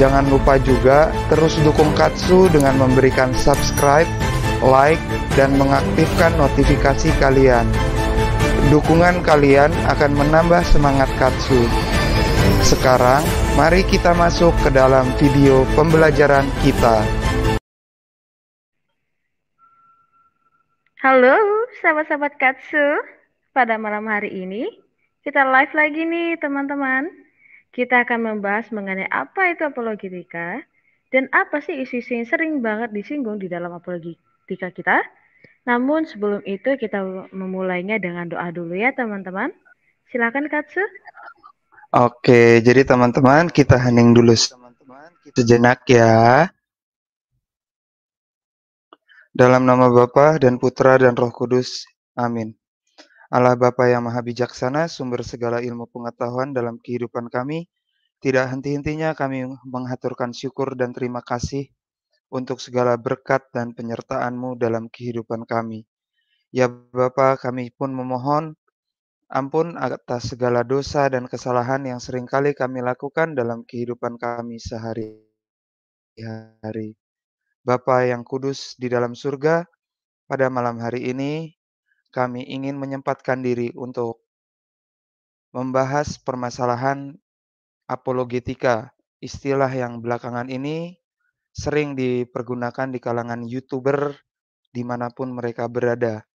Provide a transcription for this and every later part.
Jangan lupa juga terus dukung Katsu dengan memberikan subscribe, like, dan mengaktifkan notifikasi kalian. Dukungan kalian akan menambah semangat Katsu. Sekarang, mari kita masuk ke dalam video pembelajaran kita. Halo, sahabat-sahabat Katsu. Pada malam hari ini, kita live lagi nih, teman-teman. Kita akan membahas mengenai apa itu apologetika dan apa sih isu-isu yang sering banget disinggung di dalam apologetika kita. Namun sebelum itu kita memulainya dengan doa dulu ya teman-teman. Silakan Katsu. Oke, jadi teman-teman kita hening dulu teman-teman kita jenak ya. Dalam nama Bapa dan Putra dan Roh Kudus. Amin. Allah Bapa yang Maha Bijaksana, sumber segala ilmu pengetahuan dalam kehidupan kami, tidak henti-hentinya kami menghaturkan syukur dan terima kasih untuk segala berkat dan penyertaan-Mu dalam kehidupan kami. Ya Bapa, kami pun memohon ampun atas segala dosa dan kesalahan yang seringkali kami lakukan dalam kehidupan kami sehari-hari. Bapa yang kudus di dalam surga, pada malam hari ini kami ingin menyempatkan diri untuk membahas permasalahan apologetika, istilah yang belakangan ini sering dipergunakan di kalangan YouTuber dimanapun mereka berada.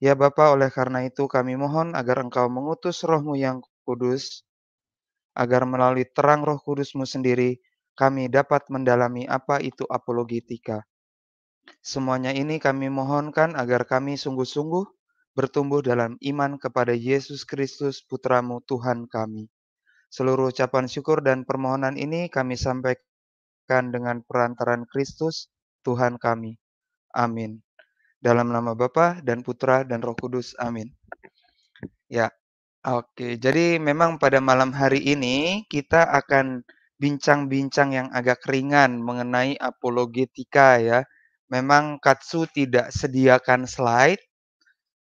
Ya Bapak, oleh karena itu kami mohon agar Engkau mengutus rohmu yang kudus, agar melalui terang roh kudusmu sendiri, kami dapat mendalami apa itu apologetika. Semuanya ini kami mohonkan agar kami sungguh-sungguh bertumbuh dalam iman kepada Yesus Kristus Putramu Tuhan kami. Seluruh ucapan syukur dan permohonan ini kami sampaikan dengan perantaran Kristus Tuhan kami. Amin. Dalam nama Bapa dan Putra dan Roh Kudus. Amin. Ya. Oke, jadi memang pada malam hari ini kita akan bincang-bincang yang agak ringan mengenai apologetika ya. Memang Katsu tidak sediakan slide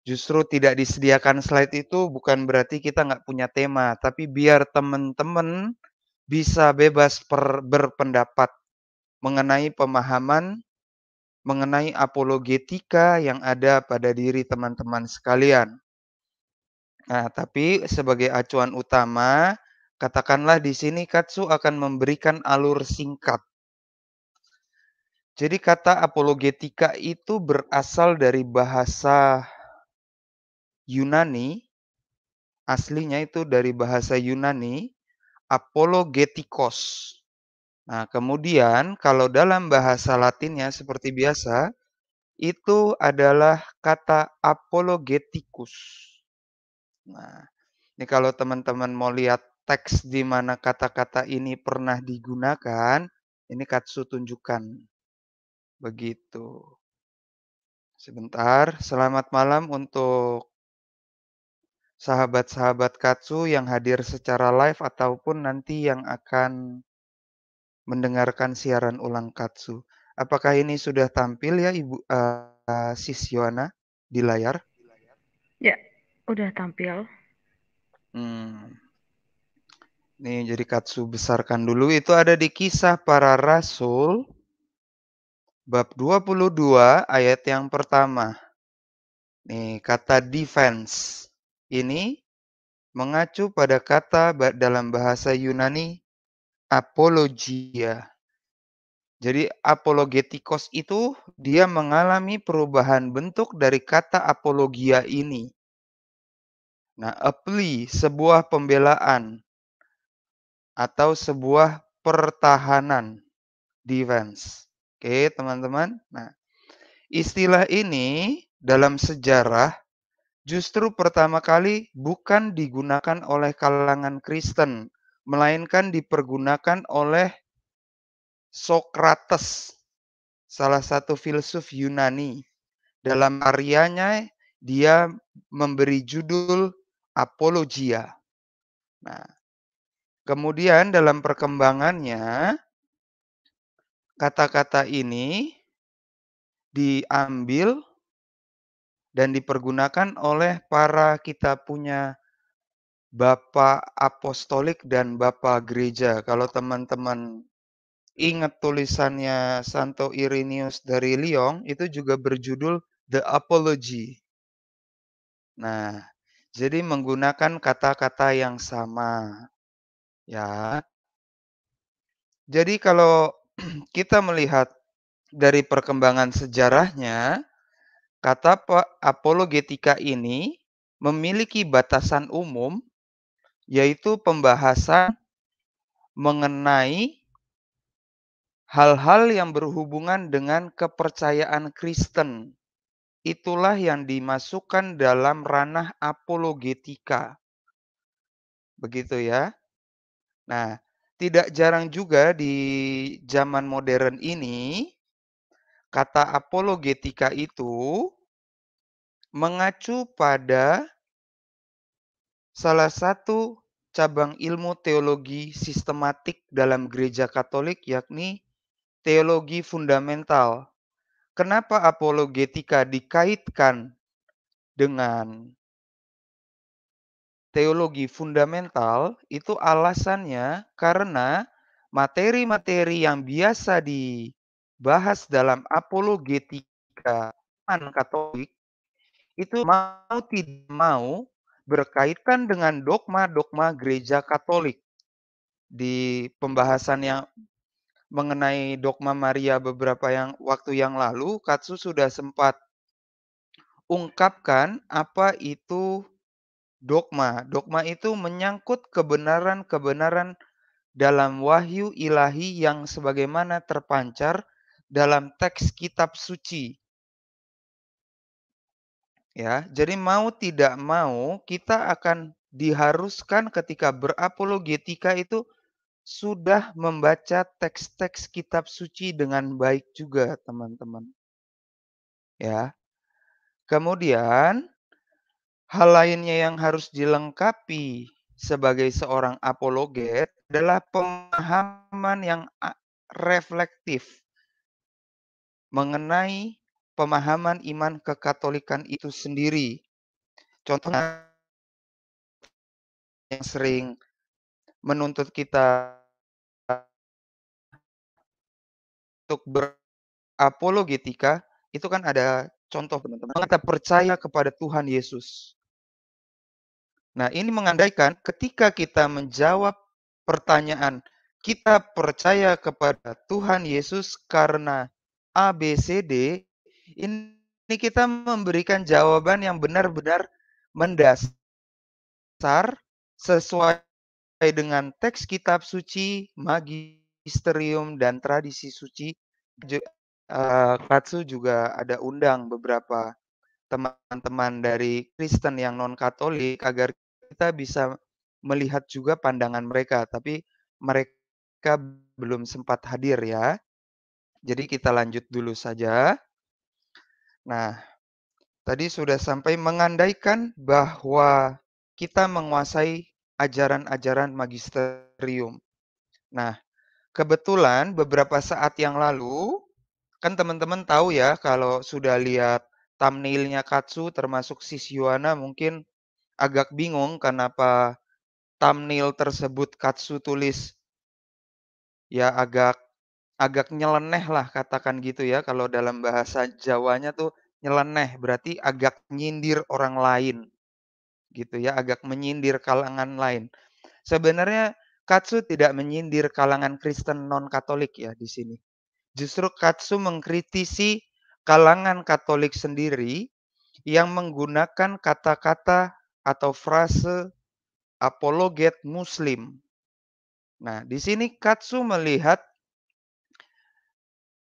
justru tidak disediakan slide itu bukan berarti kita nggak punya tema, tapi biar teman-teman bisa bebas per, berpendapat mengenai pemahaman mengenai apologetika yang ada pada diri teman-teman sekalian. Nah, tapi sebagai acuan utama, katakanlah di sini Katsu akan memberikan alur singkat. Jadi kata apologetika itu berasal dari bahasa Yunani aslinya itu dari bahasa Yunani apologetikos. Nah, kemudian kalau dalam bahasa Latinnya seperti biasa itu adalah kata apologetikus. Nah, ini kalau teman-teman mau lihat teks di mana kata-kata ini pernah digunakan, ini Katsu tunjukkan. Begitu. Sebentar, selamat malam untuk sahabat-sahabat Katsu yang hadir secara live ataupun nanti yang akan mendengarkan siaran ulang Katsu. Apakah ini sudah tampil ya Ibu uh, eh, Sisyona di layar? Ya, udah tampil. Hmm. Nih, jadi Katsu besarkan dulu. Itu ada di kisah para rasul bab 22 ayat yang pertama. Nih, kata defense ini mengacu pada kata dalam bahasa Yunani apologia. Jadi apologetikos itu dia mengalami perubahan bentuk dari kata apologia ini. Nah, apli sebuah pembelaan atau sebuah pertahanan, defense. Oke, teman-teman. Nah, istilah ini dalam sejarah justru pertama kali bukan digunakan oleh kalangan Kristen, melainkan dipergunakan oleh Sokrates, salah satu filsuf Yunani. Dalam karyanya dia memberi judul Apologia. Nah, kemudian dalam perkembangannya kata-kata ini diambil dan dipergunakan oleh para kita punya Bapak Apostolik dan Bapak Gereja. Kalau teman-teman ingat tulisannya Santo Irinius dari Lyon, itu juga berjudul The Apology. Nah, jadi menggunakan kata-kata yang sama. Ya. Jadi kalau kita melihat dari perkembangan sejarahnya, Kata apologetika ini memiliki batasan umum yaitu pembahasan mengenai hal-hal yang berhubungan dengan kepercayaan Kristen. Itulah yang dimasukkan dalam ranah apologetika. Begitu ya. Nah, tidak jarang juga di zaman modern ini kata apologetika itu mengacu pada salah satu cabang ilmu teologi sistematik dalam gereja Katolik yakni teologi fundamental. Kenapa apologetika dikaitkan dengan teologi fundamental? Itu alasannya karena materi-materi yang biasa dibahas dalam apologetika Katolik itu mau tidak mau berkaitan dengan dogma-dogma gereja Katolik. Di pembahasan yang mengenai dogma Maria beberapa yang waktu yang lalu, Katsu sudah sempat ungkapkan apa itu dogma. Dogma itu menyangkut kebenaran-kebenaran dalam wahyu ilahi yang sebagaimana terpancar dalam teks kitab suci Ya, jadi mau tidak mau kita akan diharuskan ketika berapologetika itu sudah membaca teks-teks kitab suci dengan baik juga, teman-teman. Ya. Kemudian hal lainnya yang harus dilengkapi sebagai seorang apologet adalah pemahaman yang reflektif mengenai pemahaman iman kekatolikan itu sendiri. Contohnya yang sering menuntut kita untuk berapologetika itu kan ada contoh teman-teman kita percaya kepada Tuhan Yesus. Nah, ini mengandaikan ketika kita menjawab pertanyaan kita percaya kepada Tuhan Yesus karena ABCD ini kita memberikan jawaban yang benar-benar mendasar sesuai dengan teks kitab suci, magisterium, dan tradisi suci. Eh, Katsu juga ada undang beberapa teman-teman dari Kristen yang non-Katolik agar kita bisa melihat juga pandangan mereka, tapi mereka belum sempat hadir ya. Jadi kita lanjut dulu saja. Nah, tadi sudah sampai mengandaikan bahwa kita menguasai ajaran-ajaran magisterium. Nah, kebetulan beberapa saat yang lalu, kan teman-teman tahu ya kalau sudah lihat thumbnailnya Katsu termasuk sis Sisyuana mungkin agak bingung kenapa thumbnail tersebut Katsu tulis ya agak agak nyeleneh lah katakan gitu ya kalau dalam bahasa Jawanya tuh nyeleneh berarti agak nyindir orang lain gitu ya agak menyindir kalangan lain sebenarnya Katsu tidak menyindir kalangan Kristen non Katolik ya di sini justru Katsu mengkritisi kalangan Katolik sendiri yang menggunakan kata-kata atau frase apologet Muslim Nah, di sini Katsu melihat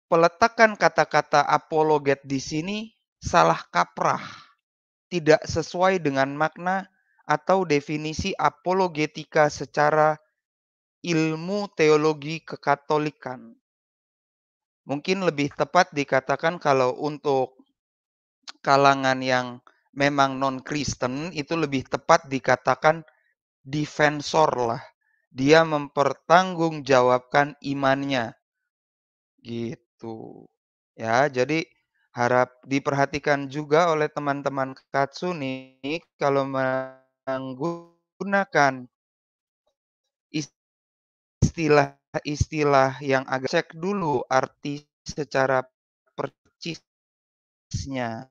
peletakan kata-kata apologet di sini salah kaprah, tidak sesuai dengan makna atau definisi apologetika secara ilmu teologi kekatolikan. Mungkin lebih tepat dikatakan kalau untuk kalangan yang memang non-Kristen itu lebih tepat dikatakan defensor lah. Dia mempertanggungjawabkan imannya. Gitu. Gitu. Ya, jadi harap diperhatikan juga oleh teman-teman Katsu nih kalau menggunakan istilah-istilah yang agak cek dulu arti secara percisnya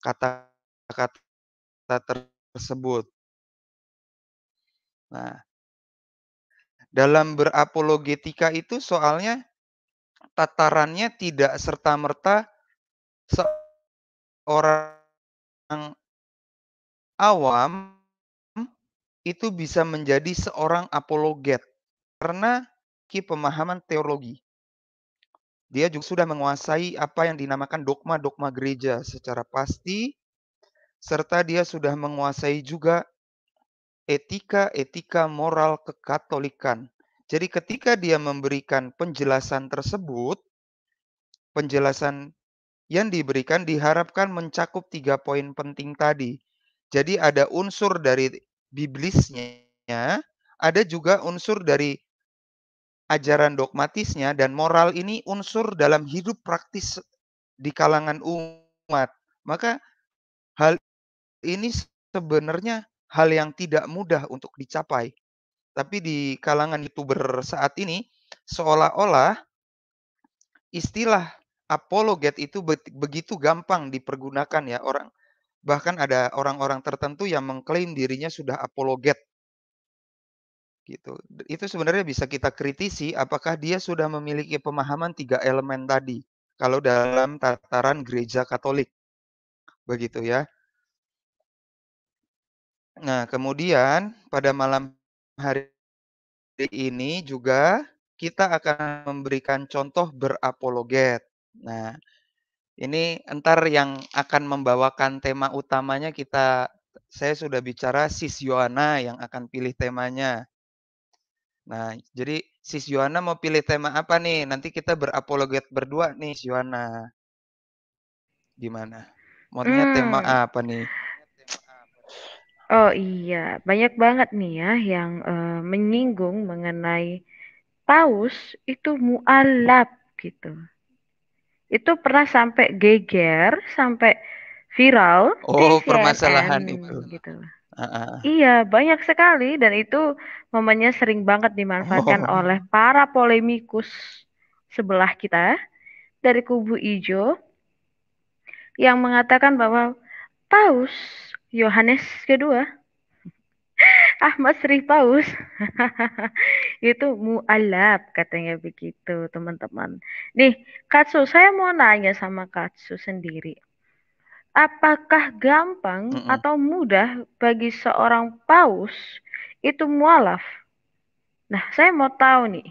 kata-kata tersebut. Nah, dalam berapologetika itu soalnya tatarannya tidak serta-merta seorang awam itu bisa menjadi seorang apologet karena ki pemahaman teologi. Dia juga sudah menguasai apa yang dinamakan dogma-dogma gereja secara pasti, serta dia sudah menguasai juga etika-etika moral kekatolikan. Jadi ketika dia memberikan penjelasan tersebut, penjelasan yang diberikan diharapkan mencakup tiga poin penting tadi. Jadi ada unsur dari biblisnya, ada juga unsur dari ajaran dogmatisnya dan moral ini unsur dalam hidup praktis di kalangan umat. Maka hal ini sebenarnya hal yang tidak mudah untuk dicapai. Tapi di kalangan youtuber saat ini seolah-olah istilah apologet itu begitu gampang dipergunakan ya orang bahkan ada orang-orang tertentu yang mengklaim dirinya sudah apologet gitu. Itu sebenarnya bisa kita kritisi apakah dia sudah memiliki pemahaman tiga elemen tadi kalau dalam tataran gereja Katolik. Begitu ya. Nah, kemudian pada malam hari ini juga kita akan memberikan contoh berapologet. Nah, ini entar yang akan membawakan tema utamanya kita saya sudah bicara Sis Yohana yang akan pilih temanya. Nah, jadi Sis Yohana mau pilih tema apa nih? Nanti kita berapologet berdua nih, Yohana. Gimana? Maunya hmm. tema apa nih? Oh iya, banyak banget nih ya yang eh, menyinggung mengenai paus itu mualaf gitu. Itu pernah sampai geger, sampai viral di oh, permasalahan CNN kan, itu. gitu. Uh-uh. Iya, banyak sekali dan itu momennya sering banget dimanfaatkan Oh. oleh para polemikus sebelah kita dari kubu ijo yang mengatakan bahwa paus Yohanes kedua. Ahmad Sri Paus itu mualaf katanya begitu teman-teman. Nih Katsu saya mau nanya sama Katsu sendiri. Apakah gampang mm -mm. atau mudah bagi seorang paus itu mualaf? Nah saya mau tahu nih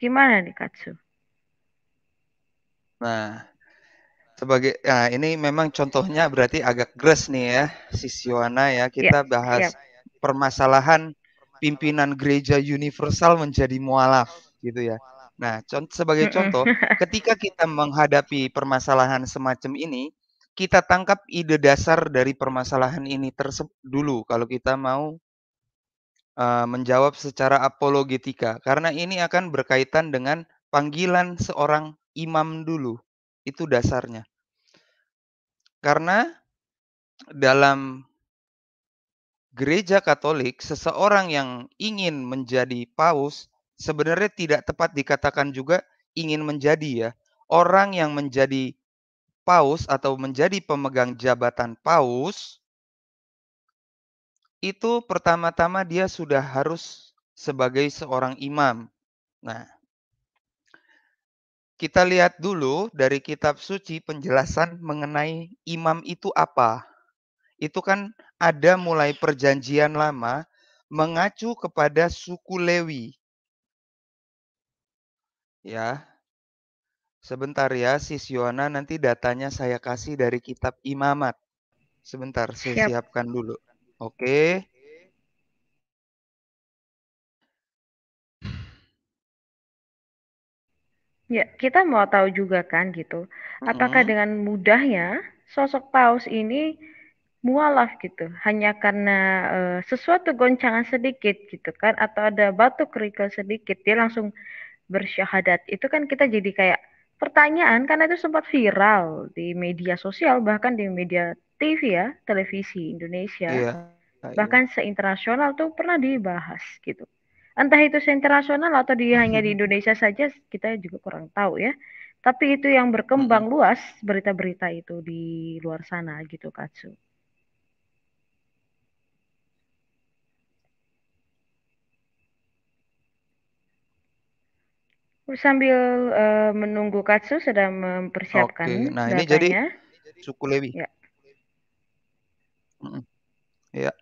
gimana nih Katsu? Nah sebagai ya ini memang contohnya berarti agak gres nih ya Siswana ya iya, kita yeah, bahas yeah. permasalahan pimpinan gereja universal menjadi mualaf gitu ya. Nah, contoh sebagai contoh ketika kita menghadapi permasalahan semacam ini, kita tangkap ide dasar dari permasalahan ini tersebut dulu kalau kita mau uh, menjawab secara apologetika karena ini akan berkaitan dengan panggilan seorang imam dulu itu dasarnya. Karena dalam gereja Katolik, seseorang yang ingin menjadi paus sebenarnya tidak tepat dikatakan juga ingin menjadi ya. Orang yang menjadi paus atau menjadi pemegang jabatan paus itu pertama-tama dia sudah harus sebagai seorang imam. Nah, kita lihat dulu dari kitab suci penjelasan mengenai imam itu apa. Itu kan ada mulai perjanjian lama mengacu kepada suku Lewi. Ya. Sebentar ya, Sis Yohana nanti datanya saya kasih dari kitab Imamat. Sebentar, saya Siap. siapkan dulu. Oke. Ya, kita mau tahu juga kan gitu. Apakah mm-hmm. dengan mudahnya sosok paus ini mualaf gitu hanya karena uh, sesuatu goncangan sedikit gitu kan atau ada batu kerikil sedikit dia langsung bersyahadat itu kan kita jadi kayak pertanyaan karena itu sempat viral di media sosial bahkan di media TV ya televisi Indonesia iya, iya. bahkan seinternasional se internasional tuh pernah dibahas gitu entah itu internasional atau di hanya di Indonesia saja kita juga kurang tahu ya tapi itu yang berkembang luas berita-berita itu di luar sana gitu Katsu sambil uh, menunggu Katsu sedang mempersiapkan Oke. nah datanya. ini jadi suku Lewi ya ya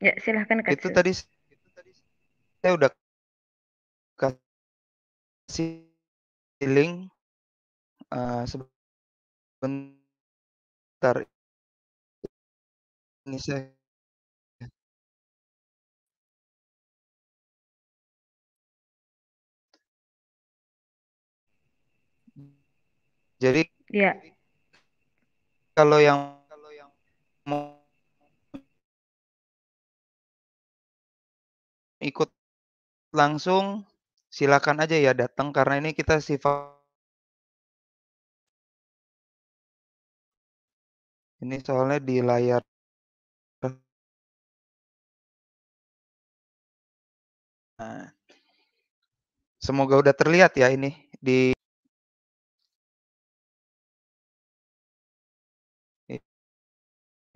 ya silahkan Katsu itu tadi saya udah Kasih link, uh, sebentar. Ini saya Jadi kalau yang kalau yang mau ikut langsung silakan aja ya datang karena ini kita sifat ini soalnya di layar nah, semoga udah terlihat ya ini di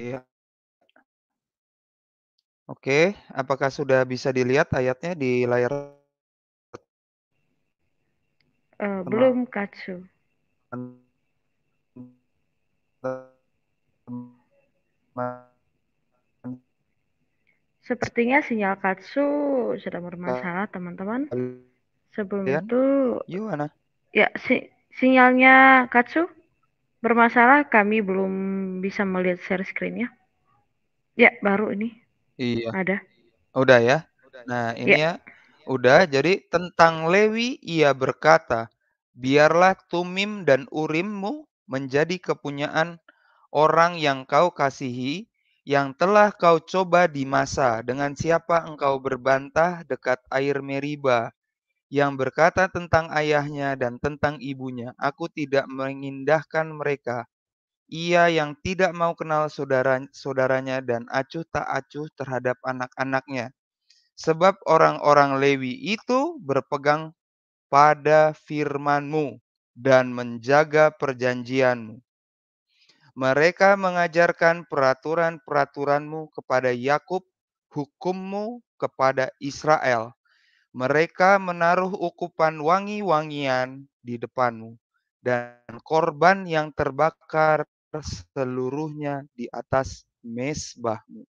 Iya. Oke, apakah sudah bisa dilihat ayatnya di layar Eh, belum katsu. Sepertinya sinyal katsu sudah bermasalah, nah. teman-teman. Sebelum ya? itu, gimana? Ya, si sinyalnya katsu bermasalah. Kami belum bisa melihat share screen-nya. Ya, baru ini. Iya. Ada. Udah ya. ya. Nah, ini ya. ya Udah, jadi tentang Lewi ia berkata, biarlah tumim dan urimmu menjadi kepunyaan orang yang kau kasihi, yang telah kau coba di masa dengan siapa engkau berbantah dekat air Meriba, yang berkata tentang ayahnya dan tentang ibunya, aku tidak mengindahkan mereka. Ia yang tidak mau kenal saudara, saudaranya dan acuh tak acuh terhadap anak-anaknya. Sebab orang-orang Lewi itu berpegang pada firmanmu dan menjaga perjanjianmu. Mereka mengajarkan peraturan-peraturanmu kepada Yakub, hukummu kepada Israel. Mereka menaruh ukupan wangi-wangian di depanmu, dan korban yang terbakar seluruhnya di atas mesbahmu.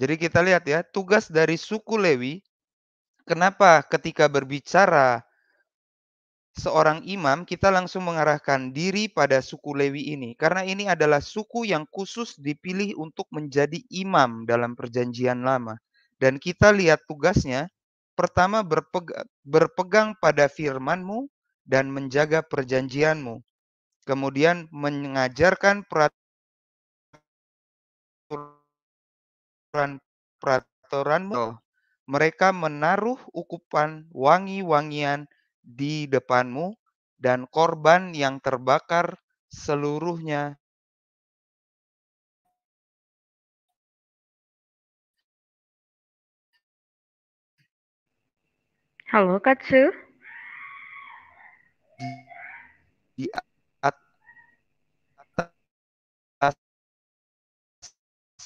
Jadi kita lihat ya, tugas dari suku Lewi, kenapa ketika berbicara seorang imam, kita langsung mengarahkan diri pada suku Lewi ini. Karena ini adalah suku yang khusus dipilih untuk menjadi imam dalam perjanjian lama. Dan kita lihat tugasnya, pertama berpegang, berpegang pada firmanmu dan menjaga perjanjianmu. Kemudian mengajarkan peraturan peraturanmu, mereka menaruh ukupan wangi-wangian di depanmu, dan korban yang terbakar seluruhnya Halo Katsu. Di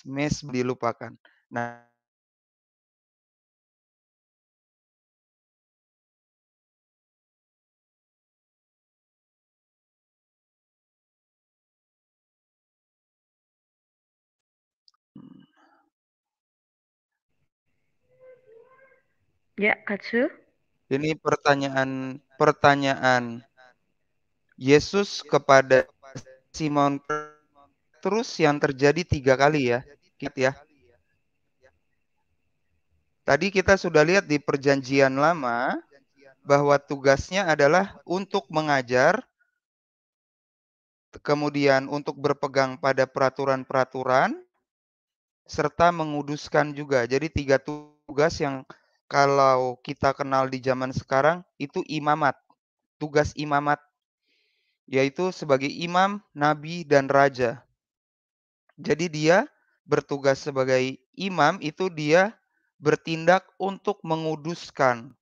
mes dilupakan. Nah, Ya, Katsu. Ini pertanyaan pertanyaan Yesus kepada Simon terus yang terjadi tiga kali ya. Kita ya. Tadi kita sudah lihat di perjanjian lama bahwa tugasnya adalah untuk mengajar, kemudian untuk berpegang pada peraturan-peraturan, serta menguduskan juga. Jadi tiga tugas yang kalau kita kenal di zaman sekarang itu imamat, tugas imamat, yaitu sebagai imam, nabi, dan raja. Jadi dia bertugas sebagai imam itu dia bertindak untuk menguduskan.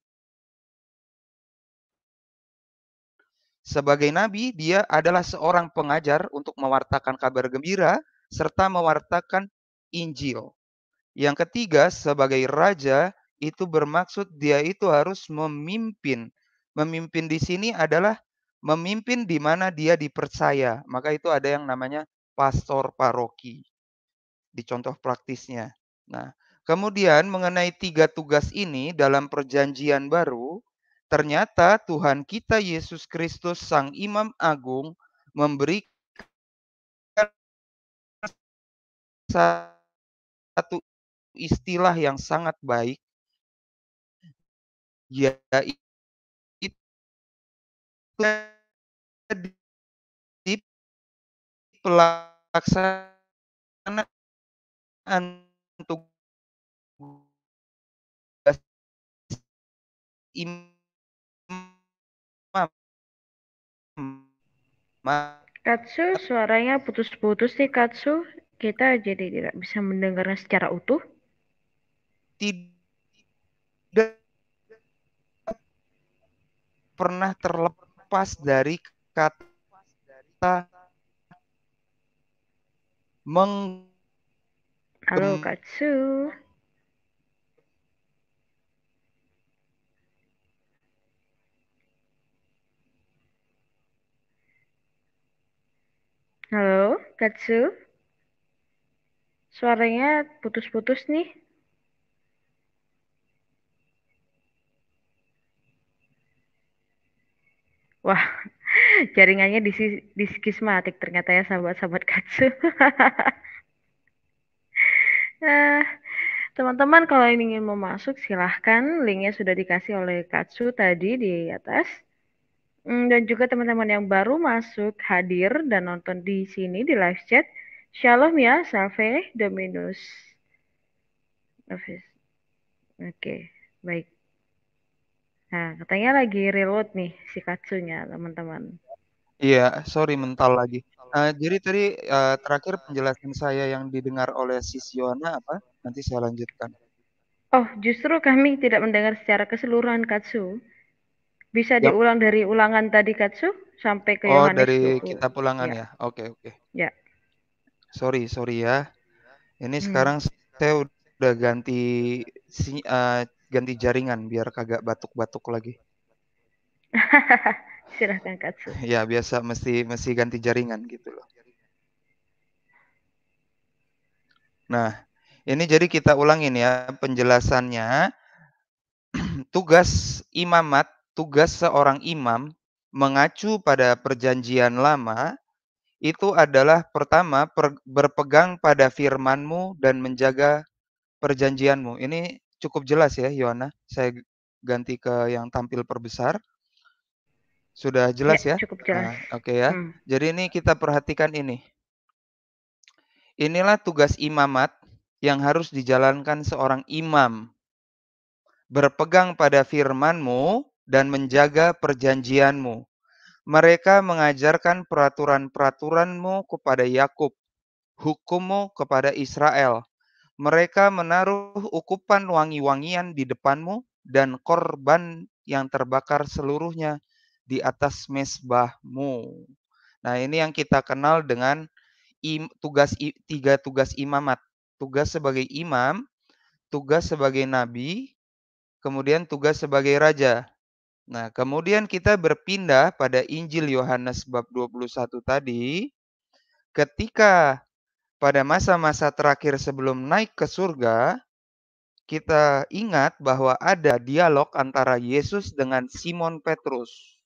Sebagai nabi, dia adalah seorang pengajar untuk mewartakan kabar gembira serta mewartakan Injil. Yang ketiga, sebagai raja itu bermaksud dia itu harus memimpin. Memimpin di sini adalah memimpin di mana dia dipercaya. Maka itu ada yang namanya pastor paroki. Di contoh praktisnya. Nah, kemudian mengenai tiga tugas ini dalam perjanjian baru, ternyata Tuhan kita Yesus Kristus Sang Imam Agung memberikan satu istilah yang sangat baik yaitu pelaksanaan tugas imam. Katsu, suaranya putus-putus sih Katsu. Kita jadi tidak bisa mendengarnya secara utuh. Tidak pernah terlepas dari kata meng Halo Katsu. Halo, Katsu. Suaranya putus-putus nih. Wah, Jaringannya di diskismatik ternyata ya sahabat-sahabat katsu. Eh, teman-teman kalau ingin mau masuk silahkan. Linknya sudah dikasih oleh Katsu tadi di atas. Mm, dan juga teman-teman yang baru masuk hadir dan nonton di sini di live chat. Shalom ya, Salve Dominus. Oke, baik. Nah, katanya lagi reload nih si katsunya, teman-teman. Iya, sorry mental lagi. Uh, jadi tadi uh, terakhir penjelasan saya yang didengar oleh Sisiona apa? Nanti saya lanjutkan. Oh, justru kami tidak mendengar secara keseluruhan Katsu. Bisa yep. Ya. diulang dari ulangan tadi Katsu sampai ke oh, Yohanes. dari Tuku. kitab ulangan ya. ya. Oke, ya. oke. Okay, Ya. Sorry, sorry ya. Ini hmm. sekarang saya udah ganti uh, ganti jaringan biar kagak batuk-batuk lagi. Silahkan Katsu. Ya biasa mesti mesti ganti jaringan gitu loh. Nah, ini jadi kita ulangin ya penjelasannya. Tugas imamat, tugas seorang imam mengacu pada perjanjian lama itu adalah pertama berpegang pada firmanmu dan menjaga perjanjianmu. Ini cukup jelas ya Yona. Saya ganti ke yang tampil perbesar. Sudah ya, jelas ya? ya? Cukup jelas. Nah, Oke okay ya. Hmm. Jadi ini kita perhatikan ini. Inilah tugas imamat yang harus dijalankan seorang imam. Berpegang pada firmanmu dan menjaga perjanjianmu. Mereka mengajarkan peraturan-peraturanmu kepada Yakub, hukummu kepada Israel. Mereka menaruh ukupan wangi-wangian di depanmu dan korban yang terbakar seluruhnya di atas mesbahmu. Nah, ini yang kita kenal dengan im, tugas tiga tugas imamat. Tugas sebagai imam, tugas sebagai nabi, kemudian tugas sebagai raja. Nah, kemudian kita berpindah pada Injil Yohanes bab 21 tadi ketika pada masa-masa terakhir sebelum naik ke surga, kita ingat bahwa ada dialog antara Yesus dengan Simon Petrus.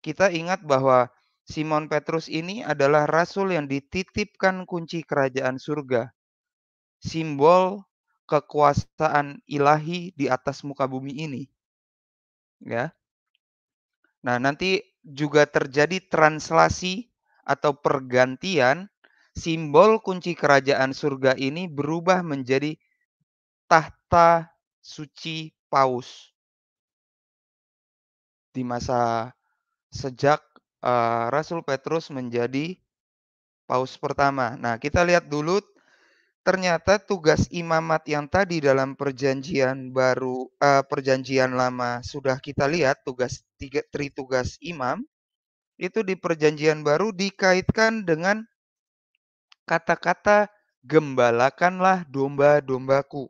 Kita ingat bahwa Simon Petrus ini adalah rasul yang dititipkan kunci kerajaan surga, simbol kekuasaan ilahi di atas muka bumi ini. Ya. Nah, nanti juga terjadi translasi atau pergantian simbol kunci kerajaan surga ini berubah menjadi tahta suci paus. Di masa sejak uh, Rasul Petrus menjadi paus pertama. Nah, kita lihat dulu ternyata tugas imamat yang tadi dalam perjanjian baru uh, perjanjian lama sudah kita lihat tugas tiga tri tugas imam itu di perjanjian baru dikaitkan dengan kata-kata gembalakanlah domba-dombaku.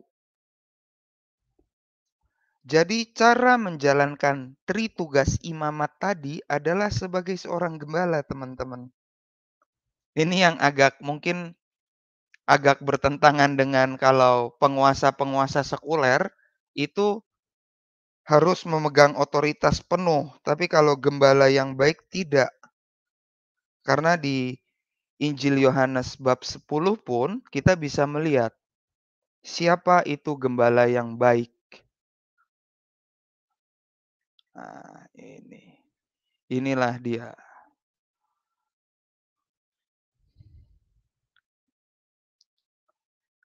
Jadi cara menjalankan tri tugas imamat tadi adalah sebagai seorang gembala, teman-teman. Ini yang agak mungkin agak bertentangan dengan kalau penguasa-penguasa sekuler itu harus memegang otoritas penuh, tapi kalau gembala yang baik tidak. Karena di Injil Yohanes bab 10 pun kita bisa melihat siapa itu gembala yang baik. Nah, ini. Inilah dia.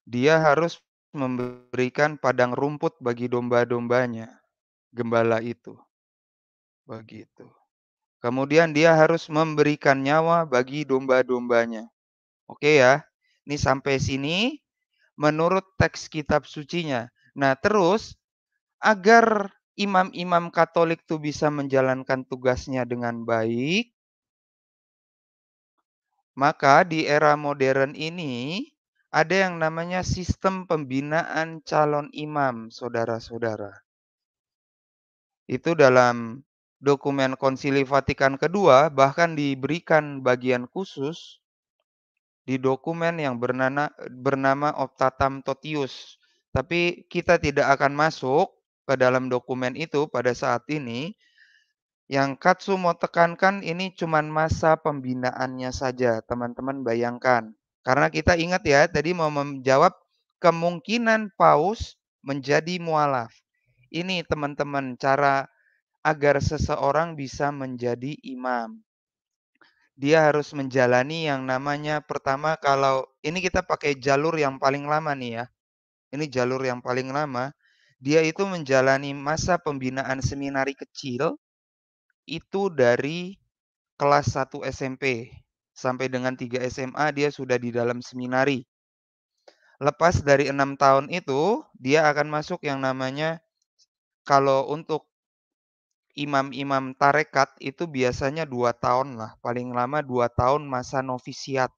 Dia harus memberikan padang rumput bagi domba-dombanya. Gembala itu. Begitu. Kemudian dia harus memberikan nyawa bagi domba-dombanya. Oke ya. Ini sampai sini menurut teks kitab sucinya. Nah, terus agar imam-imam Katolik itu bisa menjalankan tugasnya dengan baik, maka di era modern ini ada yang namanya sistem pembinaan calon imam, saudara-saudara. Itu dalam dokumen Konsili Vatikan Kedua bahkan diberikan bagian khusus di dokumen yang bernama, bernama Optatam Totius. Tapi kita tidak akan masuk ke dalam dokumen itu pada saat ini. Yang Katsu mau tekankan ini cuma masa pembinaannya saja, teman-teman bayangkan. Karena kita ingat ya, tadi mau menjawab kemungkinan paus menjadi mualaf. Ini teman-teman cara agar seseorang bisa menjadi imam. Dia harus menjalani yang namanya pertama kalau ini kita pakai jalur yang paling lama nih ya. Ini jalur yang paling lama. Dia itu menjalani masa pembinaan seminari kecil itu dari kelas 1 SMP sampai dengan 3 SMA dia sudah di dalam seminari. Lepas dari enam tahun itu, dia akan masuk yang namanya kalau untuk imam-imam tarekat itu biasanya dua tahun lah, paling lama dua tahun masa novisiat.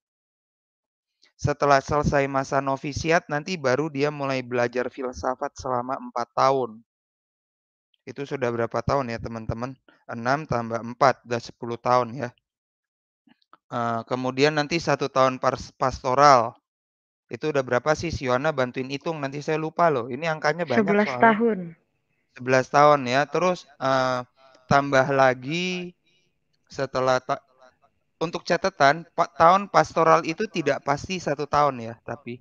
Setelah selesai masa novisiat, nanti baru dia mulai belajar filsafat selama empat tahun. Itu sudah berapa tahun ya teman-teman? Enam tambah empat udah sepuluh tahun ya. Eh, kemudian nanti satu tahun pastoral. Itu udah berapa sih Siona bantuin hitung? Nanti saya lupa loh. Ini angkanya banyak. 11 tahun. 11 tahun ya. Terus uh, tambah lagi setelah ta untuk catatan tahun pastoral itu tidak pasti satu tahun ya, tapi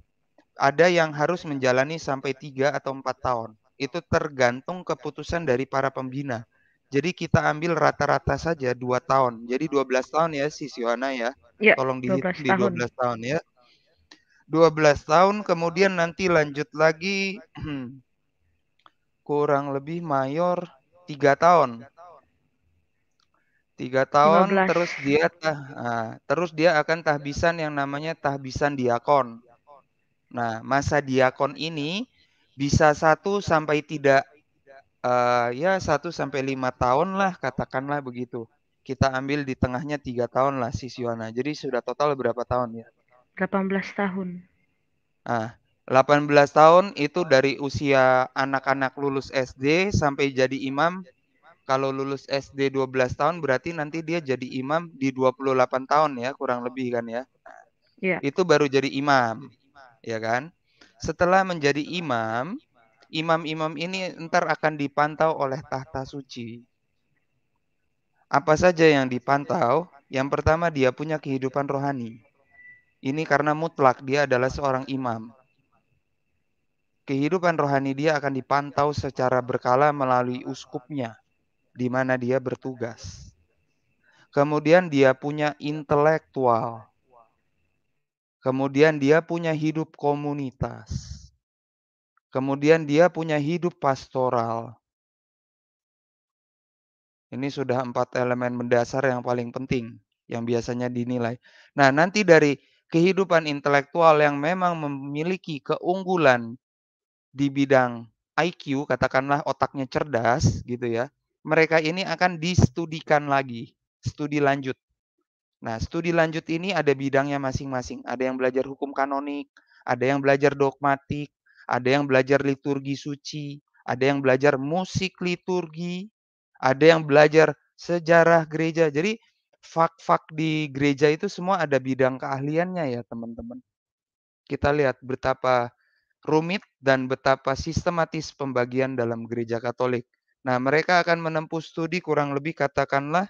ada yang harus menjalani sampai tiga atau empat tahun. Itu tergantung keputusan dari para pembina. Jadi kita ambil rata-rata saja dua tahun. Jadi 12 tahun ya si Siwana ya. ya Tolong dihitung 12 di 12 tahun ya. 12 tahun kemudian nanti lanjut lagi kurang lebih mayor tiga tahun tiga tahun 15. terus dia nah, terus dia akan tahbisan yang namanya tahbisan diakon nah masa diakon ini bisa satu sampai tidak uh, ya satu sampai lima tahun lah katakanlah begitu kita ambil di tengahnya tiga tahun lah sisiwana jadi sudah total berapa tahun ya 18 tahun ah 18 tahun itu dari usia anak-anak lulus SD sampai jadi imam. Kalau lulus SD 12 tahun berarti nanti dia jadi imam di 28 tahun ya, kurang lebih kan ya. Yeah. Itu baru jadi imam. Ya kan? Setelah menjadi imam, imam-imam ini entar akan dipantau oleh tahta suci. Apa saja yang dipantau? Yang pertama dia punya kehidupan rohani. Ini karena mutlak dia adalah seorang imam kehidupan rohani dia akan dipantau secara berkala melalui uskupnya, di mana dia bertugas. Kemudian dia punya intelektual. Kemudian dia punya hidup komunitas. Kemudian dia punya hidup pastoral. Ini sudah empat elemen mendasar yang paling penting yang biasanya dinilai. Nah, nanti dari kehidupan intelektual yang memang memiliki keunggulan di bidang IQ, katakanlah otaknya cerdas gitu ya, mereka ini akan distudikan lagi, studi lanjut. Nah, studi lanjut ini ada bidangnya masing-masing. Ada yang belajar hukum kanonik, ada yang belajar dogmatik, ada yang belajar liturgi suci, ada yang belajar musik liturgi, ada yang belajar sejarah gereja. Jadi fak-fak di gereja itu semua ada bidang keahliannya ya teman-teman. Kita lihat betapa rumit dan betapa sistematis pembagian dalam gereja Katolik. Nah, mereka akan menempuh studi kurang lebih katakanlah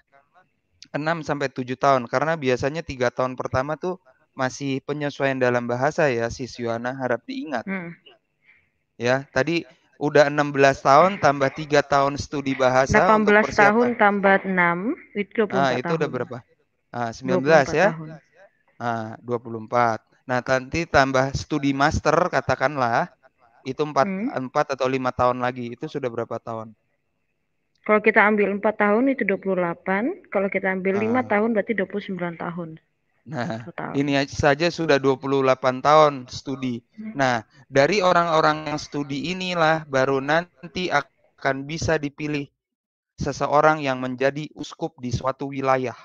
6 sampai 7 tahun karena biasanya tiga tahun pertama tuh masih penyesuaian dalam bahasa ya siswana harap diingat. Hmm. Ya, tadi udah 16 tahun tambah tiga tahun studi bahasa 18 untuk tahun tambah 6 ah, itu 24 nah, itu tahun. udah berapa? Ah, 19 ya. Tahun. Ah, 24. Nah, nanti tambah studi master katakanlah itu empat hmm. empat atau lima tahun lagi itu sudah berapa tahun? Kalau kita ambil empat tahun itu dua puluh delapan, kalau kita ambil lima ah. tahun berarti dua puluh sembilan tahun. Nah, ini saja sudah 28 tahun studi. Hmm. Nah, dari orang-orang yang studi inilah baru nanti akan bisa dipilih seseorang yang menjadi uskup di suatu wilayah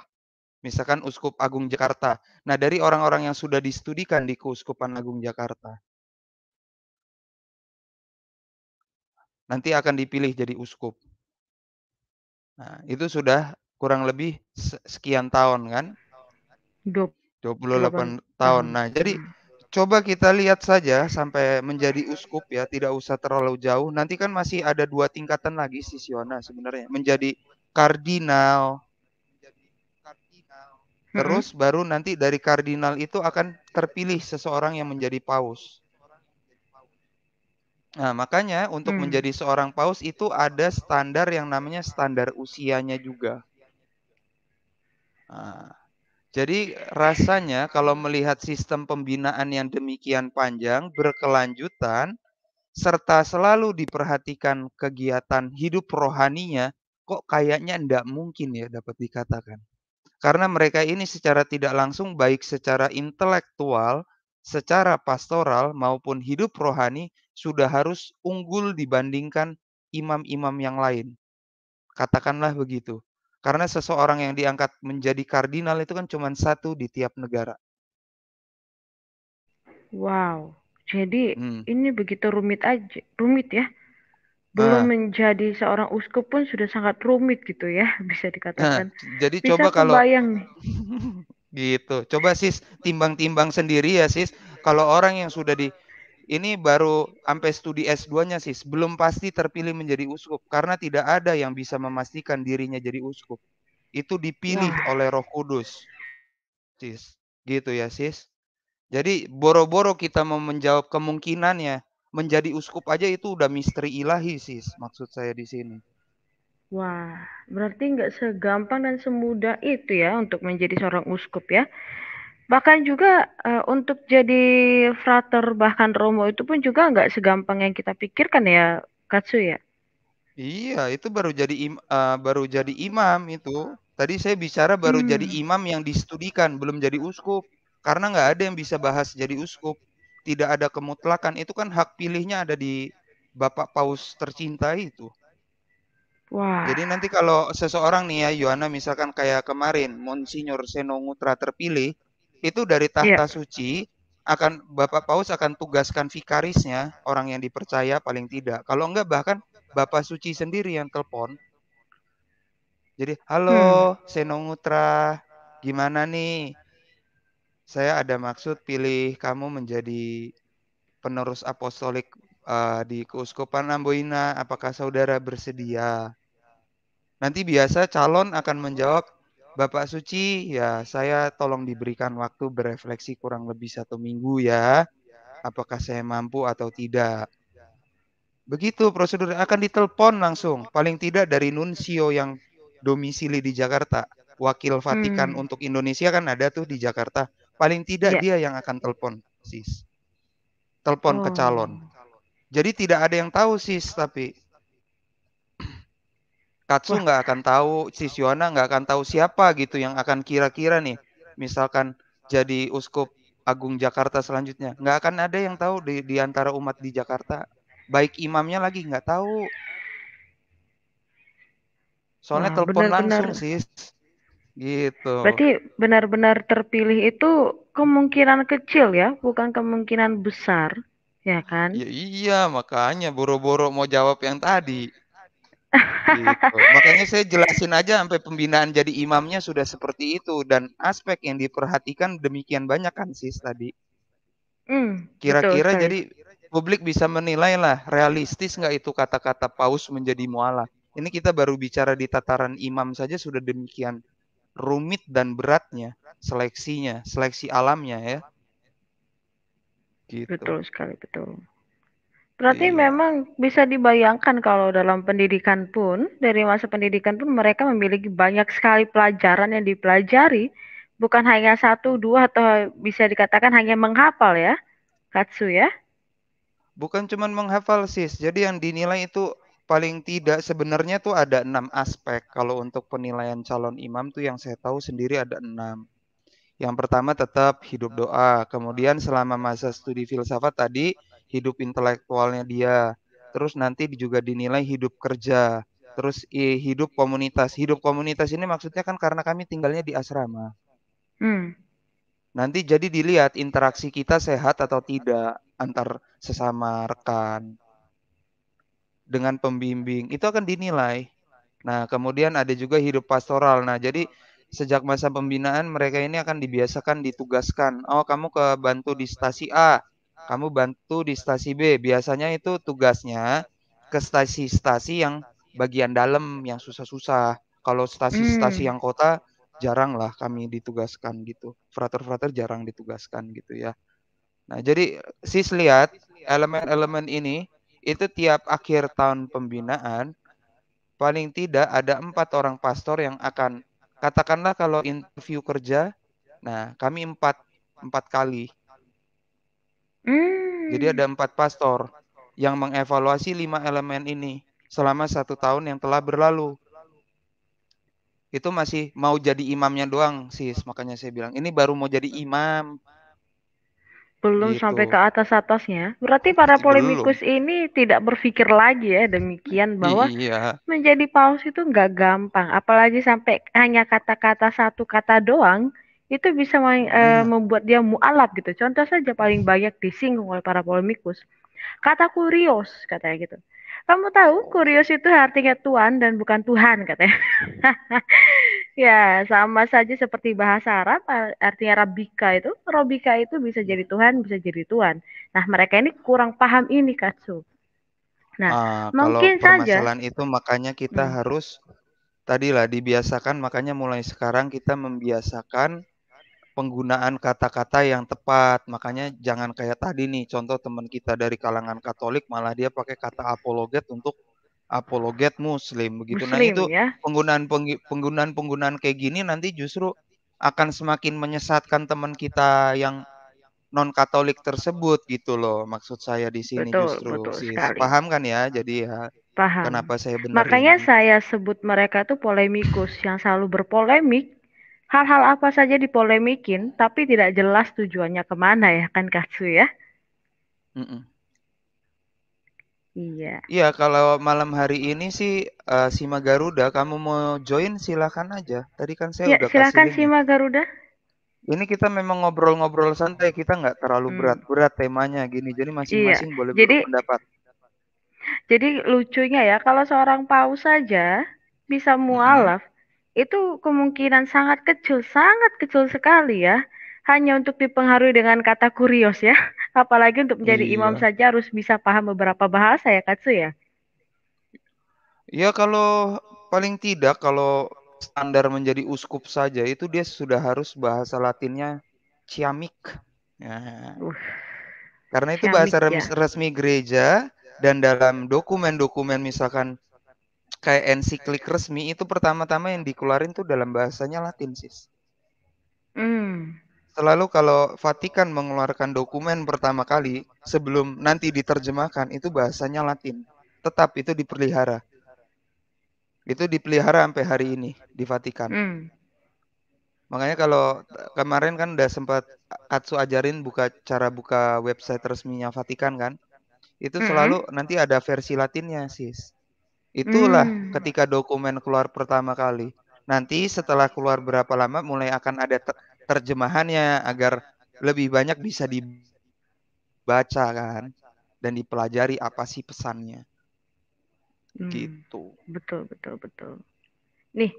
misalkan Uskup Agung Jakarta. Nah, dari orang-orang yang sudah distudikan di Keuskupan Agung Jakarta. Nanti akan dipilih jadi uskup. Nah, itu sudah kurang lebih sekian tahun kan? 28, tahun. Nah, jadi hmm. coba kita lihat saja sampai menjadi uskup ya, tidak usah terlalu jauh. Nanti kan masih ada dua tingkatan lagi sisiona sebenarnya, menjadi kardinal, Terus hmm. baru nanti dari kardinal itu akan terpilih seseorang yang menjadi paus. Nah, makanya untuk mm. menjadi seorang paus itu ada standar yang namanya standar usianya juga. Nah, jadi rasanya kalau melihat sistem pembinaan yang demikian panjang, berkelanjutan, serta selalu diperhatikan kegiatan hidup rohaninya, kok kayaknya tidak mungkin ya dapat dikatakan. Karena mereka ini secara tidak langsung baik secara intelektual, secara pastoral maupun hidup rohani sudah harus unggul dibandingkan imam-imam yang lain. Katakanlah begitu. Karena seseorang yang diangkat menjadi kardinal itu kan cuma satu di tiap negara. Wow, jadi hmm. ini begitu rumit aja, rumit ya belum nah. menjadi seorang uskup pun sudah sangat rumit gitu ya bisa dikatakan. Nah, jadi bisa coba kalau bayang nih. gitu. Coba sis timbang-timbang sendiri ya sis. Kalau orang yang sudah di ini baru sampai studi S2-nya sis, belum pasti terpilih menjadi uskup karena tidak ada yang bisa memastikan dirinya jadi uskup. Itu dipilih Wah. oleh Roh Kudus. Sis, gitu ya sis. Jadi boro-boro kita mau menjawab kemungkinannya, menjadi uskup aja itu udah misteri ilahi sih maksud saya di sini. Wah, berarti nggak segampang dan semudah itu ya untuk menjadi seorang uskup ya. Bahkan juga uh, untuk jadi frater bahkan romo itu pun juga nggak segampang yang kita pikirkan ya, Katsu ya. Iya, itu baru jadi im uh, baru jadi imam itu. Tadi saya bicara baru hmm. jadi imam yang distudikan, belum jadi uskup. Karena nggak ada yang bisa bahas jadi uskup tidak ada kemutlakan itu kan hak pilihnya ada di Bapak Paus tercinta itu. Wah. Jadi nanti kalau seseorang nih ya Yohana misalkan kayak kemarin Monsinyur Senongutra terpilih itu dari iya. tahta yeah. suci akan Bapak Paus akan tugaskan vikarisnya orang yang dipercaya paling tidak. Kalau enggak bahkan Bapak Suci sendiri yang telepon. Jadi halo hmm. Senongutra gimana nih saya ada maksud pilih kamu menjadi penerus apostolik uh, di Keuskupan Amboina, apakah saudara bersedia? Nanti biasa calon akan menjawab, Bapak Suci, ya saya tolong diberikan waktu berefleksi kurang lebih satu minggu ya, apakah saya mampu atau tidak. Begitu prosedur akan ditelepon langsung, paling tidak dari nunsio yang domisili di Jakarta, wakil Vatikan hmm. untuk Indonesia kan ada tuh di Jakarta Paling tidak yeah. dia yang akan telepon sis. Telepon oh. ke calon. Jadi tidak ada yang tahu sis tapi Katsu nggak akan tahu, sis Yona nggak akan tahu siapa gitu yang akan kira-kira nih, misalkan jadi uskup agung Jakarta selanjutnya, nggak akan ada yang tahu di, di antara umat di Jakarta, baik imamnya lagi nggak tahu. Soalnya nah, telepon langsung sis. Gitu. Berarti benar-benar terpilih itu kemungkinan kecil ya, bukan kemungkinan besar, ya kan? Ya, iya, makanya boro-boro mau jawab yang tadi. gitu. Makanya saya jelasin aja sampai pembinaan jadi imamnya sudah seperti itu dan aspek yang diperhatikan demikian banyak kan sis tadi. Mm, Kira-kira jadi publik bisa menilai lah realistis nggak itu kata-kata paus menjadi mualaf. Ini kita baru bicara di tataran imam saja sudah demikian rumit dan beratnya seleksinya, seleksi alamnya ya. Gitu. Betul sekali, betul. Berarti iya. memang bisa dibayangkan kalau dalam pendidikan pun, dari masa pendidikan pun mereka memiliki banyak sekali pelajaran yang dipelajari, bukan hanya satu, dua, atau bisa dikatakan hanya menghafal ya, Katsu ya? Bukan cuma menghafal sih, jadi yang dinilai itu paling tidak sebenarnya tuh ada enam aspek kalau untuk penilaian calon imam tuh yang saya tahu sendiri ada enam. Yang pertama tetap hidup doa, kemudian selama masa studi filsafat tadi hidup intelektualnya dia, terus nanti juga dinilai hidup kerja, terus hidup komunitas. Hidup komunitas ini maksudnya kan karena kami tinggalnya di asrama. Hmm. Nanti jadi dilihat interaksi kita sehat atau tidak antar sesama rekan dengan pembimbing itu akan dinilai. Nah, kemudian ada juga hidup pastoral. Nah, jadi sejak masa pembinaan mereka ini akan dibiasakan ditugaskan. Oh, kamu ke bantu di stasi A, kamu bantu di stasi B. Biasanya itu tugasnya ke stasi-stasi yang bagian dalam yang susah-susah. Kalau stasi-stasi hmm. yang kota jarang lah kami ditugaskan gitu. Frater-frater jarang ditugaskan gitu ya. Nah, jadi sis lihat elemen-elemen ini itu tiap akhir tahun pembinaan paling tidak ada empat orang pastor yang akan katakanlah kalau interview kerja, nah kami empat empat kali. Hmm. Jadi ada empat pastor yang mengevaluasi lima elemen ini selama satu tahun yang telah berlalu. Itu masih mau jadi imamnya doang, sis. Makanya saya bilang ini baru mau jadi imam belum gitu. sampai ke atas-atasnya. Berarti para polemikus ini tidak berpikir lagi ya demikian bahwa iya. menjadi paus itu nggak gampang, apalagi sampai hanya kata-kata satu kata doang itu bisa hmm. e, membuat dia mualaf gitu. Contoh saja paling banyak disinggung oleh para polemikus. Kata kurios katanya gitu. Kamu tahu kurios itu artinya tuan dan bukan Tuhan katanya. Ya, sama saja seperti bahasa Arab, artinya Rabika itu, Robika itu bisa jadi Tuhan, bisa jadi Tuhan. Nah, mereka ini kurang paham ini, Katsu. Nah, uh, mungkin kalau permasalahan Kalau itu makanya kita hmm. harus tadilah dibiasakan, makanya mulai sekarang kita membiasakan penggunaan kata-kata yang tepat. Makanya jangan kayak tadi nih, contoh teman kita dari kalangan Katolik malah dia pakai kata apologet untuk apologet nah, Muslim begitu. Muslim, nah itu ya? penggunaan penggunaan penggunaan kayak gini nanti justru akan semakin menyesatkan teman kita yang non Katolik tersebut gitu loh maksud saya di sini betul, justru betul sih paham kan ya jadi ya paham kenapa saya benar makanya ini? saya sebut mereka tuh polemikus yang selalu berpolemik hal-hal apa saja dipolemikin tapi tidak jelas tujuannya kemana ya kan Kasu ya mm -mm. Iya. Iya, kalau malam hari ini sih uh, eh, Sima Garuda, kamu mau join silakan aja. Tadi kan saya ya, udah silakan kasih Sima Garuda. Ini kita memang ngobrol-ngobrol santai, kita nggak terlalu hmm. berat-berat hmm. temanya gini. Jadi masing-masing iya. boleh jadi, berpendapat. Jadi lucunya ya, kalau seorang paus saja bisa hmm. mualaf, hmm. itu kemungkinan sangat kecil, sangat kecil sekali ya hanya untuk dipengaruhi dengan kata kurios ya. Apalagi untuk menjadi iya. imam saja harus bisa paham beberapa bahasa ya Katsu ya. Ya kalau paling tidak kalau standar menjadi uskup saja itu dia sudah harus bahasa Latinnya ciamik. Ya. Uh, Karena itu ciamik, bahasa resmi, iya. resmi gereja dan dalam dokumen-dokumen misalkan kayak ensiklik resmi itu pertama-tama yang dikeluarin tuh dalam bahasanya Latin sis. Hmm selalu kalau Vatikan mengeluarkan dokumen pertama kali sebelum nanti diterjemahkan itu bahasanya Latin. Tetap itu dipelihara. Itu dipelihara sampai hari ini di Vatikan. Hmm. Makanya kalau kemarin kan udah sempat Atsu ajarin buka cara buka website resminya Vatikan kan. Itu hmm. selalu -hmm. nanti ada versi Latinnya, Sis. Itulah mm. ketika dokumen keluar pertama kali. Nanti setelah keluar berapa lama mulai akan ada terjemahannya agar lebih banyak bisa dibaca kan dan dipelajari apa sih pesannya. Hmm, gitu. Betul, betul, betul. Nih,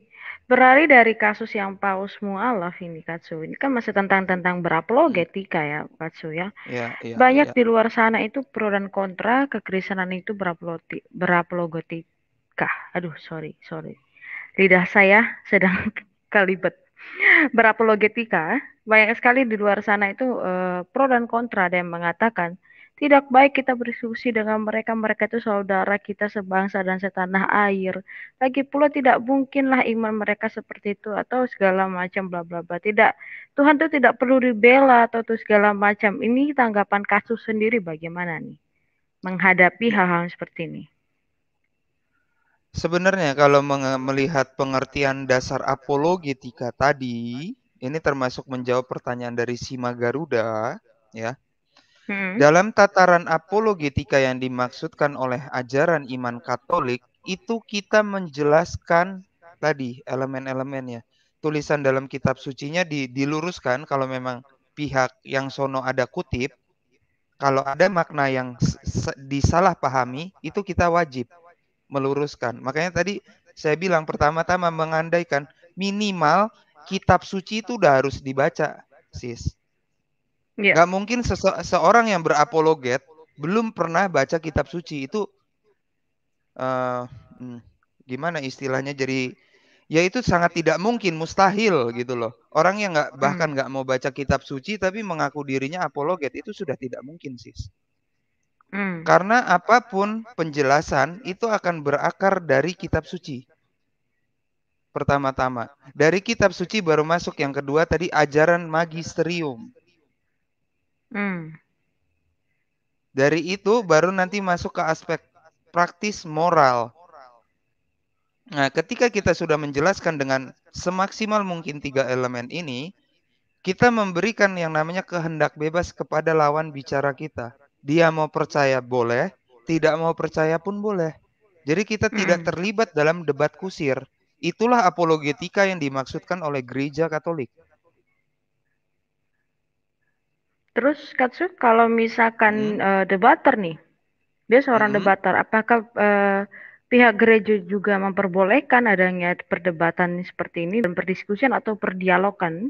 beralih dari kasus yang paus mualaf ini Katsu. Ini kan masih tentang tentang berapologetika ya Katsu ya. ya, ya Banyak ya. di luar sana itu pro dan kontra kekristenan itu berapoloti, berapologetika. Aduh, sorry, sorry. Lidah saya sedang kalibet berapologetika, banyak sekali di luar sana itu uh, pro dan kontra ada yang mengatakan tidak baik kita berdiskusi dengan mereka, mereka itu saudara kita sebangsa dan setanah air. Lagi pula tidak mungkinlah iman mereka seperti itu atau segala macam bla bla bla. Tidak, Tuhan itu tidak perlu dibela atau tuh segala macam. Ini tanggapan kasus sendiri bagaimana nih menghadapi hal-hal seperti ini? Sebenarnya kalau melihat pengertian dasar apologetika tadi, ini termasuk menjawab pertanyaan dari Sima Garuda, ya. Hmm. Dalam tataran apologetika yang dimaksudkan oleh ajaran iman Katolik, itu kita menjelaskan tadi elemen-elemennya. Tulisan dalam kitab sucinya di, diluruskan kalau memang pihak yang sono ada kutip, kalau ada makna yang disalahpahami, itu kita wajib meluruskan. Makanya tadi saya bilang pertama-tama mengandaikan minimal kitab suci itu udah harus dibaca, sis. Yeah. Gak mungkin sese seorang yang berapologet belum pernah baca kitab suci itu uh, gimana istilahnya jadi ya itu sangat tidak mungkin mustahil gitu loh orang yang nggak hmm. bahkan nggak mau baca kitab suci tapi mengaku dirinya apologet itu sudah tidak mungkin sis Hmm. Karena apapun penjelasan itu akan berakar dari kitab suci. Pertama-tama, dari kitab suci baru masuk yang kedua tadi ajaran magisterium. Hmm. Dari itu baru nanti masuk ke aspek praktis moral. Nah, ketika kita sudah menjelaskan dengan semaksimal mungkin tiga elemen ini, kita memberikan yang namanya kehendak bebas kepada lawan bicara kita. Dia mau percaya boleh, tidak mau percaya pun boleh. Jadi kita tidak hmm. terlibat dalam debat kusir. Itulah apologetika yang dimaksudkan oleh gereja Katolik. Terus Katsu, kalau misalkan hmm. uh, debater nih, dia seorang hmm. debater, apakah uh, pihak gereja juga memperbolehkan adanya perdebatan seperti ini dan perdiskusian atau perdialogan?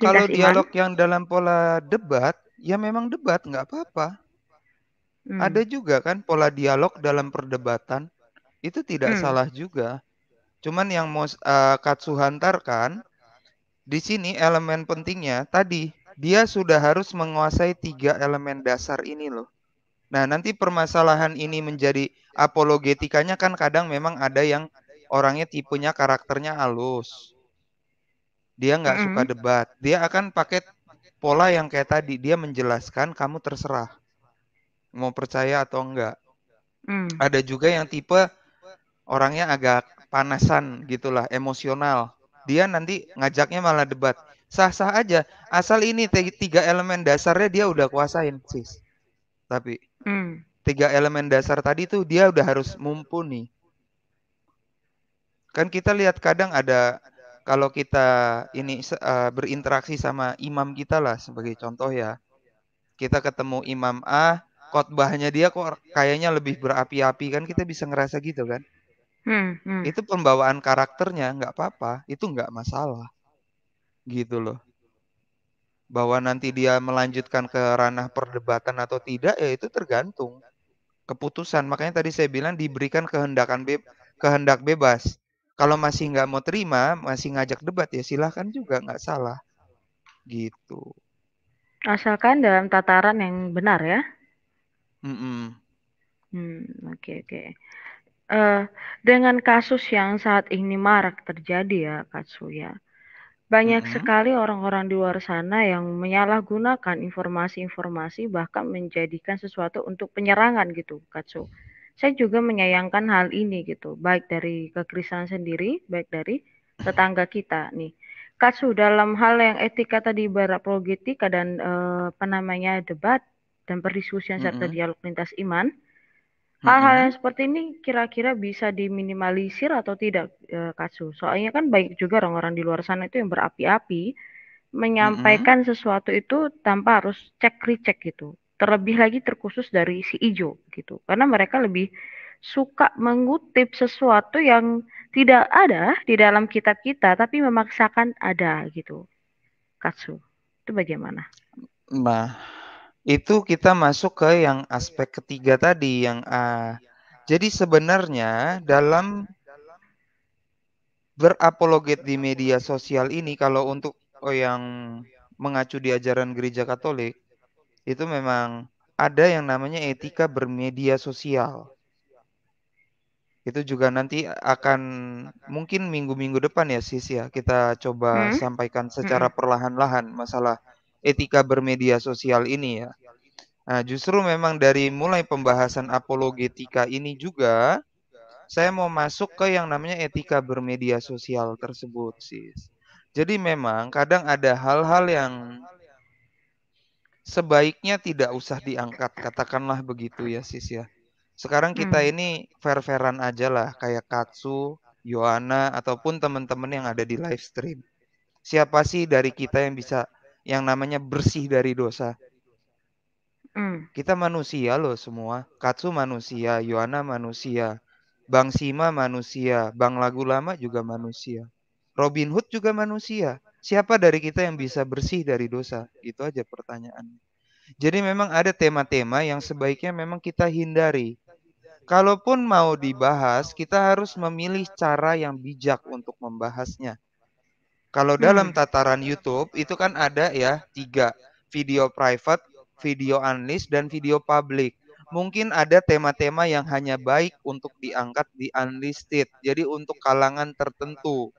Kalau dialog yang dalam pola debat ya memang debat nggak apa-apa. Hmm. Ada juga kan pola dialog dalam perdebatan itu tidak hmm. salah juga. Cuman yang mau uh, eh, Katsu hantarkan di sini elemen pentingnya tadi dia sudah harus menguasai tiga elemen dasar ini loh. Nah nanti permasalahan ini menjadi apologetikanya kan kadang memang ada yang orangnya tipenya karakternya halus. Dia nggak mm -hmm. suka debat. Dia akan pakai pola yang kayak tadi dia menjelaskan kamu terserah mau percaya atau enggak. Hmm. Ada juga yang tipe orangnya agak panasan gitulah, emosional. Dia nanti ngajaknya malah debat. Sah-sah aja, asal ini tiga elemen dasarnya dia udah kuasain, sis. Tapi hmm. tiga elemen dasar tadi tuh dia udah harus mumpuni. Kan kita lihat kadang ada kalau kita ini uh, berinteraksi sama imam kita lah sebagai contoh ya. Kita ketemu imam A, khotbahnya dia kok kayaknya lebih berapi-api kan kita bisa ngerasa gitu kan. Hmm, hmm. Itu pembawaan karakternya nggak apa-apa, itu nggak masalah. Gitu loh. Bahwa nanti dia melanjutkan ke ranah perdebatan atau tidak ya itu tergantung keputusan. Makanya tadi saya bilang diberikan kehendakan be kehendak bebas kalau masih nggak mau terima, masih ngajak debat ya silahkan juga nggak salah. Gitu. Asalkan dalam tataran yang benar ya. Mm -mm. Hmm, oke okay, oke. Okay. Uh, eh, dengan kasus yang saat ini marak terjadi ya, Katsuya. Banyak mm -hmm. sekali orang-orang di luar sana yang menyalahgunakan informasi-informasi bahkan menjadikan sesuatu untuk penyerangan gitu, Katsu saya juga menyayangkan hal ini gitu, baik dari kekristenan sendiri, baik dari tetangga kita nih. Kasus dalam hal yang etika tadi progetika dan eh, apa namanya debat dan perdiskusian mm -hmm. serta dialog lintas iman, hal-hal yang seperti ini kira-kira bisa diminimalisir atau tidak eh, kasus? Soalnya kan baik juga orang-orang di luar sana itu yang berapi-api menyampaikan mm -hmm. sesuatu itu tanpa harus cek recek gitu terlebih lagi terkhusus dari si Ijo gitu. Karena mereka lebih suka mengutip sesuatu yang tidak ada di dalam kitab kita tapi memaksakan ada gitu. Katsu. Itu bagaimana? Nah, itu kita masuk ke yang aspek ketiga tadi yang uh, jadi sebenarnya dalam berapologet di media sosial ini kalau untuk oh, yang mengacu di ajaran gereja Katolik itu memang ada yang namanya etika bermedia sosial. Itu juga nanti akan mungkin minggu-minggu depan ya Sis ya kita coba hmm? sampaikan secara hmm. perlahan-lahan masalah etika bermedia sosial ini ya. Nah, justru memang dari mulai pembahasan apologetika ini juga saya mau masuk ke yang namanya etika bermedia sosial tersebut Sis. Jadi memang kadang ada hal-hal yang sebaiknya tidak usah diangkat, katakanlah begitu ya sis ya. Sekarang kita hmm. ini fair-fairan aja lah kayak Katsu, Yohana ataupun teman-teman yang ada di live stream. Siapa sih dari kita yang bisa yang namanya bersih dari dosa? Hmm. Kita manusia loh semua. Katsu manusia, Yohana manusia, Bang Sima manusia, Bang Lagu Lama juga manusia. Robin Hood juga manusia. Siapa dari kita yang bisa bersih dari dosa? Itu aja pertanyaannya. Jadi memang ada tema-tema yang sebaiknya memang kita hindari. Kalaupun mau dibahas, kita harus memilih cara yang bijak untuk membahasnya. Kalau hmm. dalam tataran YouTube itu kan ada ya tiga video private, video unlist, dan video public. Mungkin ada tema-tema yang hanya baik untuk diangkat di unlisted, jadi untuk kalangan tertentu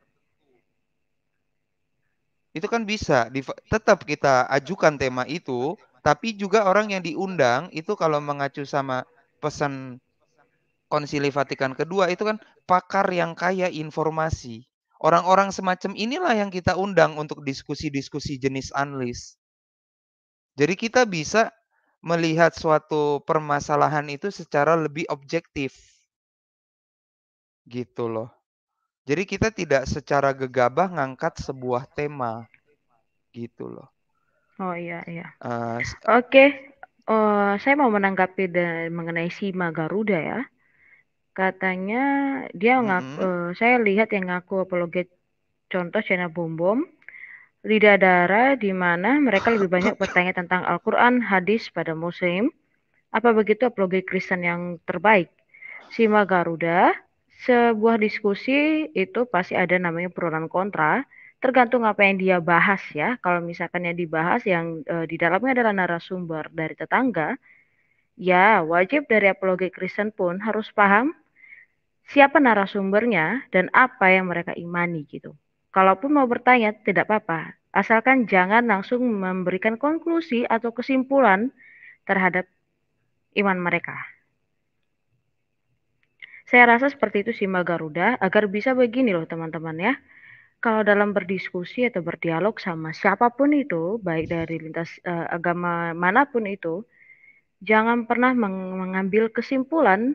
itu kan bisa tetap kita ajukan tema itu tapi juga orang yang diundang itu kalau mengacu sama pesan konsili Vatikan kedua itu kan pakar yang kaya informasi orang-orang semacam inilah yang kita undang untuk diskusi-diskusi jenis analis jadi kita bisa melihat suatu permasalahan itu secara lebih objektif gitu loh jadi kita tidak secara gegabah ngangkat sebuah tema gitu loh. Oh iya iya. Uh, Oke, okay. uh, eh, saya mau menanggapi dan mengenai Sima Garuda ya. Katanya dia -hmm. ngaku, uh, eh, saya lihat yang ngaku apologet contoh Cina Bom Bom lidah darah di mana mereka lebih banyak bertanya tentang Al-Quran, hadis pada muslim. Apa begitu apologi Kristen yang terbaik? Sima Garuda sebuah diskusi itu pasti ada namanya pro dan kontra tergantung apa yang dia bahas ya. Kalau misalkan yang dibahas yang e, di dalamnya adalah narasumber dari tetangga, ya wajib dari apologi Kristen pun harus paham siapa narasumbernya dan apa yang mereka imani gitu. Kalaupun mau bertanya tidak apa-apa, asalkan jangan langsung memberikan konklusi atau kesimpulan terhadap iman mereka. Saya rasa seperti itu sih Mbak Garuda, agar bisa begini loh teman-teman ya. Kalau dalam berdiskusi atau berdialog sama siapapun itu, baik dari lintas uh, agama manapun itu, jangan pernah meng mengambil kesimpulan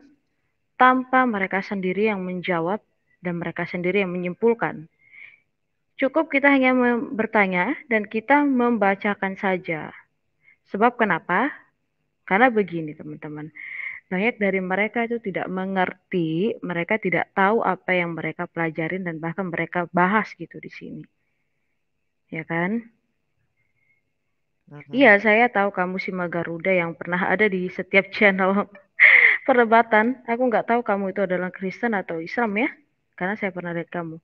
tanpa mereka sendiri yang menjawab dan mereka sendiri yang menyimpulkan. Cukup kita hanya bertanya dan kita membacakan saja. Sebab kenapa? Karena begini teman-teman banyak dari mereka itu tidak mengerti, mereka tidak tahu apa yang mereka pelajarin dan bahkan mereka bahas gitu di sini. Ya kan? Iya, saya tahu kamu si Garuda yang pernah ada di setiap channel perdebatan. Aku nggak tahu kamu itu adalah Kristen atau Islam ya, karena saya pernah lihat kamu.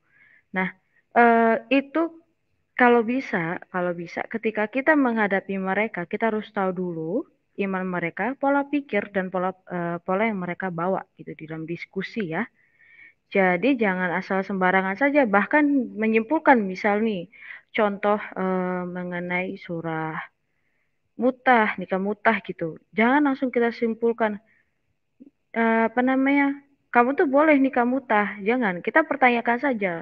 Nah, eh, itu kalau bisa, kalau bisa, ketika kita menghadapi mereka, kita harus tahu dulu iman mereka, pola pikir dan pola uh, pola yang mereka bawa gitu di dalam diskusi ya. Jadi jangan asal sembarangan saja bahkan menyimpulkan misal nih contoh uh, mengenai surah mutah, nikah mutah gitu. Jangan langsung kita simpulkan uh, apa namanya? Kamu tuh boleh nikah mutah. Jangan, kita pertanyakan saja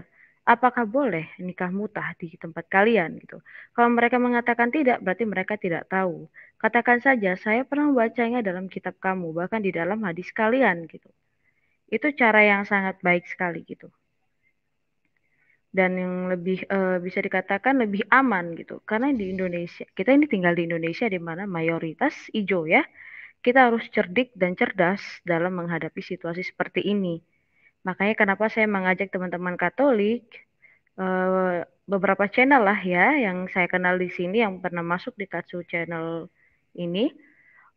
apakah boleh nikah mutah di tempat kalian gitu. Kalau mereka mengatakan tidak, berarti mereka tidak tahu. Katakan saja, saya pernah membacanya dalam kitab kamu, bahkan di dalam hadis kalian gitu. Itu cara yang sangat baik sekali gitu. Dan yang lebih e, bisa dikatakan lebih aman gitu. Karena di Indonesia, kita ini tinggal di Indonesia di mana mayoritas hijau ya. Kita harus cerdik dan cerdas dalam menghadapi situasi seperti ini. Makanya kenapa saya mengajak teman-teman Katolik e, beberapa channel lah ya yang saya kenal di sini yang pernah masuk di Katsu channel ini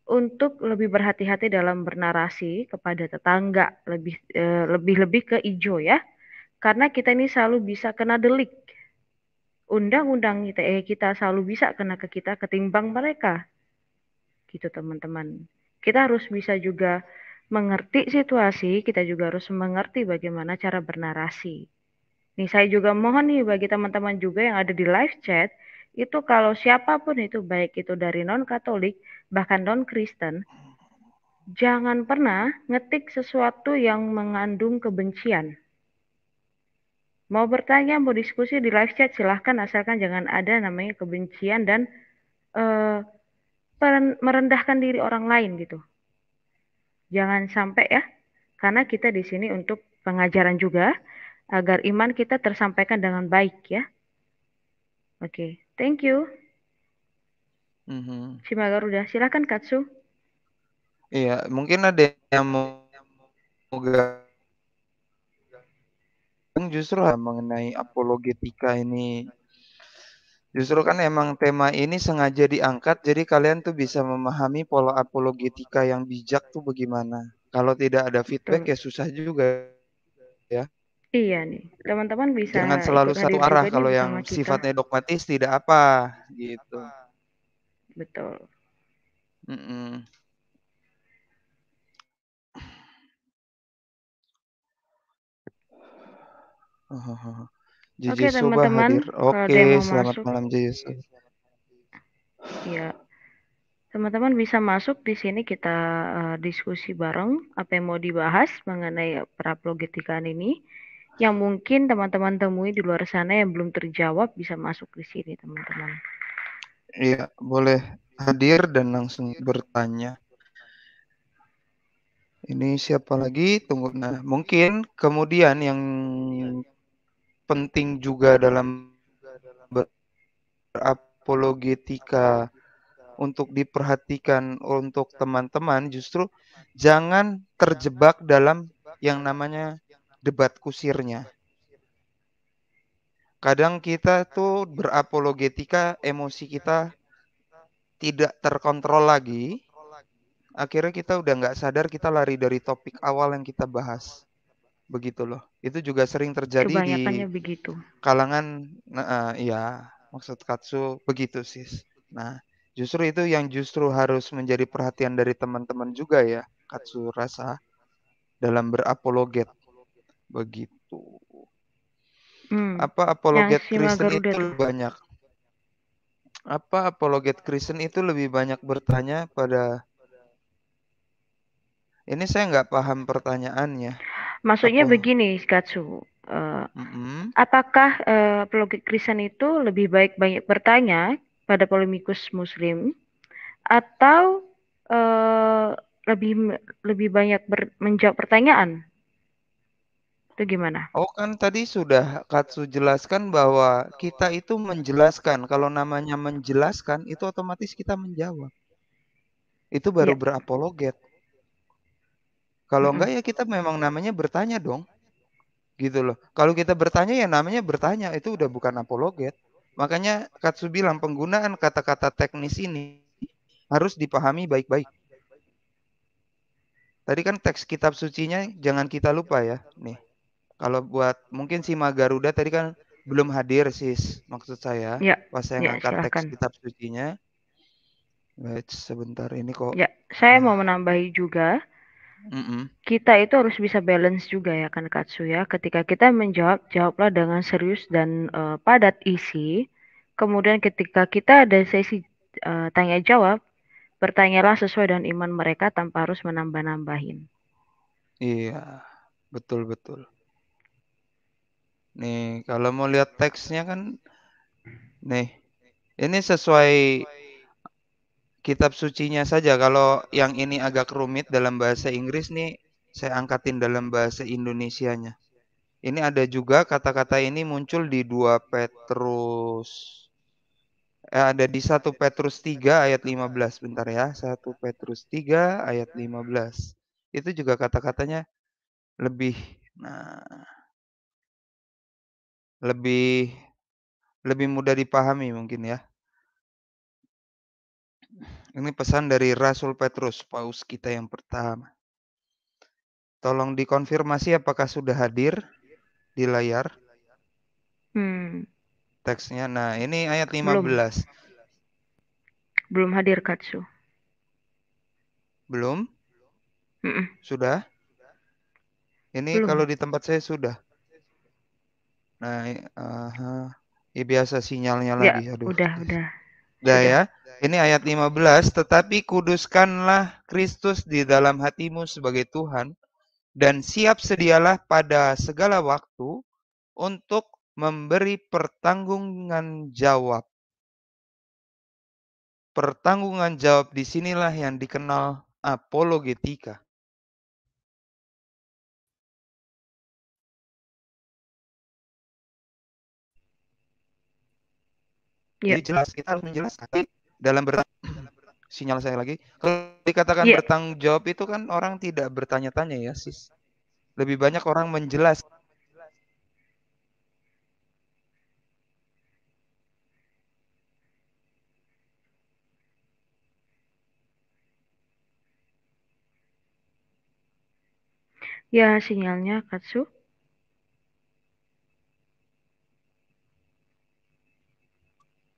untuk lebih berhati-hati dalam bernarasi kepada tetangga lebih lebih lebih ke ijo ya karena kita ini selalu bisa kena delik undang-undang kita eh, kita selalu bisa kena ke kita ketimbang mereka gitu teman-teman kita harus bisa juga mengerti situasi kita juga harus mengerti bagaimana cara bernarasi nih saya juga mohon nih bagi teman-teman juga yang ada di live chat itu kalau siapapun itu baik itu dari non Katolik bahkan non Kristen jangan pernah ngetik sesuatu yang mengandung kebencian. Mau bertanya, mau diskusi di live chat silahkan asalkan jangan ada namanya kebencian dan eh, merendahkan diri orang lain gitu. Jangan sampai ya, karena kita di sini untuk pengajaran juga agar iman kita tersampaikan dengan baik ya. Oke. Okay. Thank you. Mm-hmm. Shima Garuda. Silahkan Katsu. Iya, mungkin ada yang mau, mau justru mengenai apologetika ini Justru kan emang tema ini sengaja diangkat jadi kalian tuh bisa memahami pola apologetika yang bijak tuh bagaimana. Kalau tidak ada feedback Betul. ya susah juga ya. Iya nih, teman-teman bisa. Jangan selalu satu arah kalau yang kita. sifatnya dogmatis tidak apa gitu. Betul. Mm -mm. Oke okay, teman-teman, Oke, selamat masuk, malam Jiji. Ya Teman-teman bisa masuk di sini kita uh, diskusi bareng apa yang mau dibahas mengenai praplogitika ini yang mungkin teman-teman temui di luar sana yang belum terjawab bisa masuk di sini teman-teman. Iya, boleh hadir dan langsung bertanya. Ini siapa lagi? Tunggu. Nah, mungkin kemudian yang penting juga dalam berapologetika untuk diperhatikan untuk teman-teman justru jangan terjebak dalam yang namanya debat kusirnya. Kadang kita tuh berapologetika emosi kita tidak terkontrol lagi. Akhirnya kita udah nggak sadar kita lari dari topik awal yang kita bahas. Begitu loh. Itu juga sering terjadi di begitu. kalangan, uh, ya maksud Katsu begitu sis. Nah, justru itu yang justru harus menjadi perhatian dari teman-teman juga ya Katsu rasa dalam berapologet Begitu. Hmm. Apa apologet Kristen itu lebih banyak? Apa apologet Kristen itu lebih banyak bertanya pada ini saya nggak paham pertanyaannya. Maksudnya Apa? begini, Katsu Uh, eh, mm -hmm. Apakah uh, apologet Kristen itu lebih baik banyak bertanya pada polemikus Muslim atau uh, lebih lebih banyak ber, menjawab pertanyaan itu gimana? Oh kan tadi sudah Katsu jelaskan bahwa kita itu menjelaskan. Kalau namanya menjelaskan itu otomatis kita menjawab. Itu baru ya. berapologet. Kalau mm -hmm. enggak ya kita memang namanya bertanya dong. Gitu loh. Kalau kita bertanya ya namanya bertanya itu udah bukan apologet. Makanya Katsu bilang penggunaan kata-kata teknis ini harus dipahami baik-baik. Tadi kan teks kitab sucinya jangan kita lupa ya. Nih, kalau buat mungkin si Garuda tadi kan belum hadir sih maksud saya ya, pas saya ya, ngangkat silahkan. teks kitab suci-nya. Wait, sebentar ini kok ya saya hmm. mau menambahi juga Mm-mm. kita itu harus bisa balance juga ya kan Katsu ya ketika kita menjawab jawablah dengan serius dan uh, padat isi kemudian ketika kita ada sesi uh, eh, tanya jawab bertanyalah sesuai dengan iman mereka tanpa harus menambah nambahin iya betul betul Nih, kalau mau lihat teksnya kan nih. Ini sesuai kitab sucinya saja. Kalau yang ini agak rumit dalam bahasa Inggris nih, saya angkatin dalam bahasa Indonesianya. Ini ada juga kata-kata ini muncul di dua Petrus eh, ada di 1 Petrus 3 ayat 15 bentar ya. 1 Petrus 3 ayat 15. Itu juga kata-katanya lebih nah lebih lebih mudah dipahami mungkin ya. Ini pesan dari Rasul Petrus, paus kita yang pertama. Tolong dikonfirmasi apakah sudah hadir di layar. Hmm. Teksnya, nah ini ayat 15. Belum, Belum hadir Katsu. Belum? Mm -mm. Sudah? Ini Belum. kalau di tempat saya sudah. Nah, uh, ya biasa sinyalnya ya, lagi. Aduh. Udah, udah. Udah ya. Ini ayat 15, tetapi kuduskanlah Kristus di dalam hatimu sebagai Tuhan dan siap sedialah pada segala waktu untuk memberi pertanggungan jawab. Pertanggungan jawab disinilah yang dikenal apologetika. Yeah. Jadi iya. jelas kita harus menjelaskan. Tapi dalam ber sinyal saya lagi, kalau dikatakan yeah. bertanggung jawab itu kan orang tidak bertanya-tanya ya, sis. Lebih banyak orang menjelas. Ya, sinyalnya Katsu.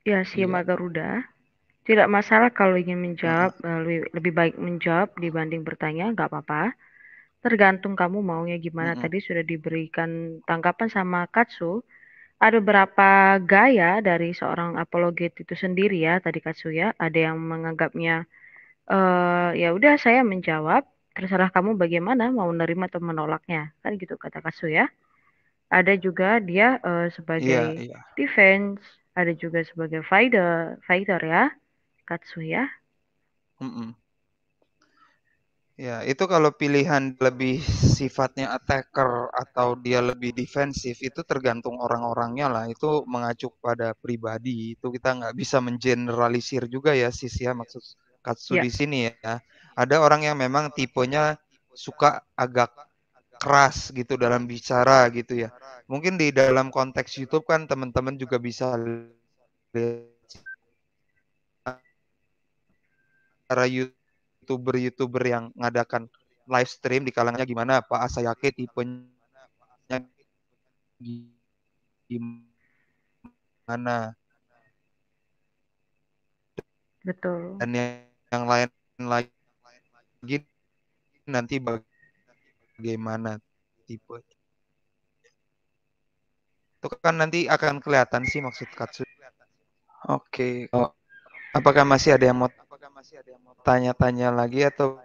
Ya, Sioma iya. Garuda. Tidak masalah kalau ingin menjawab, eh, lebih, lebih baik menjawab dibanding bertanya, nggak apa-apa. Tergantung kamu maunya gimana. Mm -hmm. Tadi sudah diberikan tanggapan sama Katsu. Ada beberapa gaya dari seorang apologet itu sendiri ya, tadi Katsu ya. Ada yang menganggapnya, e, ya udah saya menjawab, terserah kamu bagaimana mau menerima atau menolaknya. Kan gitu kata Katsu ya. Ada juga dia uh, sebagai yeah, yeah. defense ada juga sebagai fighter fighter ya katsu ya mm -mm. ya itu kalau pilihan lebih sifatnya attacker atau dia lebih defensif itu tergantung orang-orangnya lah itu mengacu pada pribadi itu kita nggak bisa mengeneralisir juga ya sisi ya maksud katsu yeah. di sini ya ada orang yang memang tipenya suka agak keras gitu dalam bicara gitu ya. Mungkin di dalam konteks YouTube kan teman-teman juga bisa lihat para youtuber-youtuber yang mengadakan live stream di kalangannya gimana Pak Asayake tipenya gimana betul dan yang, yang lain lagi nanti bagi bagaimana tipe itu kan nanti akan kelihatan sih maksud katsu oke okay. oh. apakah masih ada yang mau tanya-tanya lagi atau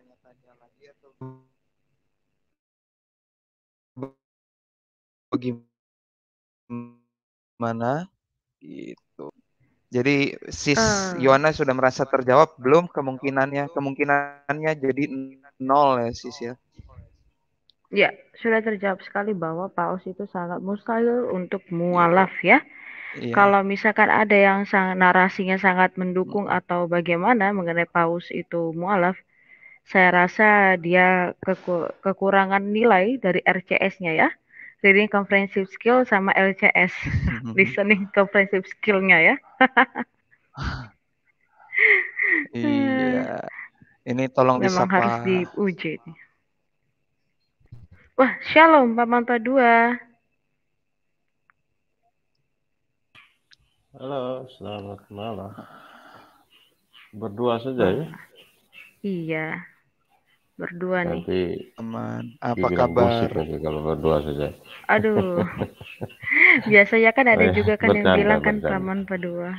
bagaimana gitu jadi sis hmm. Ah. Yohana sudah merasa terjawab belum kemungkinannya kemungkinannya jadi nol ya sis ya Ya, sudah terjawab sekali bahwa paus itu sangat mustahil untuk mualaf ya. Iya. Kalau misalkan ada yang sang, narasinya sangat mendukung hmm. atau bagaimana mengenai paus itu mualaf, saya rasa dia keku kekurangan nilai dari RCS-nya ya. Reading Comprehensive Skill sama LCS, Listening Comprehensive Skill-nya ya. iya. Ini tolong Memang harus diuji. Wah, shalom Pak Manto dua. Halo, selamat malam. Berdua saja ya? Iya. Berdua Nanti nih. Teman, apa kabar? kalau berdua saja. Aduh. Biasanya kan ada juga kan bercanda, yang bilang kan bercanda. paman berdua.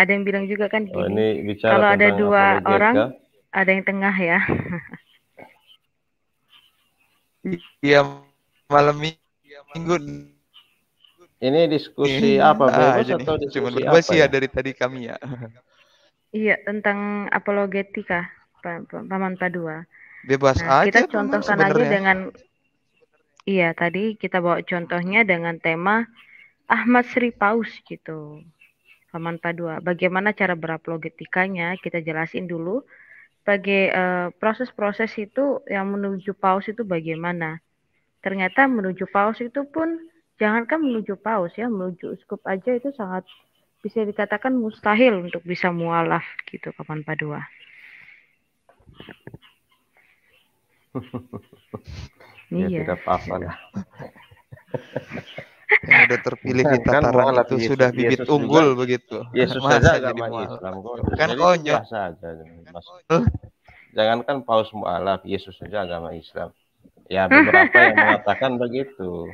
Ada yang bilang juga kan oh, gini. Oh, ini kalau ada dua orang, ya? ada yang tengah ya. Iya, iya malam minggu. Ini diskusi ini, hmm, apa bebas ah, atau diskusi cuma berdua sih ya, ya dari tadi kami ya. Iya tentang apologetika paman Padua. Bebas nah, aja. Kita contohkan lagi dengan iya tadi kita bawa contohnya dengan tema Ahmad Sri Paus gitu. Paman Padua. Bagaimana cara berapologetikanya kita jelasin dulu sebagai eh, proses-proses uh, itu yang menuju paus itu bagaimana. Ternyata menuju paus itu pun jangankan menuju paus ya, menuju uskup aja itu sangat bisa dikatakan mustahil untuk bisa mualaf gitu kapan padua. ya, iya. Tidak apa-apa. yang udah terpilih di kan tataran kan, itu Yesus, sudah bibit Yesus unggul juga, begitu. Yesus masa saja jadi Islam Kan konyol. saja. Mas, paus mualaf, Yesus saja agama Islam. Ya beberapa yang mengatakan begitu.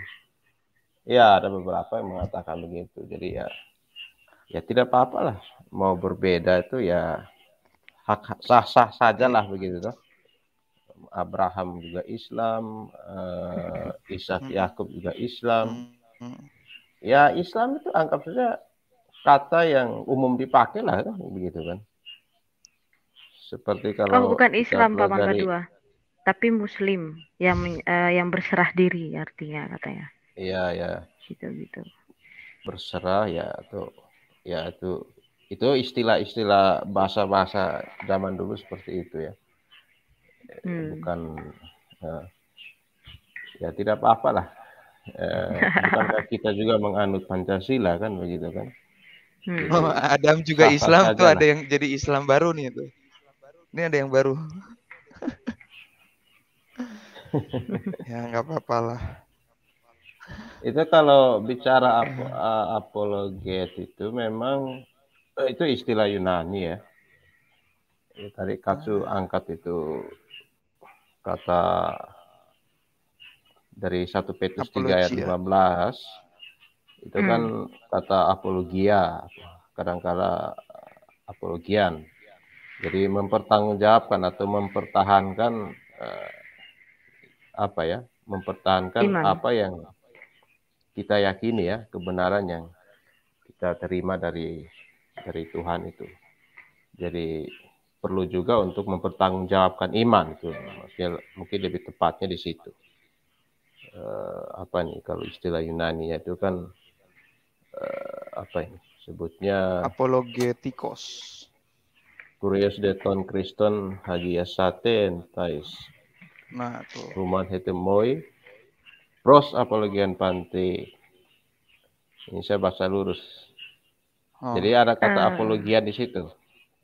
Ya ada beberapa yang mengatakan begitu. Jadi ya ya tidak apa-apalah mau berbeda itu ya hak sah-sah sajalah begitu Tuh. Abraham juga Islam, uh, Ishak Yakub juga Islam. Ya Islam itu anggap saja kata yang umum dipakai lah kan begitu kan. Seperti oh, kalau oh, bukan Islam Pak Mangga dua, tapi Muslim yang uh, yang berserah diri artinya katanya. Iya ya. Gitu gitu. Berserah ya itu ya itu itu istilah-istilah bahasa-bahasa zaman dulu seperti itu ya. Hmm. Bukan uh, ya tidak apa-apa lah Eh, kita juga menganut Pancasila kan begitu kan? Hmm. Oh, Adam juga Apa Islam tuh ada yang jadi Islam baru nih itu. Ini ada yang baru. ya nggak apa apalah Itu kalau bicara ap eh, apologet itu memang eh, itu istilah Yunani ya. ya tadi Katsu angkat itu kata dari 1 Petrus tiga 3 lima belas itu hmm. kan kata apologia kadangkala apologian jadi mempertanggungjawabkan atau mempertahankan eh, apa ya mempertahankan Iman. apa yang kita yakini ya kebenaran yang kita terima dari dari Tuhan itu jadi perlu juga untuk mempertanggungjawabkan iman itu mungkin lebih tepatnya di situ uh, apa nih kalau istilah Yunani itu kan uh, apa ini sebutnya apologetikos. Kurios deton Kristen hagiasate entais. Nah, rumah Ruman hetemoi pros apologian panti. Ini saya bahasa lurus. Oh. Jadi ada kata uh, apologian di situ.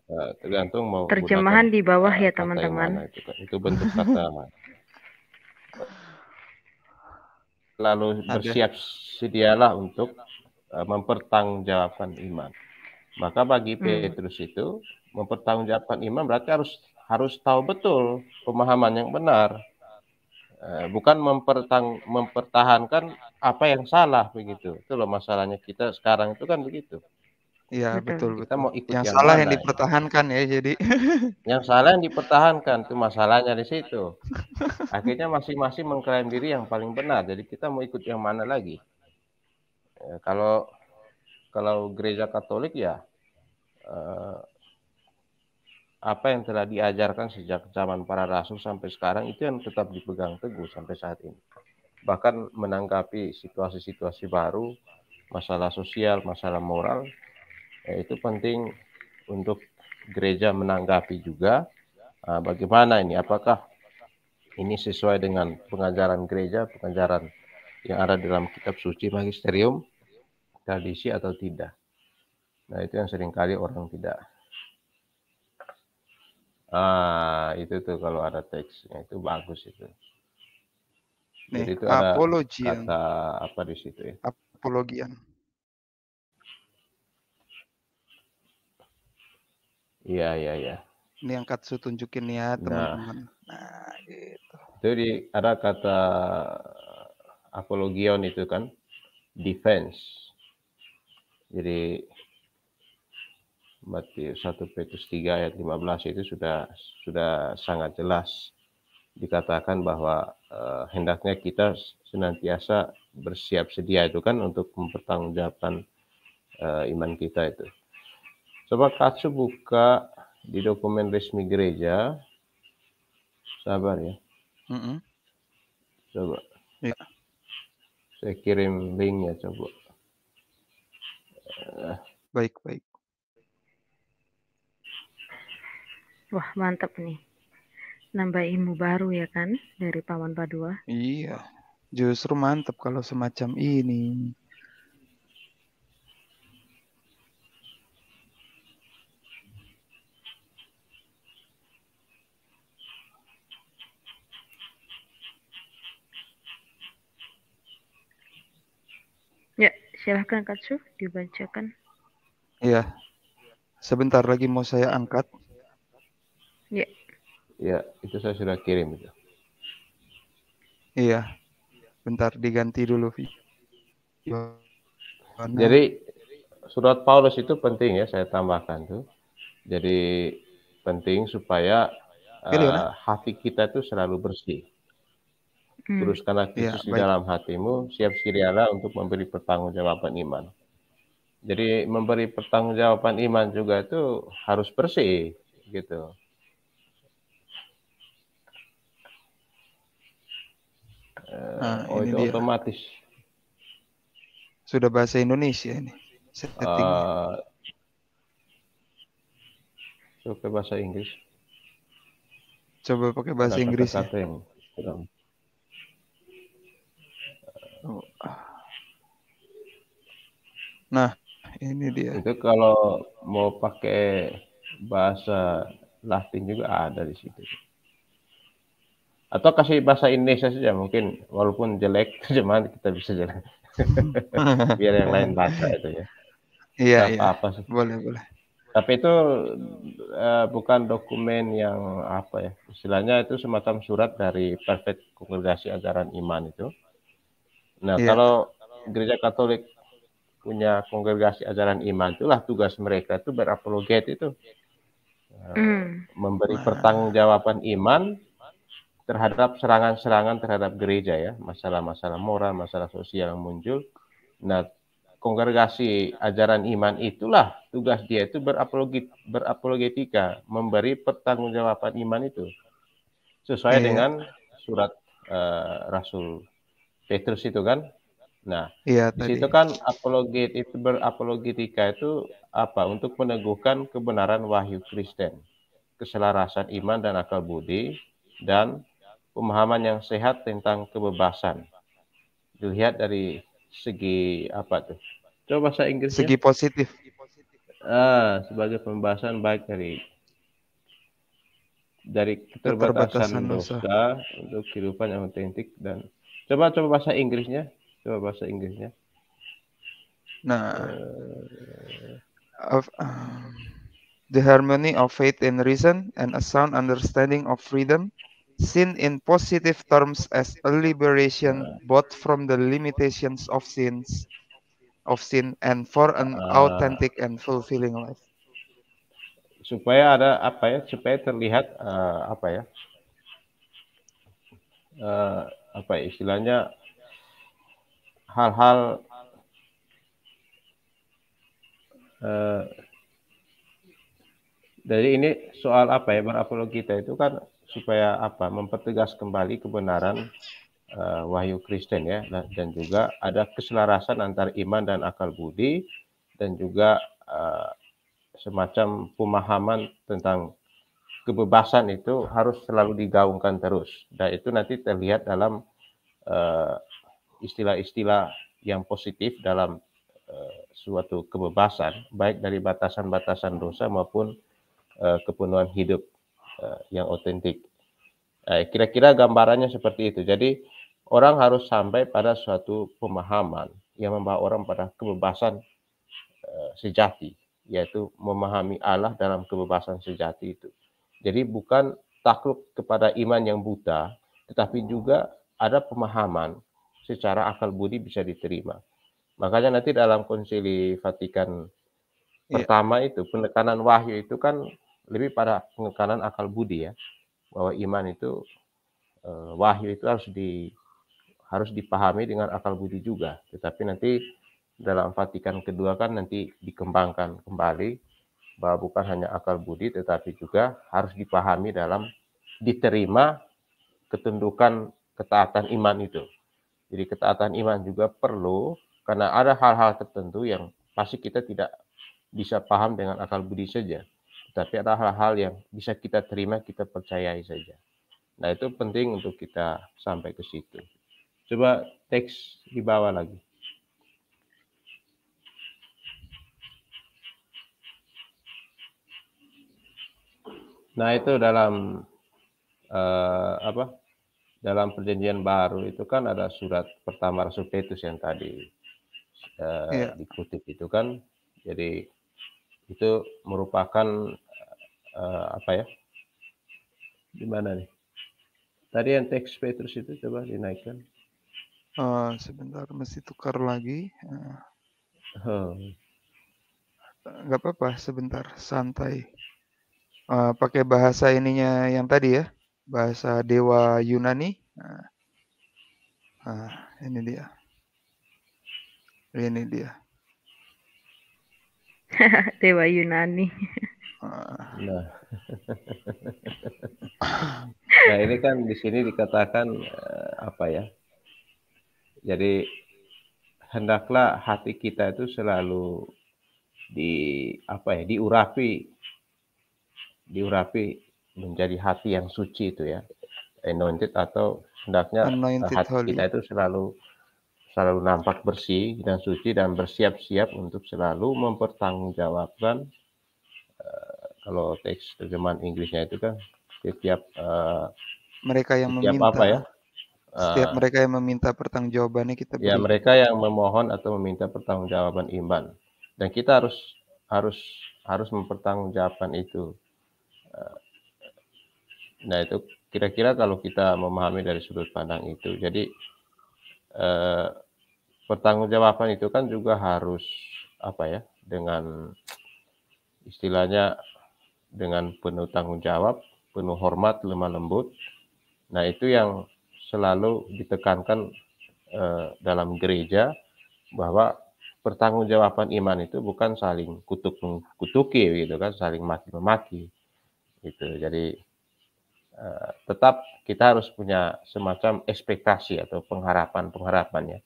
Nah, tergantung mau terjemahan di bawah ya teman-teman. Itu, kan. itu bentuk kata. lalu bersiap sedialah untuk uh, mempertanggungjawabkan iman. Maka bagi hmm. Petrus hmm. itu mempertanggungjawabkan iman berarti harus harus tahu betul pemahaman yang benar. Eh, bukan mempertang, mempertahankan apa yang salah begitu. Itu loh masalahnya kita sekarang itu kan begitu. Iya betul, betul. Kita mau ikut yang, yang salah mana, yang ya? dipertahankan ya. ya jadi. Yang salah yang dipertahankan itu masalahnya di situ. Akhirnya masing-masing mengklaim diri yang paling benar. Jadi kita mau ikut yang mana lagi? Ya, kalau kalau gereja Katolik ya eh, apa yang telah diajarkan sejak zaman para rasul sampai sekarang itu yang tetap dipegang teguh sampai saat ini. Bahkan menanggapi situasi-situasi baru, masalah sosial, masalah moral, Ya, itu penting untuk gereja menanggapi juga uh, bagaimana ini, apakah ini sesuai dengan pengajaran gereja, pengajaran yang ada dalam kitab suci magisterium, tradisi atau tidak. Nah itu yang seringkali orang tidak. Ah itu tuh kalau ada teksnya itu bagus itu. Nih, eh, itu apologian. ada kata apa di situ ya? Apologian. Iya, iya, iya. Ini yang Katsu tunjukin ya, nah. teman-teman. Nah, nah gitu. Itu ada kata apologion itu kan defense. Jadi Matius 1 Petrus 3 ayat 15 itu sudah sudah sangat jelas dikatakan bahwa eh, hendaknya kita senantiasa bersiap sedia itu kan untuk mempertanggungjawabkan eh, iman kita itu. Coba kasih buka di dokumen resmi gereja. Sabar ya. Mm -hmm. Coba. Yeah. Saya kirim link ya. coba. Baik, baik. Wah, mantap nih. Nambah ilmu baru ya kan dari Paman Padua? Iya. Justru mantap kalau semacam ini. Ya, silahkan Kak Su, dibacakan. Iya. Sebentar lagi mau saya angkat. Ya. Ya, itu saya sudah kirim itu. Iya. Bentar diganti dulu. Karena... Jadi surat Paulus itu penting ya saya tambahkan tuh. Jadi penting supaya uh, hati kita itu selalu bersih. Hmm. Teruskanlah ya, Kristus ya, di dalam hatimu, siap sedialah untuk memberi pertanggungjawaban iman. Jadi memberi pertanggungjawaban iman juga itu harus bersih gitu. Nah, oh itu otomatis. Sudah bahasa Indonesia ini. Settingnya. Uh, pakai bahasa Inggris. Coba pakai bahasa nah, Inggris. Kata ya. yang Nah, ini dia. Itu kalau mau pakai bahasa Latin juga ada di situ. Atau kasih bahasa Indonesia saja mungkin walaupun jelek terjemahan kita bisa jalan. Biar yang lain baca itu ya. Iya, iya. Apa -apa sih. Boleh, boleh. Tapi itu uh, bukan dokumen yang apa ya. Istilahnya itu semacam surat dari Perfect Kongregasi Ajaran Iman itu Nah, yeah. kalau gereja Katolik punya kongregasi ajaran iman, itulah tugas mereka itu berapologet itu mm. memberi pertanggungjawaban iman terhadap serangan-serangan terhadap gereja ya, masalah-masalah moral, masalah sosial yang muncul. Nah, kongregasi ajaran iman itulah tugas dia itu berapologet, berapologetika, memberi pertanggungjawaban iman itu sesuai yeah. dengan surat uh, Rasul Petrus itu kan. Nah, ya, di situ kan apologet itu berapologetika itu apa? Untuk meneguhkan kebenaran wahyu Kristen, keselarasan iman dan akal budi dan pemahaman yang sehat tentang kebebasan. Dilihat dari segi apa tuh? Coba bahasa Inggris. Segi positif. Ah, sebagai pembahasan baik dari dari keterbatasan, keterbatasan dosa, dosa untuk kehidupan yang otentik dan Coba coba bahasa Inggrisnya. Coba bahasa Inggrisnya. Nah, eh. of, um, the harmony of faith and reason and a sound understanding of freedom seen in positive terms as a liberation ah. both from the limitations of sins of sin and for an ah. authentic and fulfilling life supaya ada apa ya supaya terlihat uh, apa ya uh, apa ya istilahnya hal-hal uh, eh, dari ini soal apa ya berapologi kita itu kan supaya apa mempertegas kembali kebenaran uh, wahyu Kristen ya dan juga ada keselarasan antar iman dan akal budi dan juga uh, semacam pemahaman tentang kebebasan itu harus selalu digaungkan terus dan itu nanti terlihat dalam eh, istilah-istilah yang positif dalam eh, suatu kebebasan baik dari batasan-batasan dosa maupun eh, kepenuhan hidup yang otentik kira-kira gambarannya seperti itu jadi orang harus sampai pada suatu pemahaman yang membawa orang pada kebebasan sejati yaitu memahami Allah dalam kebebasan sejati itu jadi bukan takluk kepada iman yang buta, tetapi juga ada pemahaman secara akal budi bisa diterima. Makanya nanti dalam konsili Vatikan yeah. pertama itu penekanan wahyu itu kan lebih pada penekanan akal budi ya, bahwa iman itu eh, wahyu itu harus di harus dipahami dengan akal budi juga. Tetapi nanti dalam Vatikan kedua kan nanti dikembangkan kembali bahwa bukan hanya akal budi tetapi juga harus dipahami dalam diterima ketundukan ketaatan iman itu. Jadi ketaatan iman juga perlu karena ada hal-hal tertentu yang pasti kita tidak bisa paham dengan akal budi saja. Tetapi ada hal-hal yang bisa kita terima, kita percayai saja. Nah itu penting untuk kita sampai ke situ. Coba teks di bawah lagi. Nah itu dalam uh, apa? Dalam perjanjian baru itu kan ada surat pertama Rasul Petrus yang tadi uh, eh, yeah. dikutip itu kan. Jadi itu merupakan uh, apa ya? Di mana nih? Tadi yang teks Petrus itu coba dinaikkan. Uh, sebentar, mesti tukar lagi. Uh. Oh. Gak apa-apa, sebentar, santai uh, pakai bahasa ininya yang tadi ya, bahasa dewa Yunani. Nah, nah ini dia. Ini dia. dewa Yunani. Nah. nah. ini kan di sini dikatakan eh, apa ya? Jadi hendaklah hati kita itu selalu di apa ya diurapi diurapi menjadi hati yang suci itu ya anointed atau hendaknya anointed hati holy. kita itu selalu selalu nampak bersih dan suci dan bersiap-siap untuk selalu mempertanggungjawabkan uh, kalau teks terjemahan Inggrisnya itu kan setiap uh, mereka yang setiap meminta apa ya setiap uh, mereka yang meminta pertanggungjawabannya kita ya, beri. ya mereka yang memohon atau meminta pertanggungjawaban iman dan kita harus harus harus mempertanggungjawabkan itu Eh, nah itu kira-kira kalau kita memahami dari sudut pandang itu, jadi eh, pertanggungjawaban itu kan juga harus apa ya dengan istilahnya dengan penuh tanggung jawab, penuh hormat, lemah lembut. Nah itu yang selalu ditekankan eh, dalam gereja bahwa pertanggungjawaban iman itu bukan saling kutuk kutuki gitu kan, saling maki memaki gitu jadi uh, tetap kita harus punya semacam ekspektasi atau pengharapan pengharapan ya.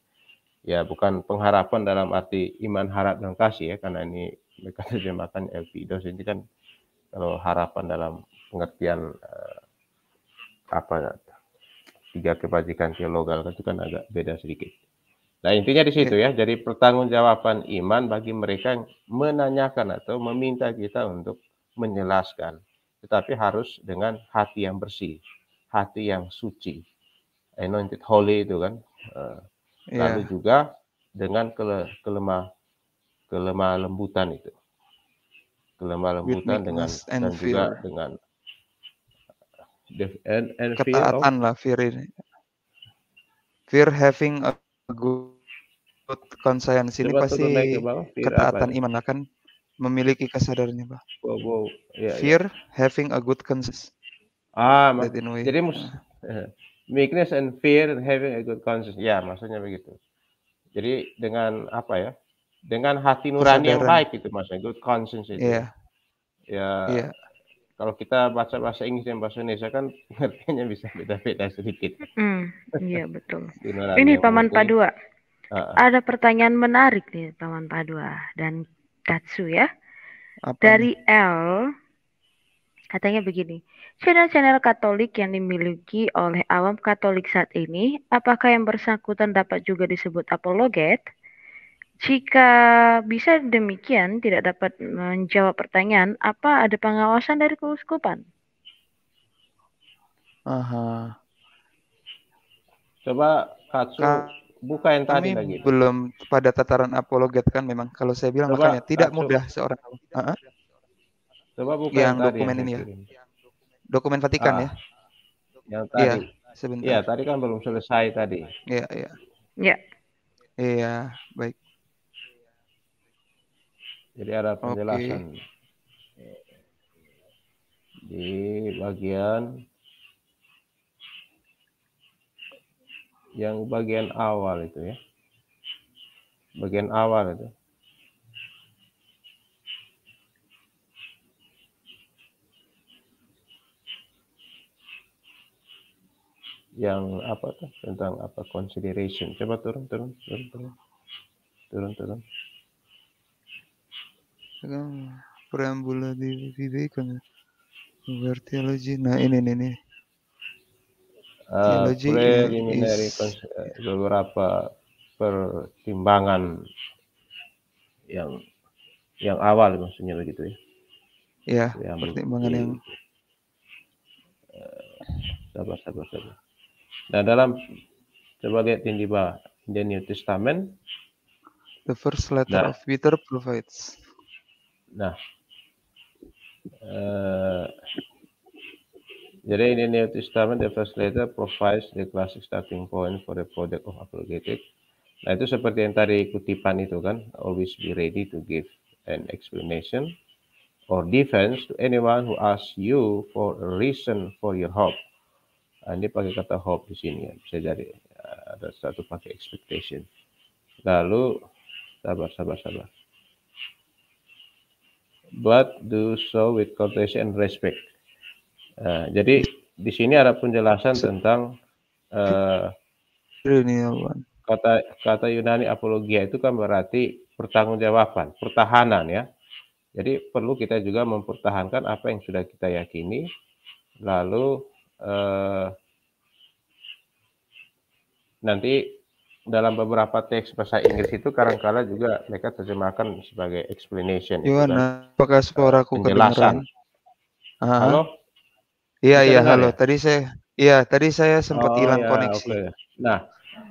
ya bukan pengharapan dalam arti iman harap dan kasih ya karena ini mereka terjemahkan dos ini kan kalau harapan dalam pengertian uh, apa ya, tiga kebajikan teologal kan itu kan agak beda sedikit. Nah intinya di situ ya. ya, jadi pertanggungjawaban iman bagi mereka yang menanyakan atau meminta kita untuk menjelaskan tetapi harus dengan hati yang bersih, hati yang suci, anointed holy itu kan. Uh, eh, yeah. Lalu juga dengan kele, kelemah kelemah lembutan itu, kelemah lembutan dengan dan fear. juga dengan eh, and, and ketaatan fear lah fear ini. Fear having a good, conscience ini pasti ketaatan iman akan. Kan? memiliki kesadarannya pak. Wow, wow. Yeah, ya. Fear yeah. having a good conscience. Ah, mak- jadi mus uh, meekness and fear and having a good conscience. Ya, maksudnya begitu. Jadi dengan apa ya? Dengan hati nurani yang baik itu maksudnya good conscience itu. Iya. Yeah. Ya. Yeah. Kalau kita baca bahasa Inggris dan bahasa Indonesia kan pengertiannya bisa beda-beda sedikit. Mm, iya betul. Ini Paman Padua. Uh, uh. Ada pertanyaan menarik nih Paman Padua dan Katsu ya. Apa? Dari L katanya begini. Channel-channel Katolik yang dimiliki oleh awam Katolik saat ini, apakah yang bersangkutan dapat juga disebut apologet? Jika bisa demikian, tidak dapat menjawab pertanyaan, apa ada pengawasan dari keuskupan? Aha. Coba Katsu buka yang tadi lagi. Belum pada tataran apologet kan memang kalau saya bilang coba, makanya tidak coba. mudah seorang uh, coba buka yang, yang dokumen yang ini ya. Dokumen Vatikan ah, ya. Yang tadi. Iya, sebentar. Iya, tadi kan belum selesai tadi. Iya, iya. Iya. Iya, baik. Jadi ada penjelasan okay. di bagian yang bagian awal itu ya bagian awal itu yang apa tuh tentang apa consideration coba turun turun turun turun turun turun preambula di turun berarti ya. nah ini turun nih uh, eh, preliminary eh, beberapa pertimbangan yang yang awal maksudnya begitu ya. Ya, yang pertimbangan yang eh, sabar sabar sabar. Nah, dalam sebagai tindiba yang in the New Testament the first letter nah, of Peter provides. Nah, uh, jadi ini in New Testament, the letter provides the classic starting point for the project of apologetic. Nah itu seperti yang tadi kutipan itu kan, always be ready to give an explanation or defense to anyone who asks you for a reason for your hope. Nah, ini pakai kata hope di sini ya, bisa jadi eh, ada satu pakai expectation. Lalu sabar sabar sabar. But do so with courtesy and respect. Nah, jadi di sini ada penjelasan tentang uh, kata kata Yunani apologia itu kan berarti pertanggungjawaban, pertahanan ya. Jadi perlu kita juga mempertahankan apa yang sudah kita yakini, lalu uh, nanti dalam beberapa teks bahasa Inggris itu kadangkala -kadang juga mereka terjemahkan sebagai explanation. Gimana? Apakah penjelasan? kedengaran? Halo? Iya iya halo. Ya? Tadi saya iya tadi saya sempat oh, hilang ya, koneksi. Okay. Nah,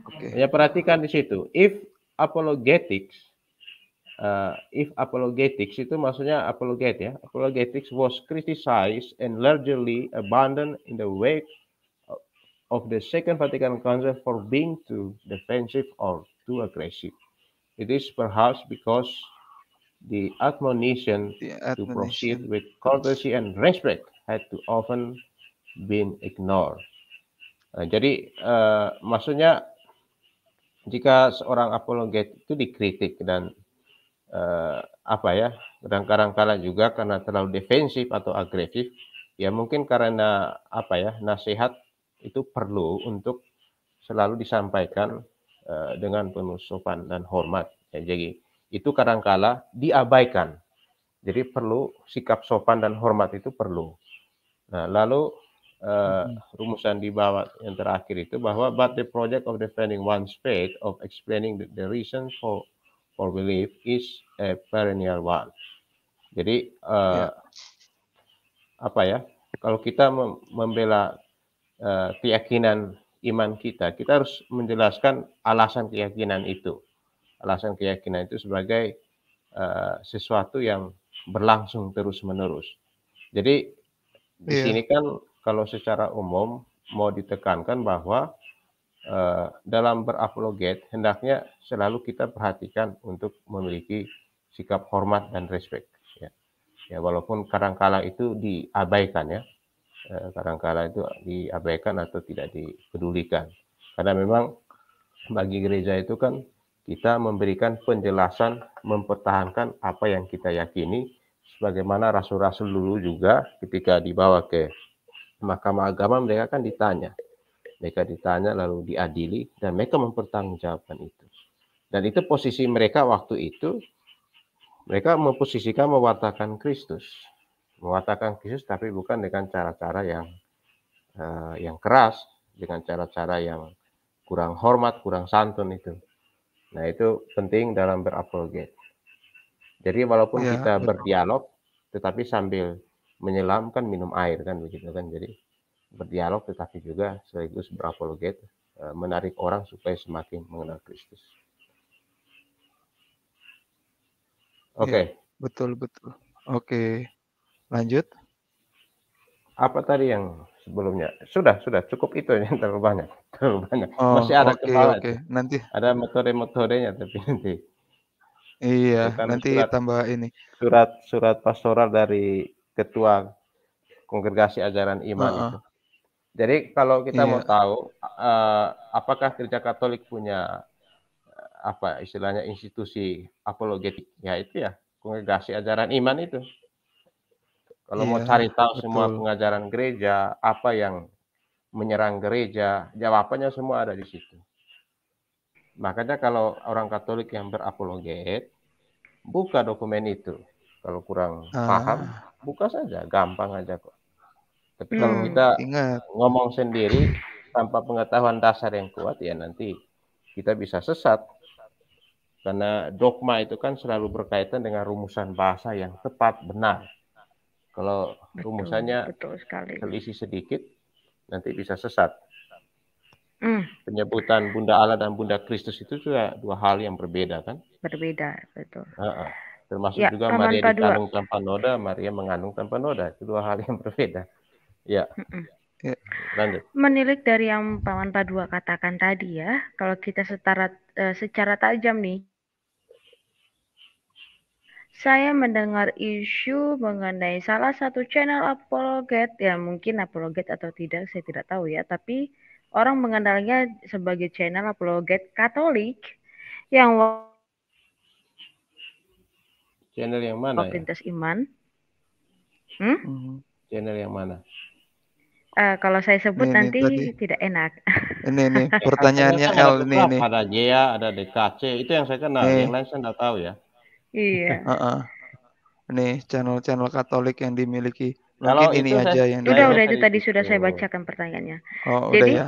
okay. ya perhatikan di situ. If apologetics, uh, if apologetics itu maksudnya apologet ya. Apologetics was criticized and largely abandoned in the wake of the Second Vatican Council for being too defensive or too aggressive. It is perhaps because the admonition, the admonition. to proceed with courtesy and respect had to often been ignored. Nah, jadi uh, maksudnya jika seorang apologet itu dikritik dan uh, apa ya kadang-kadang kala juga karena terlalu defensif atau agresif, ya mungkin karena apa ya nasihat itu perlu untuk selalu disampaikan uh, dengan penuh sopan dan hormat. Ya, jadi itu kadang-kala diabaikan. Jadi perlu sikap sopan dan hormat itu perlu. Nah, lalu uh, eh, rumusan di bawah yang terakhir itu bahwa but the project of defending one's faith of explaining the, the reason for for belief is a perennial one. Jadi uh, eh, yeah. apa ya? Kalau kita mem membela uh, keyakinan iman kita, kita harus menjelaskan alasan keyakinan itu. Alasan keyakinan itu sebagai uh, sesuatu yang berlangsung terus-menerus. Jadi di yeah. sini kan kalau secara umum mau ditekankan bahwa uh, dalam berapologet hendaknya selalu kita perhatikan untuk memiliki sikap hormat dan respect. Ya, ya walaupun kadangkala itu diabaikan ya, uh, kadangkala itu diabaikan atau tidak dipedulikan. Karena memang bagi gereja itu kan kita memberikan penjelasan mempertahankan apa yang kita yakini sebagaimana rasul-rasul dulu juga ketika dibawa ke mahkamah agama mereka kan ditanya. Mereka ditanya lalu diadili dan mereka mempertanggungjawabkan itu. Dan itu posisi mereka waktu itu mereka memposisikan mewartakan Kristus. Mewartakan Kristus tapi bukan dengan cara-cara yang uh, yang keras, dengan cara-cara yang kurang hormat, kurang santun itu. Nah, itu penting dalam berapologet. Jadi walaupun ya, kita betul. berdialog, tetapi sambil menyelam kan minum air kan begitu kan. Jadi berdialog tetapi juga sekaligus berapologet eh, menarik orang supaya semakin mengenal Kristus. Oke. Okay. Ya, betul betul. Oke. Okay. Lanjut. Apa tadi yang sebelumnya? Sudah sudah cukup itu yang terlalu banyak terlalu banyak. Oh, Masih ada okay, kepala. Okay. Nanti ada metode-metodenya tapi nanti Iya, Bukan nanti surat, tambah ini. Surat surat pastoral dari ketua kongregasi ajaran iman uh -uh. itu. Jadi kalau kita iya. mau tahu uh, apakah gereja Katolik punya eh, apa istilahnya institusi apologetik ya itu ya kongregasi ajaran iman itu. Kalau iya, mau cari tahu betul. semua pengajaran gereja, apa yang menyerang gereja, jawabannya semua ada di situ. Makanya kalau orang Katolik yang berapologet, buka dokumen itu. Kalau kurang ah. paham, buka saja, gampang aja kok. Tapi hmm, kalau kita ingat. ngomong sendiri tanpa pengetahuan dasar yang kuat, ya nanti kita bisa sesat. Karena dogma itu kan selalu berkaitan dengan rumusan bahasa yang tepat, benar. Kalau betul, rumusannya betul sekali. selisih sedikit, nanti bisa sesat mm. penyebutan Bunda Allah dan Bunda Kristus itu sudah dua hal yang berbeda kan? Berbeda, betul. Uh -uh. Termasuk ya, juga Maria dikandung tanpa noda, Maria mengandung tanpa noda. Itu dua hal yang berbeda. Ya. Mm -mm. Ya. Lanjut. Menilik dari yang Paman Padua katakan tadi ya, kalau kita setara uh, secara tajam nih, saya mendengar isu mengenai salah satu channel apologet, ya mungkin apologet atau tidak saya tidak tahu ya, tapi orang mengenalnya sebagai channel apologet Katolik yang channel yang mana oh, ya? iman. Hmm? hmm? Channel yang mana? Uh, kalau saya sebut nih, nanti nih, tidak enak. Ini nih eh, pertanyaannya L ini nih. Ada Jaya, ada DKC, itu yang saya kenal. Nih. Yang lain saya tidak tahu ya. Iya. uh -uh. Nih channel-channel Katolik yang dimiliki kalau ini aja aja yang sudah udah itu tadi sudah saya bacakan pertanyaannya. Oh, Jadi udah ya.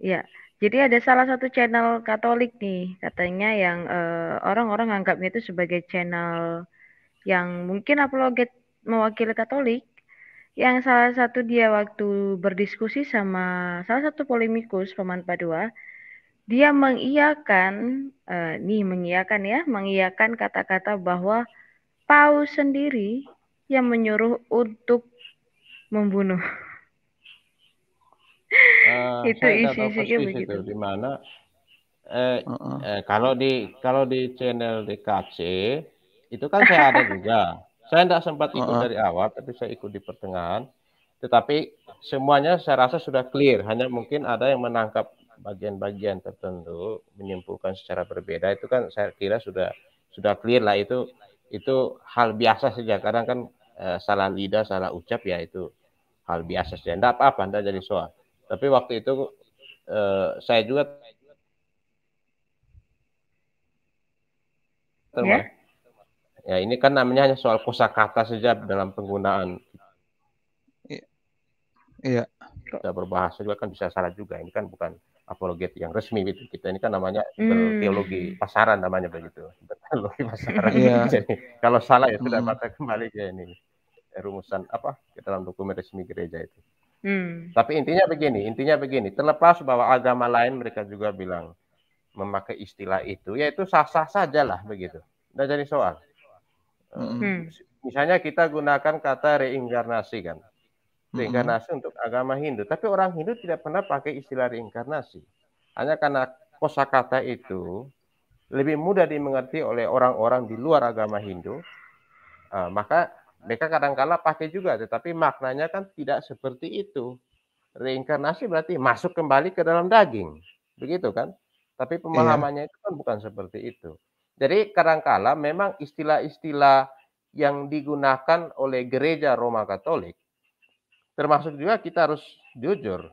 ya. Jadi ada salah satu channel Katolik nih katanya yang eh, orang-orang uh, anggapnya itu sebagai channel yang mungkin apologet mewakili Katolik yang salah satu dia waktu berdiskusi sama salah satu polemikus Paman Padua dia mengiyakan uh, nih mengiyakan ya mengiyakan kata-kata bahwa Paus sendiri yang menyuruh untuk membunuh. Uh, itu isi-isinya begitu. Itu, di mana eh, uh -uh. kalau di kalau di channel DKC itu kan saya ada juga. Saya tidak sempat ikut uh -uh. dari awal, tapi saya ikut di pertengahan. Tetapi semuanya saya rasa sudah clear. Hanya mungkin ada yang menangkap bagian-bagian tertentu, menyimpulkan secara berbeda. Itu kan saya kira sudah sudah clear lah. Itu itu hal biasa saja. Kadang kan Eh, salah lidah, salah ucap ya itu hal biasa saja. Tidak apa-apa, tidak jadi soal. Tapi waktu itu eh, saya juga termasuk ya? ya ini kan namanya hanya soal kosakata saja dalam penggunaan. Iya. Tidak ya. berbahasa juga kan bisa salah juga. Ini kan bukan apologet yang resmi gitu. Kita ini kan namanya hmm. teologi pasaran namanya begitu. Teologi pasaran. Yeah. Jadi kalau salah ya sudah hmm. kembali ke ini rumusan apa ke dalam dokumen resmi gereja itu. Hmm. Tapi intinya begini, intinya begini, terlepas bahwa agama lain mereka juga bilang memakai istilah itu, yaitu sah-sah sajalah begitu. Tidak jadi soal. Hmm. Eh, misalnya kita gunakan kata reinkarnasi kan reinkarnasi mm-hmm. untuk agama Hindu. Tapi orang Hindu tidak pernah pakai istilah reinkarnasi. Hanya karena kosakata itu lebih mudah dimengerti oleh orang-orang di luar agama Hindu, uh, maka mereka kadangkala pakai juga, tetapi maknanya kan tidak seperti itu. Reinkarnasi berarti masuk kembali ke dalam daging, begitu kan? Tapi iya. pemahamannya yeah. itu kan bukan seperti itu. Jadi kadangkala memang istilah-istilah yang digunakan oleh gereja Roma Katolik termasuk juga kita harus jujur.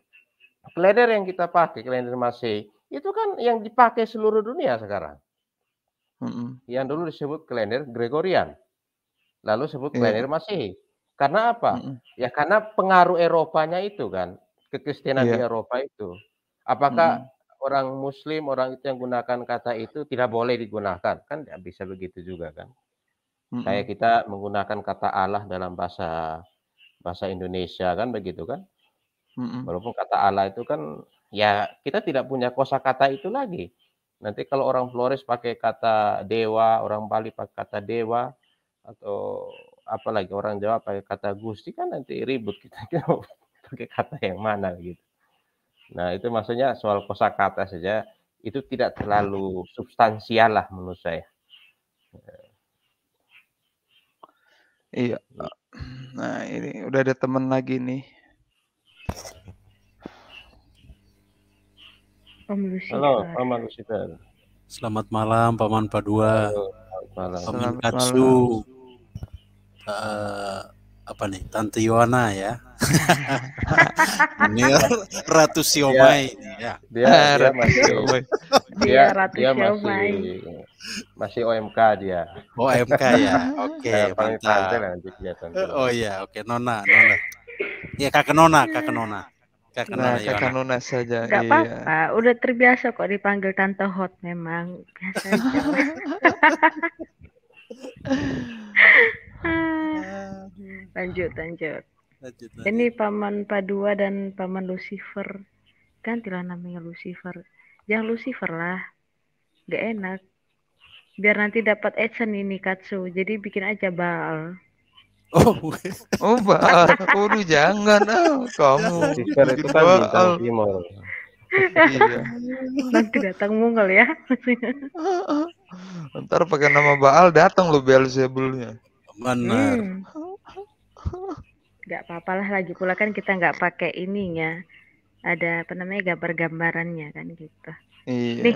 Kalender yang kita pakai, kalender masih itu kan yang dipakai seluruh dunia sekarang. Mm-hmm. Yang dulu disebut kalender Gregorian, lalu sebut iya. kalender masih Karena apa? Mm-hmm. Ya karena pengaruh Eropanya itu kan, kekristenan yeah. di iya. Eropa itu. Apakah mm-hmm. orang Muslim, orang itu yang gunakan kata itu tidak boleh digunakan? Kan tidak bisa begitu juga kan. Mm-hmm. Kayak kita menggunakan kata Allah dalam bahasa bahasa Indonesia kan begitu kan. Mm-mm. Walaupun kata Allah itu kan ya kita tidak punya kosa kata itu lagi. Nanti kalau orang Flores pakai kata dewa, orang Bali pakai kata dewa atau apalagi orang Jawa pakai kata gusti kan nanti ribut kita, pakai kata yang mana gitu. Nah, itu maksudnya soal kosa kata saja itu tidak terlalu substansial lah menurut saya. Iya. Hmm. Nah, ini udah ada temen lagi nih. Halo, Paman Lusifer. Selamat malam, Paman Padua. Halo, malam. Paman Selamat Katsu. Malam. Uh, eh, apa nih? Tante Yohana ya. ini Ratu Siomay. Dia, ya. dia, dia, dia Siomai dia, dia Ratu dia Masih, masih OMK dia. OMK oh, ya. Oke, okay, mantap. Nanti kelihatan. Eh, oh iya, oke okay. Nona, Nona. ya Kak Nona, Kak Nona. Nah, nona nah, kak Nona saja. Gak iya. apa-apa, udah terbiasa kok dipanggil Tante Hot memang. Biasa lanjut, lanjut. Lanjut, lanjut. Ini Paman Padua dan Paman Lucifer. Gantilah namanya Lucifer. Yang Lucifer lah. Gak enak. Biar nanti dapat action ini Katsu. Jadi bikin aja Baal. Oh, oh Baal. Waduh jangan ah kamu. Lucifer itu kan bintang Timur. iya. Nanti datang munggal ya Ntar pakai nama Baal datang lo sebelumnya. Benar. Hmm. Gak apa-apalah lagi pula kan kita nggak pakai ininya ada apa namanya gambar-gambarannya kan gitu. Iya. Nih,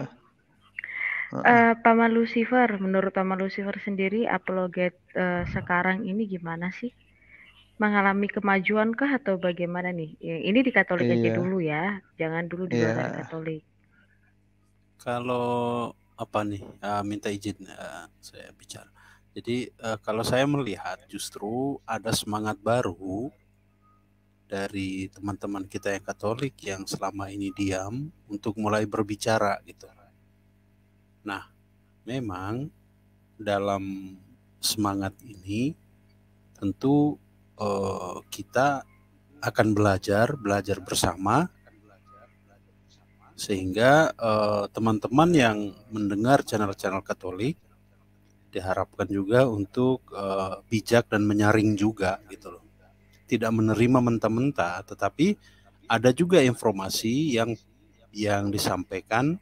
uh, uh eh, Paman Lucifer, menurut Paman Lucifer sendiri, apologet uh, sekarang ini gimana sih? Mengalami kemajuan kah atau bagaimana nih? Ya, ini di Katolik iya. aja dulu ya, jangan dulu di luar iya. Katolik. Kalau apa nih? Uh, minta izin uh, saya bicara. Jadi uh, kalau saya melihat justru ada semangat baru dari teman-teman kita yang Katolik yang selama ini diam untuk mulai berbicara gitu. Nah, memang dalam semangat ini tentu eh, kita akan belajar belajar bersama sehingga eh, teman-teman eh, yang mendengar channel-channel Katolik diharapkan juga untuk eh, bijak dan menyaring juga gitu loh tidak menerima mentah-mentah, tetapi ada juga informasi yang yang disampaikan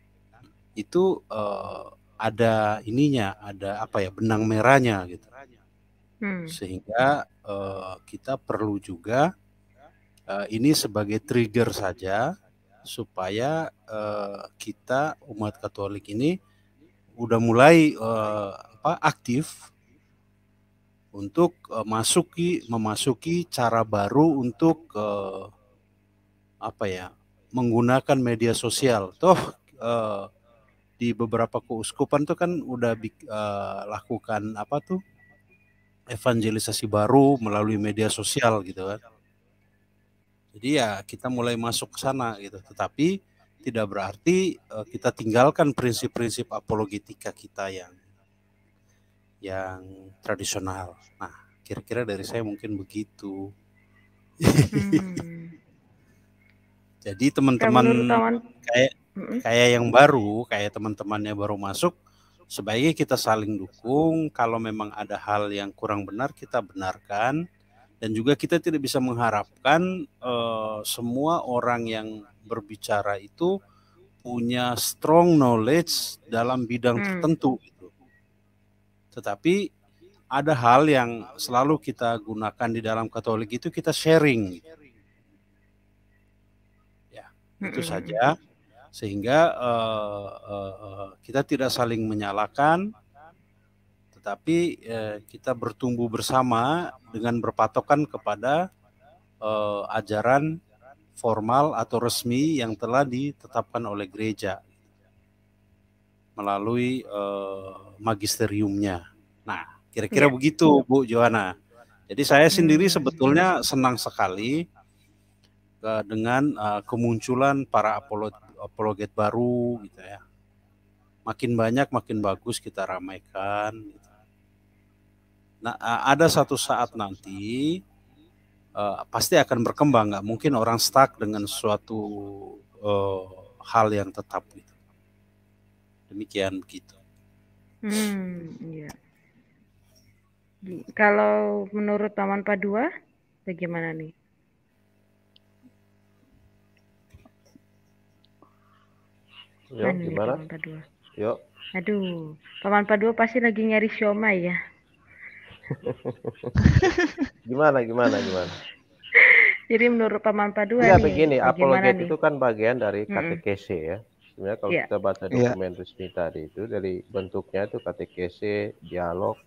itu uh, ada ininya, ada apa ya benang merahnya gitu. Hmm. Sehingga uh, kita perlu juga uh, ini sebagai trigger saja supaya uh, kita umat Katolik ini udah mulai uh, apa aktif untuk uh, masuki memasuki cara baru untuk uh, apa ya menggunakan media sosial toh uh, di beberapa keuskupan tuh kan udah uh, lakukan apa tuh evangelisasi baru melalui media sosial gitu kan jadi ya kita mulai masuk ke sana gitu tetapi tidak berarti uh, kita tinggalkan prinsip-prinsip apologetika kita yang yang tradisional. Nah, kira-kira dari saya mungkin begitu. Hmm. Jadi teman-teman kayak kayak yang baru, kayak teman-temannya baru masuk, sebaiknya kita saling dukung. Kalau memang ada hal yang kurang benar, kita benarkan. Dan juga kita tidak bisa mengharapkan uh, semua orang yang berbicara itu punya strong knowledge dalam bidang hmm. tertentu gitu. Tetapi ada hal yang selalu kita gunakan di dalam Katolik itu kita sharing. Ya, itu saja sehingga uh, uh, kita tidak saling menyalahkan tetapi uh, kita bertumbuh bersama dengan berpatokan kepada uh, ajaran formal atau resmi yang telah ditetapkan oleh gereja melalui uh, magisteriumnya. Nah, kira-kira ya. begitu Bu Johana. Jadi saya hmm. sendiri sebetulnya senang sekali uh, dengan uh, kemunculan para apolog apologet baru gitu ya. Makin banyak makin bagus kita ramaikan gitu. Nah, ada satu saat nanti uh, pasti akan berkembang nggak mungkin orang stuck dengan suatu uh, hal yang tetap gitu demikian begitu. Hmm, iya. Kalau menurut Taman Padua, bagaimana nih? Yo, Mana gimana? Taman Padua? Yo. Aduh, Taman Padua pasti lagi nyari siomay ya. gimana, gimana, gimana? Jadi menurut Paman Padua ya, nih, begini, apologet itu kan bagian dari KTKC mm -mm. ya sebenarnya kalau yeah. kita baca iya. dokumen yeah. resmi tadi itu dari bentuknya itu KTKC dialog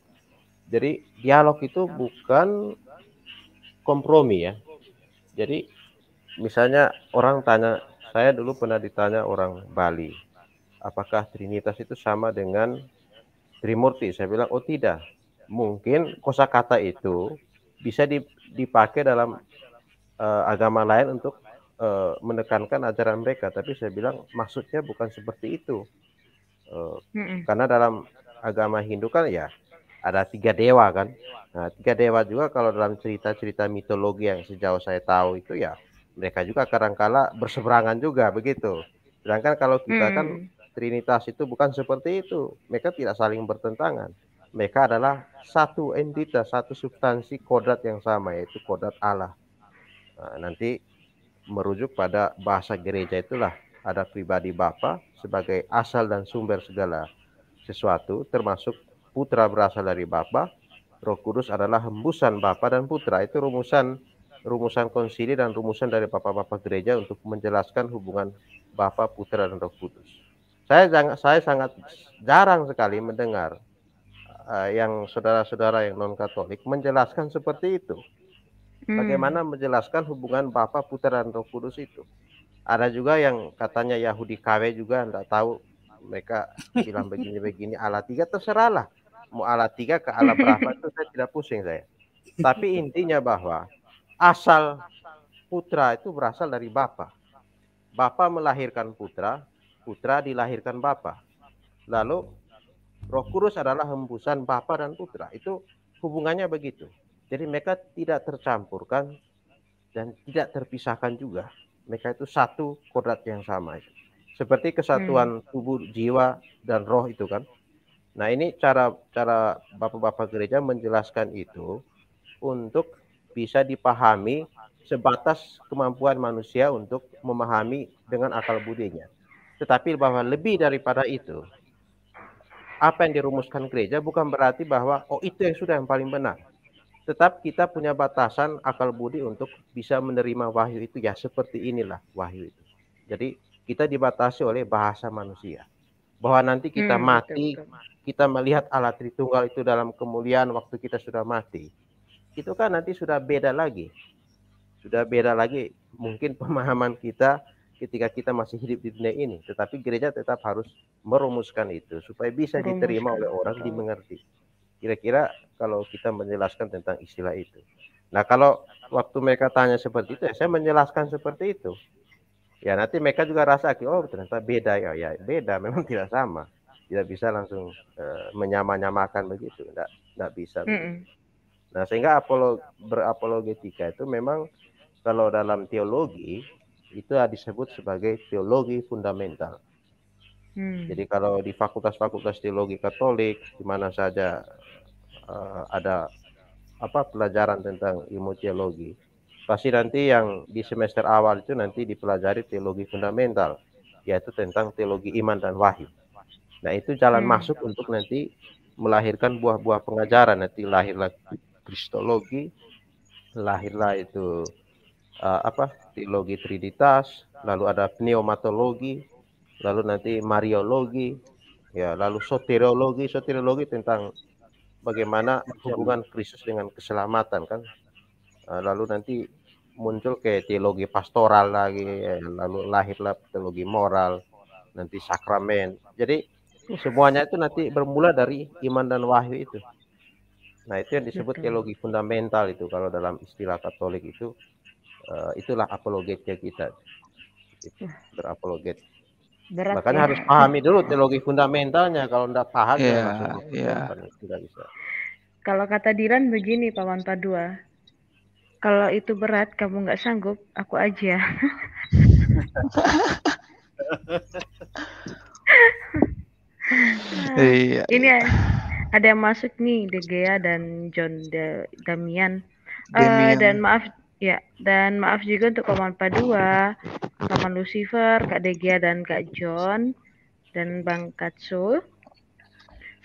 jadi dialog itu bukan kompromi ya jadi misalnya orang tanya saya dulu pernah ditanya orang Bali apakah Trinitas itu sama dengan Trimurti saya bilang oh tidak mungkin kosakata itu bisa dipakai dalam uh, agama lain untuk uh, menekankan ajaran mereka, tapi saya bilang maksudnya bukan seperti itu. Uh, Karena dalam agama Hindu kan ya ada tiga dewa kan. Nah, tiga dewa juga kalau dalam cerita-cerita mitologi yang sejauh saya tahu itu ya mereka juga kadangkala berseberangan juga begitu. Sedangkan kalau kita mm. kan Trinitas itu bukan seperti itu. Mereka tidak saling bertentangan. Mereka adalah satu entitas, satu substansi kodrat yang sama yaitu kodrat Allah. Nah, nanti merujuk pada bahasa gereja itulah ada pribadi Bapa sebagai asal dan sumber segala sesuatu termasuk putra berasal dari Bapa Roh Kudus adalah hembusan Bapa dan Putra itu rumusan rumusan konsili dan rumusan dari Bapak-bapak gereja untuk menjelaskan hubungan Bapa Putra dan Roh Kudus saya saya sangat jarang sekali mendengar uh, yang saudara-saudara yang non Katolik menjelaskan seperti itu Bagaimana hmm. menjelaskan hubungan Bapak Putra, dan Roh Kudus itu? Ada juga yang katanya Yahudi KW juga nggak tahu mereka bilang begini-begini ala tiga terserahlah mau ala tiga ke ala berapa itu saya tidak pusing saya. Tapi intinya bahwa asal putra itu berasal dari bapa. Bapa melahirkan putra, putra dilahirkan bapa. Lalu Roh Kudus adalah hembusan bapa dan putra. Itu hubungannya begitu. Jadi mereka tidak tercampurkan dan tidak terpisahkan juga. Mereka itu satu kodrat yang sama. Seperti kesatuan hmm. tubuh, jiwa, dan roh itu kan. Nah ini cara cara bapak-bapak gereja menjelaskan itu untuk bisa dipahami sebatas kemampuan manusia untuk memahami dengan akal budinya. Tetapi bahwa lebih daripada itu, apa yang dirumuskan gereja bukan berarti bahwa oh itu yang sudah yang paling benar. Tetap kita punya batasan akal budi untuk bisa menerima wahyu itu ya seperti inilah wahyu itu. Jadi kita dibatasi oleh bahasa manusia. Bahwa nanti kita hmm, mati, betul, betul. kita melihat alat Tritunggal itu dalam kemuliaan waktu kita sudah mati. Itu kan nanti sudah beda lagi. Sudah beda lagi mungkin pemahaman kita ketika kita masih hidup di dunia ini. Tetapi gereja tetap harus merumuskan itu supaya bisa diterima oleh orang dimengerti. Kira-kira kalau kita menjelaskan tentang istilah itu. Nah, kalau waktu mereka tanya seperti itu, ya saya menjelaskan seperti itu. Ya, nanti mereka juga rasa, oh ternyata beda ya, ya beda, memang tidak sama. Tidak bisa langsung uh, eh, menyama begitu, tidak, tidak bisa. Mm -mm. Nah, sehingga apolog, berapologetika itu memang kalau dalam teologi itu disebut sebagai teologi fundamental. Hmm. Jadi kalau di fakultas-fakultas teologi Katolik di mana saja uh, ada apa pelajaran tentang ilmu teologi. Pasti nanti yang di semester awal itu nanti dipelajari teologi fundamental, yaitu tentang teologi iman dan wahyu. Nah itu jalan hmm. masuk untuk nanti melahirkan buah-buah pengajaran. Nanti lahirlah kristologi, lahirlah itu uh, apa teologi trinitas, lalu ada pneumatologi, lalu nanti mariologi, ya lalu soteriologi, soteriologi tentang bagaimana iya, iya. hubungan Kristus dengan keselamatan kan eh, lalu nanti muncul kayak teologi pastoral lagi ya, lalu lahirlah teologi moral nanti sakramen jadi semuanya itu nanti bermula dari iman dan wahyu itu nah itu yang disebut teologi fundamental itu kalau dalam istilah Katolik itu eh, itulah apologetnya kita iya. berapologet Berat, Bahkan ya. harus pahami dulu teologi fundamentalnya. Kalau tidak paham yeah, ya yeah. Iya, iya. kan bisa. Kalau kata Diran begini Pak Wanta dua. Kalau itu berat kamu nggak sanggup, aku aja. iya. Ini ada yang masuk nih Degea dan John De Damian. Damian. Uh, dan maaf Ya, dan maaf juga untuk Paman Padua, Paman Lucifer, Kak Degia, dan Kak John, dan Bang Katsu.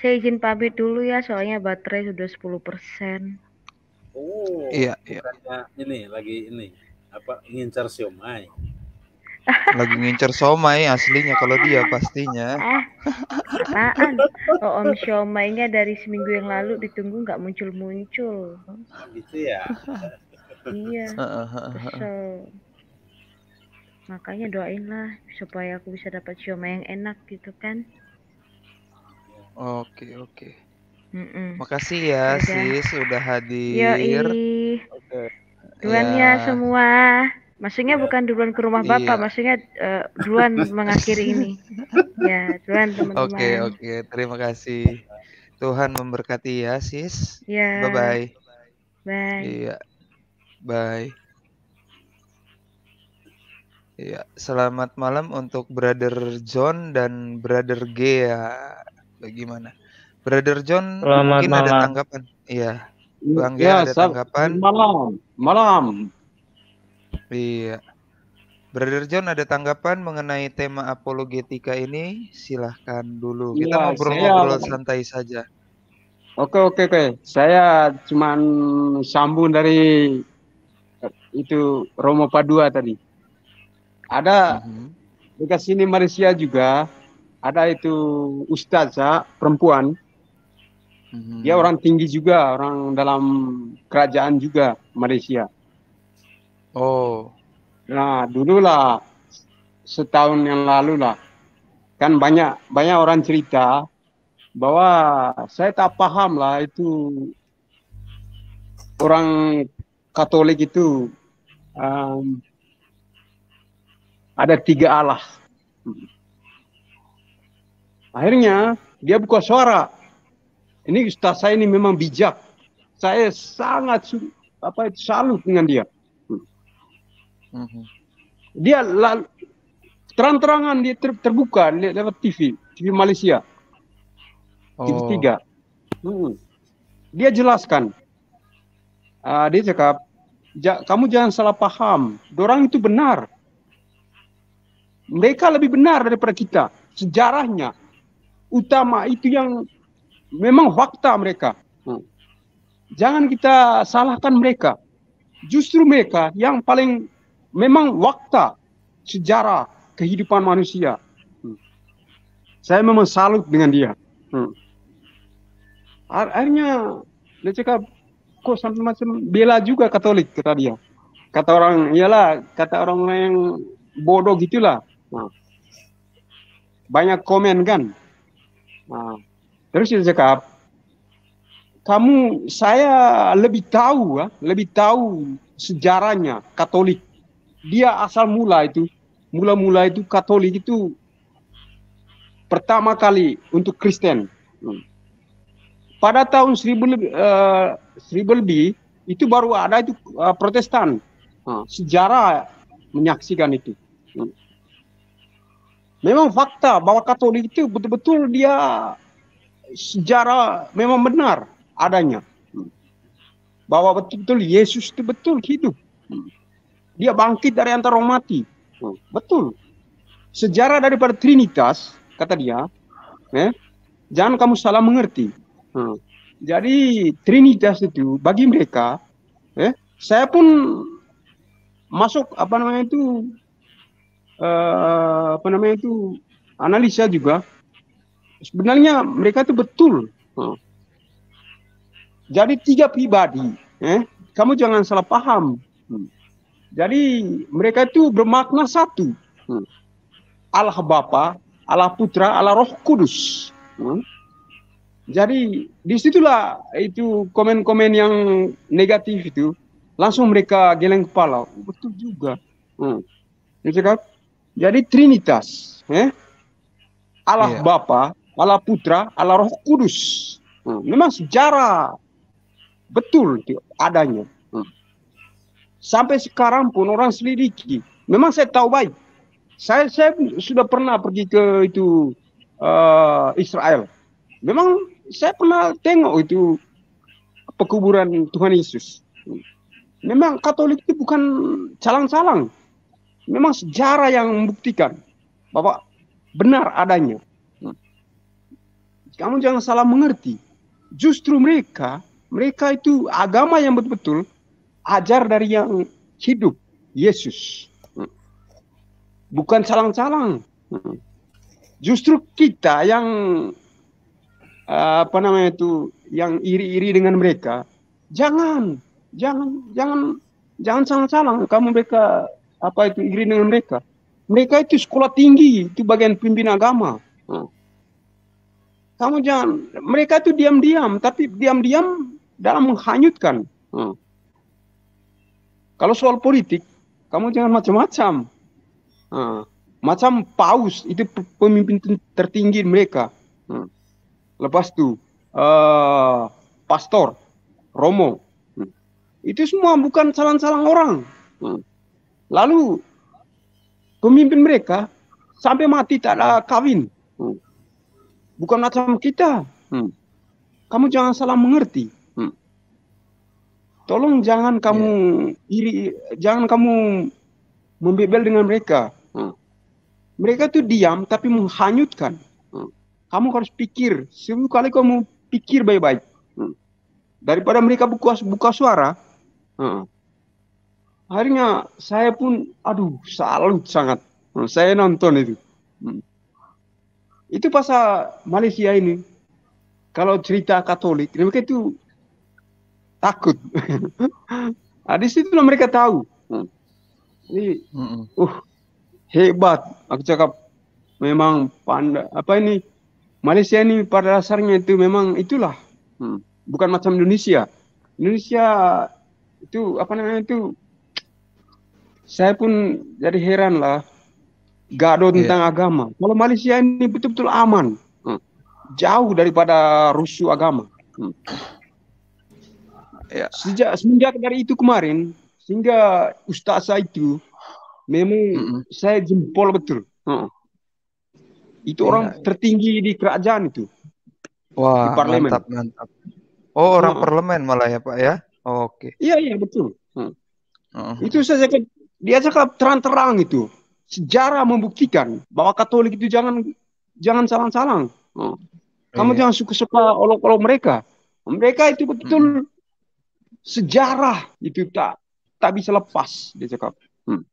Saya izin pamit dulu ya, soalnya baterai sudah 10%. Oh, iya, iya. ini lagi ini apa ngincar siomay. lagi ngincer somai aslinya kalau dia pastinya. Ah, apaan? Oh, om siomainya dari seminggu yang lalu ditunggu nggak muncul-muncul. Oh, gitu ya. iya so, makanya doainlah supaya aku bisa dapat siomay yang enak gitu kan oke oke mm -mm. makasih ya, ya Udah. sis sudah hadir Iya. Okay. duluan ya. ya. semua maksudnya ya. bukan duluan ke rumah bapak iya. maksudnya uh, duluan mengakhiri ini ya duluan teman-teman oke okay, oke okay. terima kasih Tuhan memberkati ya sis ya. bye bye bye iya Bye. Ya, selamat malam untuk Brother John dan Brother G ya. Bagaimana? Brother John selamat mungkin malam. ada tanggapan. Iya. Bang G ya, ada tanggapan. Malam. Malam. Iya. Brother John ada tanggapan mengenai tema apologetika ini? Silahkan dulu. Kita iya, ngobrol-ngobrol santai saja. Oke oke oke. Saya cuman sambung dari itu Romo Padua tadi. Ada mm-hmm. dekat sini Malaysia juga ada itu ustazah perempuan. Mm-hmm. Dia orang tinggi juga, orang dalam kerajaan juga Malaysia. Oh. Nah, dululah setahun yang lalu lah kan banyak banyak orang cerita bahwa saya tak paham lah itu orang Katolik itu um, ada tiga Allah. Akhirnya dia buka suara. Ini ustaz saya ini memang bijak. Saya sangat apa salut dengan dia. Mhm. Dia terang-terangan dia ter, terbuka lewat TV, TV Malaysia. Oh. TV tiga. Hmm. Dia jelaskan. Uh, dia cakap ja, kamu jangan salah paham. Dorang itu benar. Mereka lebih benar daripada kita. Sejarahnya utama itu yang memang fakta mereka. Hmm. Jangan kita salahkan mereka. Justru mereka yang paling memang fakta sejarah kehidupan manusia. Hmm. Saya memang salut dengan dia. Hmm. Akhirnya dia cakap kok sampai macam bela juga Katolik kata dia. Kata orang, iyalah, kata orang yang bodoh gitulah. Nah, banyak komen kan. Nah, terus dia cakap, kamu saya lebih tahu, lebih tahu sejarahnya Katolik. Dia asal mula itu, mula-mula itu Katolik itu pertama kali untuk Kristen. Hmm. Pada tahun 1000 Seribu lebih itu baru ada itu uh, Protestan. uh. sejarah menyaksikan itu. Memang fakta bahwa Katolik itu betul-betul dia sejarah memang benar adanya. Bahwa betul-betul Yesus itu betul hidup. Dia bangkit dari antara orang mati. Betul. Sejarah daripada Trinitas, kata dia, eh, jangan kamu salah mengerti. Hmm. Jadi Trinitas itu bagi mereka, eh, saya pun masuk apa namanya itu, uh, apa namanya itu analisa juga. Sebenarnya mereka itu betul. Huh. Hmm. Jadi tiga pribadi, eh, kamu jangan salah paham. Hmm. Jadi mereka itu bermakna satu. Hmm. Allah Bapa, Allah Putra, Allah Roh Kudus. Hmm. Jadi disitulah itu komen-komen yang negatif itu langsung mereka geleng kepala. Oh, betul juga. Hmm. jadi Trinitas, eh? Allah yeah. Bapa, Allah Putra, Allah Roh Kudus. Hmm. Memang sejarah betul adanya. Hmm. Sampai sekarang pun orang selidiki. Memang saya tahu baik. Saya saya sudah pernah pergi ke itu uh, Israel. Memang saya pernah tengok itu pekuburan Tuhan Yesus. Memang Katolik itu bukan calang-calang. Memang sejarah yang membuktikan bahwa benar adanya. Kamu jangan salah mengerti. Justru mereka, mereka itu agama yang betul-betul ajar dari yang hidup, Yesus. Bukan calang-calang. Justru kita yang Eh, apa namanya itu yang iri-iri dengan mereka jangan jangan jangan jangan salah-salah kamu mereka apa itu iri dengan mereka mereka itu sekolah tinggi itu bagian pimpin agama hmm. kamu jangan mereka itu diam-diam tapi diam-diam dalam menghanyutkan hmm. kalau soal politik kamu jangan macam-macam hmm. macam paus itu pemimpin tertinggi mereka lepas itu uh, eh, pastor Romo hmm. itu semua bukan salah-salah orang hmm. lalu pemimpin mereka sampai mati tak ada kawin hmm. bukan macam kita kamu jangan salah mengerti tolong jangan kamu ya. iri jangan kamu membebel dengan mereka mereka itu diam tapi menghanyutkan kamu harus pikir kali kamu pikir baik-baik hmm. daripada mereka buka buka suara hmm. akhirnya saya pun aduh salut sangat hmm, saya nonton itu hmm. itu pasal Malaysia ini kalau cerita Katolik mereka itu takut nah, di situ mereka tahu ini uh hebat aku cakap memang pandai apa ini Malaysia ini pada dasarnya itu memang itulah. Hmm. Bukan macam Indonesia. Indonesia itu apa namanya itu saya pun jadi heran lah gaduh iya. tentang agama. Kalau Malaysia ini betul-betul aman. Hmm. Jauh daripada rusuh agama. Hmm. Yeah. Sejak semenjak dari itu kemarin sehingga ustaz saya itu memang mm -mm. saya jempol betul. Hmm. Itu orang ya, tertinggi di kerajaan itu. Wah, di parlemen. mantap, mantap. Oh, orang oh. parlemen malah ya, Pak ya? Oh, Oke. Okay. Iya, iya, betul. Hmm. -huh. Itu saja cakap, dia cakap terang-terang itu. Sejarah membuktikan bahwa Katolik itu jangan jangan salang-salang. Hmm. Kamu yeah. jangan suka-suka olok-olok mereka. Mereka itu betul hmm. sejarah itu tak tak bisa lepas dia cakap. Hmm.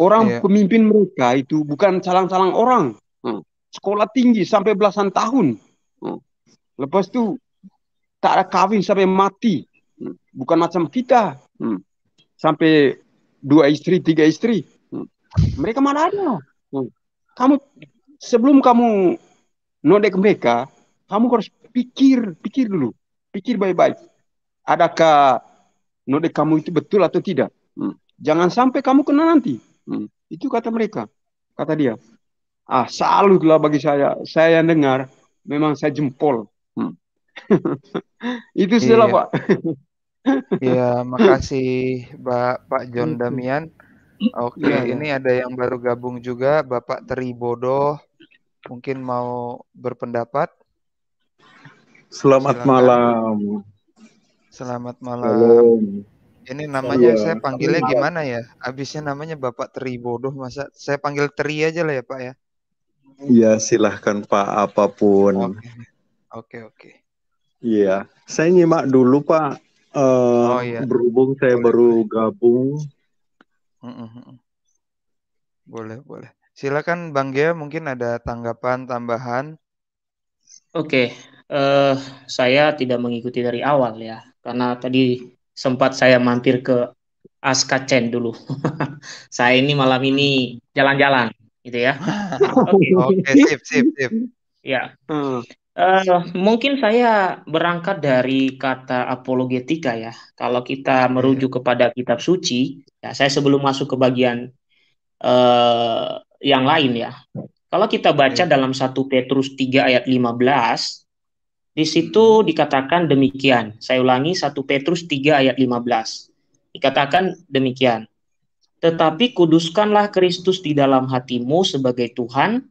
Orang yeah. pemimpin mereka itu bukan salang-salang orang. Hmm. Sekolah tinggi sampai belasan tahun. Hmm. Lepas tu tak ada kawin sampai mati. Hmm. Bukan macam kita. Sampai dua istri, tiga istri. Mereka mana ada. Kamu sebelum kamu nodek mereka, kamu harus pikir, pikir dulu. Pikir baik-baik. Adakah nodek kamu itu betul atau tidak? Jangan sampai kamu kena nanti. Itu kata mereka, kata dia ah lah bagi saya saya yang dengar memang saya jempol hmm. itu sih iya. pak iya makasih pak pak John iya. Damian oke iya, iya. ini ada yang baru gabung juga bapak Teribodo mungkin mau berpendapat selamat Silakan. malam selamat malam Halo. Ini namanya Halo. saya panggilnya gimana ya? Abisnya namanya Bapak Teri bodoh masa saya panggil Teri aja lah ya Pak ya. Iya, silahkan Pak, apapun. Oke, okay. oke. Okay, Iya, saya nyimak dulu Pak. Uh, oh, iya. Berhubung saya boleh, baru boleh. gabung. Boleh, boleh. Silakan Bang Gia, mungkin ada tanggapan tambahan. Oke, okay. uh, eh, saya tidak mengikuti dari awal ya, karena tadi sempat saya mampir ke Aska Askacen dulu. saya ini malam ini jalan-jalan gitu ya. Oke, okay. sip, sip, sip. Ya. Hmm. Uh, mungkin saya berangkat dari kata apologetika ya. Kalau kita iya. merujuk kepada kitab suci, ya saya sebelum masuk ke bagian uh, yang lain ya. Kalau kita baca iya. dalam 1 Petrus 3 ayat 15, di situ dikatakan demikian. Saya ulangi 1 Petrus 3 ayat 15. Dikatakan demikian. Tetapi kuduskanlah Kristus di dalam hatimu sebagai Tuhan,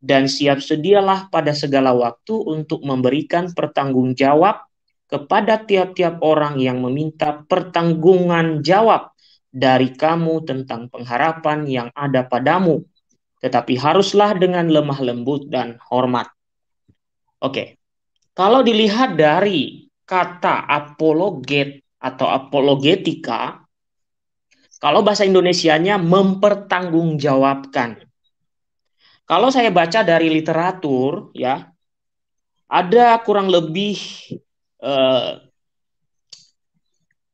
dan siap sedialah pada segala waktu untuk memberikan pertanggung jawab kepada tiap-tiap orang yang meminta pertanggungan jawab dari kamu tentang pengharapan yang ada padamu, tetapi haruslah dengan lemah lembut dan hormat. Oke, kalau dilihat dari kata apologet atau apologetika, kalau bahasa Indonesianya mempertanggungjawabkan. Kalau saya baca dari literatur ya, ada kurang lebih eh,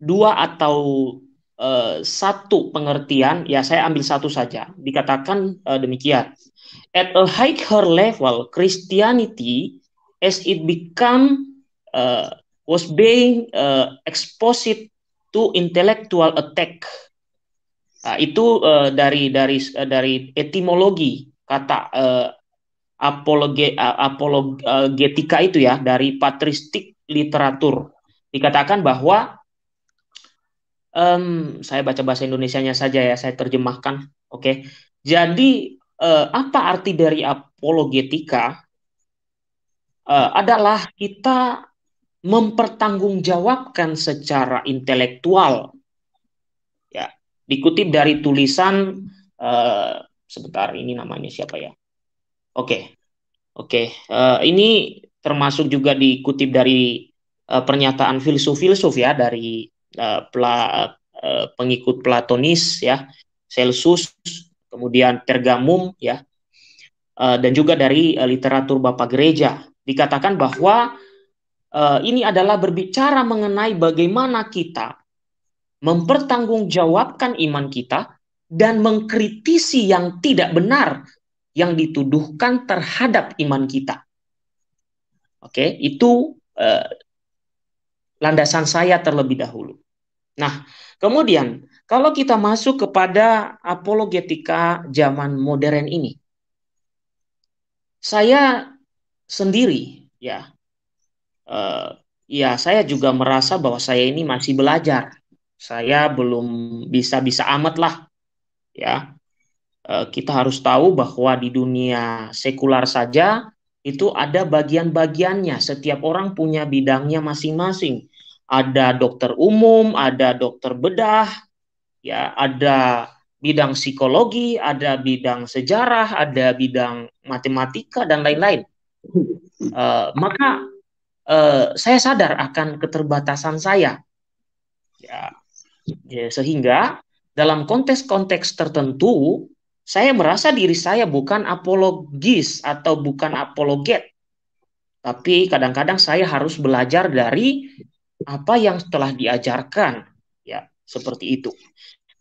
dua atau eh, satu pengertian, ya saya ambil satu saja, dikatakan eh, demikian. At a higher level, Christianity as it become uh, was being uh, exposed to intellectual attack Nah, itu uh, dari dari uh, dari etimologi kata uh, apologe, uh, apologetika itu ya dari patristik literatur dikatakan bahwa um, saya baca bahasa Indonesianya saja ya saya terjemahkan oke okay. jadi uh, apa arti dari apologetika uh, adalah kita mempertanggungjawabkan secara intelektual Dikutip dari tulisan uh, sebentar ini namanya siapa ya? Oke. Okay. Oke, okay. uh, eh, ini termasuk juga dikutip dari uh, pernyataan filsuf-filsuf ya dari uh, pla, uh, pengikut Platonis ya, Celsus, kemudian Pergamum ya, uh, dan juga dari uh, literatur Bapak Gereja dikatakan bahwa uh, ini adalah berbicara mengenai bagaimana kita mempertanggungjawabkan iman kita dan mengkritisi yang tidak benar yang dituduhkan terhadap iman kita. Oke, itu eh, landasan saya terlebih dahulu. Nah, kemudian kalau kita masuk kepada apologetika zaman modern ini, saya sendiri ya, eh, ya saya juga merasa bahwa saya ini masih belajar saya belum bisa-bisa amat lah ya eh, kita harus tahu bahwa di dunia sekular saja itu ada bagian-bagiannya setiap orang punya bidangnya masing-masing ada dokter umum ada dokter bedah ya ada bidang psikologi ada bidang sejarah ada bidang matematika dan lain-lain uh, maka uh, saya sadar akan keterbatasan saya ya Ya, sehingga dalam konteks-konteks tertentu saya merasa diri saya bukan apologis atau bukan apologet. Tapi kadang-kadang saya harus belajar dari apa yang telah diajarkan, ya, seperti itu.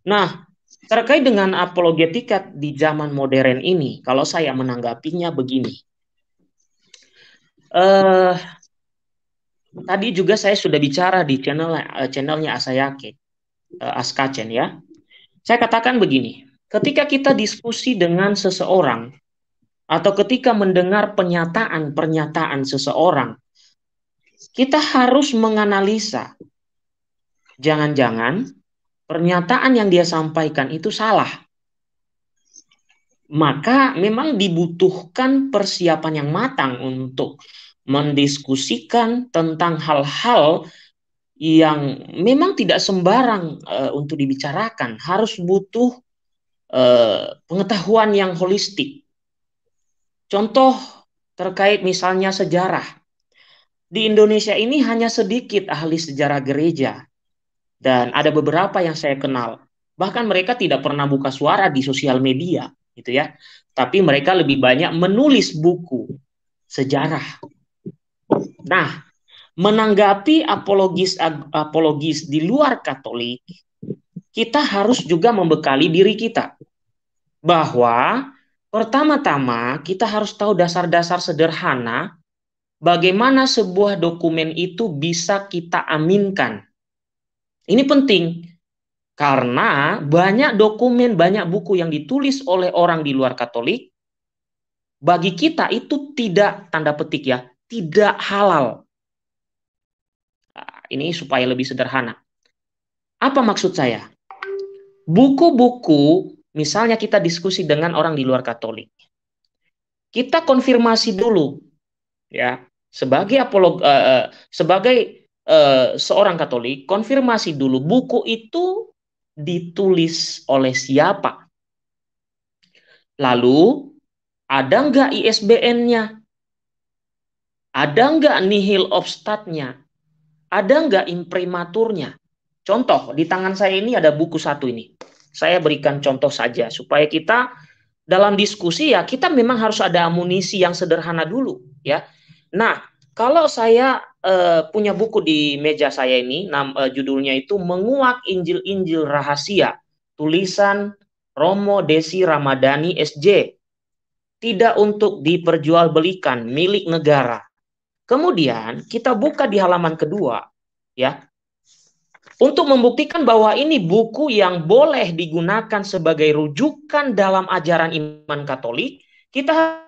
Nah, terkait dengan apologetika di zaman modern ini, kalau saya menanggapinya begini. Eh, tadi juga saya sudah bicara di channel eh, channelnya Asayake Eh, Askachen ya. Saya katakan begini, ketika kita diskusi dengan seseorang atau ketika mendengar pernyataan-pernyataan seseorang, kita harus menganalisa jangan-jangan pernyataan yang dia sampaikan itu salah. Maka memang dibutuhkan persiapan yang matang untuk mendiskusikan tentang hal-hal yang memang tidak sembarang uh, untuk dibicarakan, harus butuh uh, pengetahuan yang holistik. Contoh terkait misalnya sejarah. Di Indonesia ini hanya sedikit ahli sejarah gereja dan ada beberapa yang saya kenal. Bahkan mereka tidak pernah buka suara di sosial media, gitu ya. Tapi mereka lebih banyak menulis buku sejarah. Nah, menanggapi apologis apologis di luar Katolik, kita harus juga membekali diri kita bahwa pertama-tama kita harus tahu dasar-dasar sederhana bagaimana sebuah dokumen itu bisa kita aminkan. Ini penting karena banyak dokumen, banyak buku yang ditulis oleh orang di luar Katolik bagi kita itu tidak tanda petik ya, tidak halal ini supaya lebih sederhana. Apa maksud saya? Buku-buku, misalnya kita diskusi dengan orang di luar Katolik, kita konfirmasi dulu, ya sebagai apolog, uh, sebagai uh, seorang Katolik, konfirmasi dulu buku itu ditulis oleh siapa. Lalu ada nggak ISBN-nya? Ada nggak nihil obstatnya? ada nggak imprimaturnya? Contoh, di tangan saya ini ada buku satu ini. Saya berikan contoh saja supaya kita dalam diskusi ya kita memang harus ada amunisi yang sederhana dulu ya. Nah, kalau saya uh, punya buku di meja saya ini, nam, uh, judulnya itu Menguak Injil-Injil Rahasia, tulisan Romo Desi Ramadhani SJ. Tidak untuk diperjualbelikan, milik negara. Kemudian kita buka di halaman kedua, ya. Untuk membuktikan bahwa ini buku yang boleh digunakan sebagai rujukan dalam ajaran iman Katolik, kita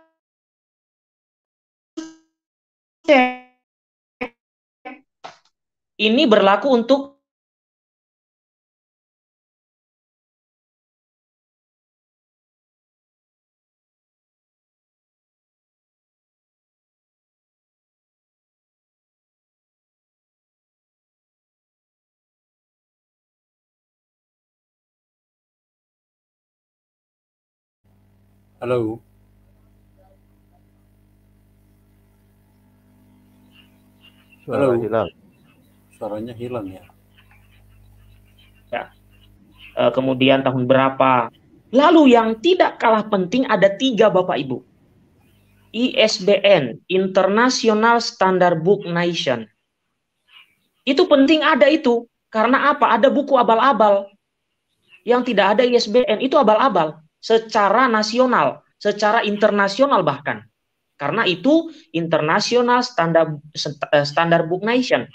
ini berlaku untuk Hello. Suara Halo. hilang. Suaranya hilang ya. Ya. E, kemudian tahun berapa? Lalu yang tidak kalah penting ada tiga Bapak Ibu. ISBN, International Standard Book Nation. Itu penting ada itu. Karena apa? Ada buku abal-abal. Yang tidak ada ISBN, itu abal-abal secara nasional, secara internasional bahkan. Karena itu internasional standar eh, standar book nation.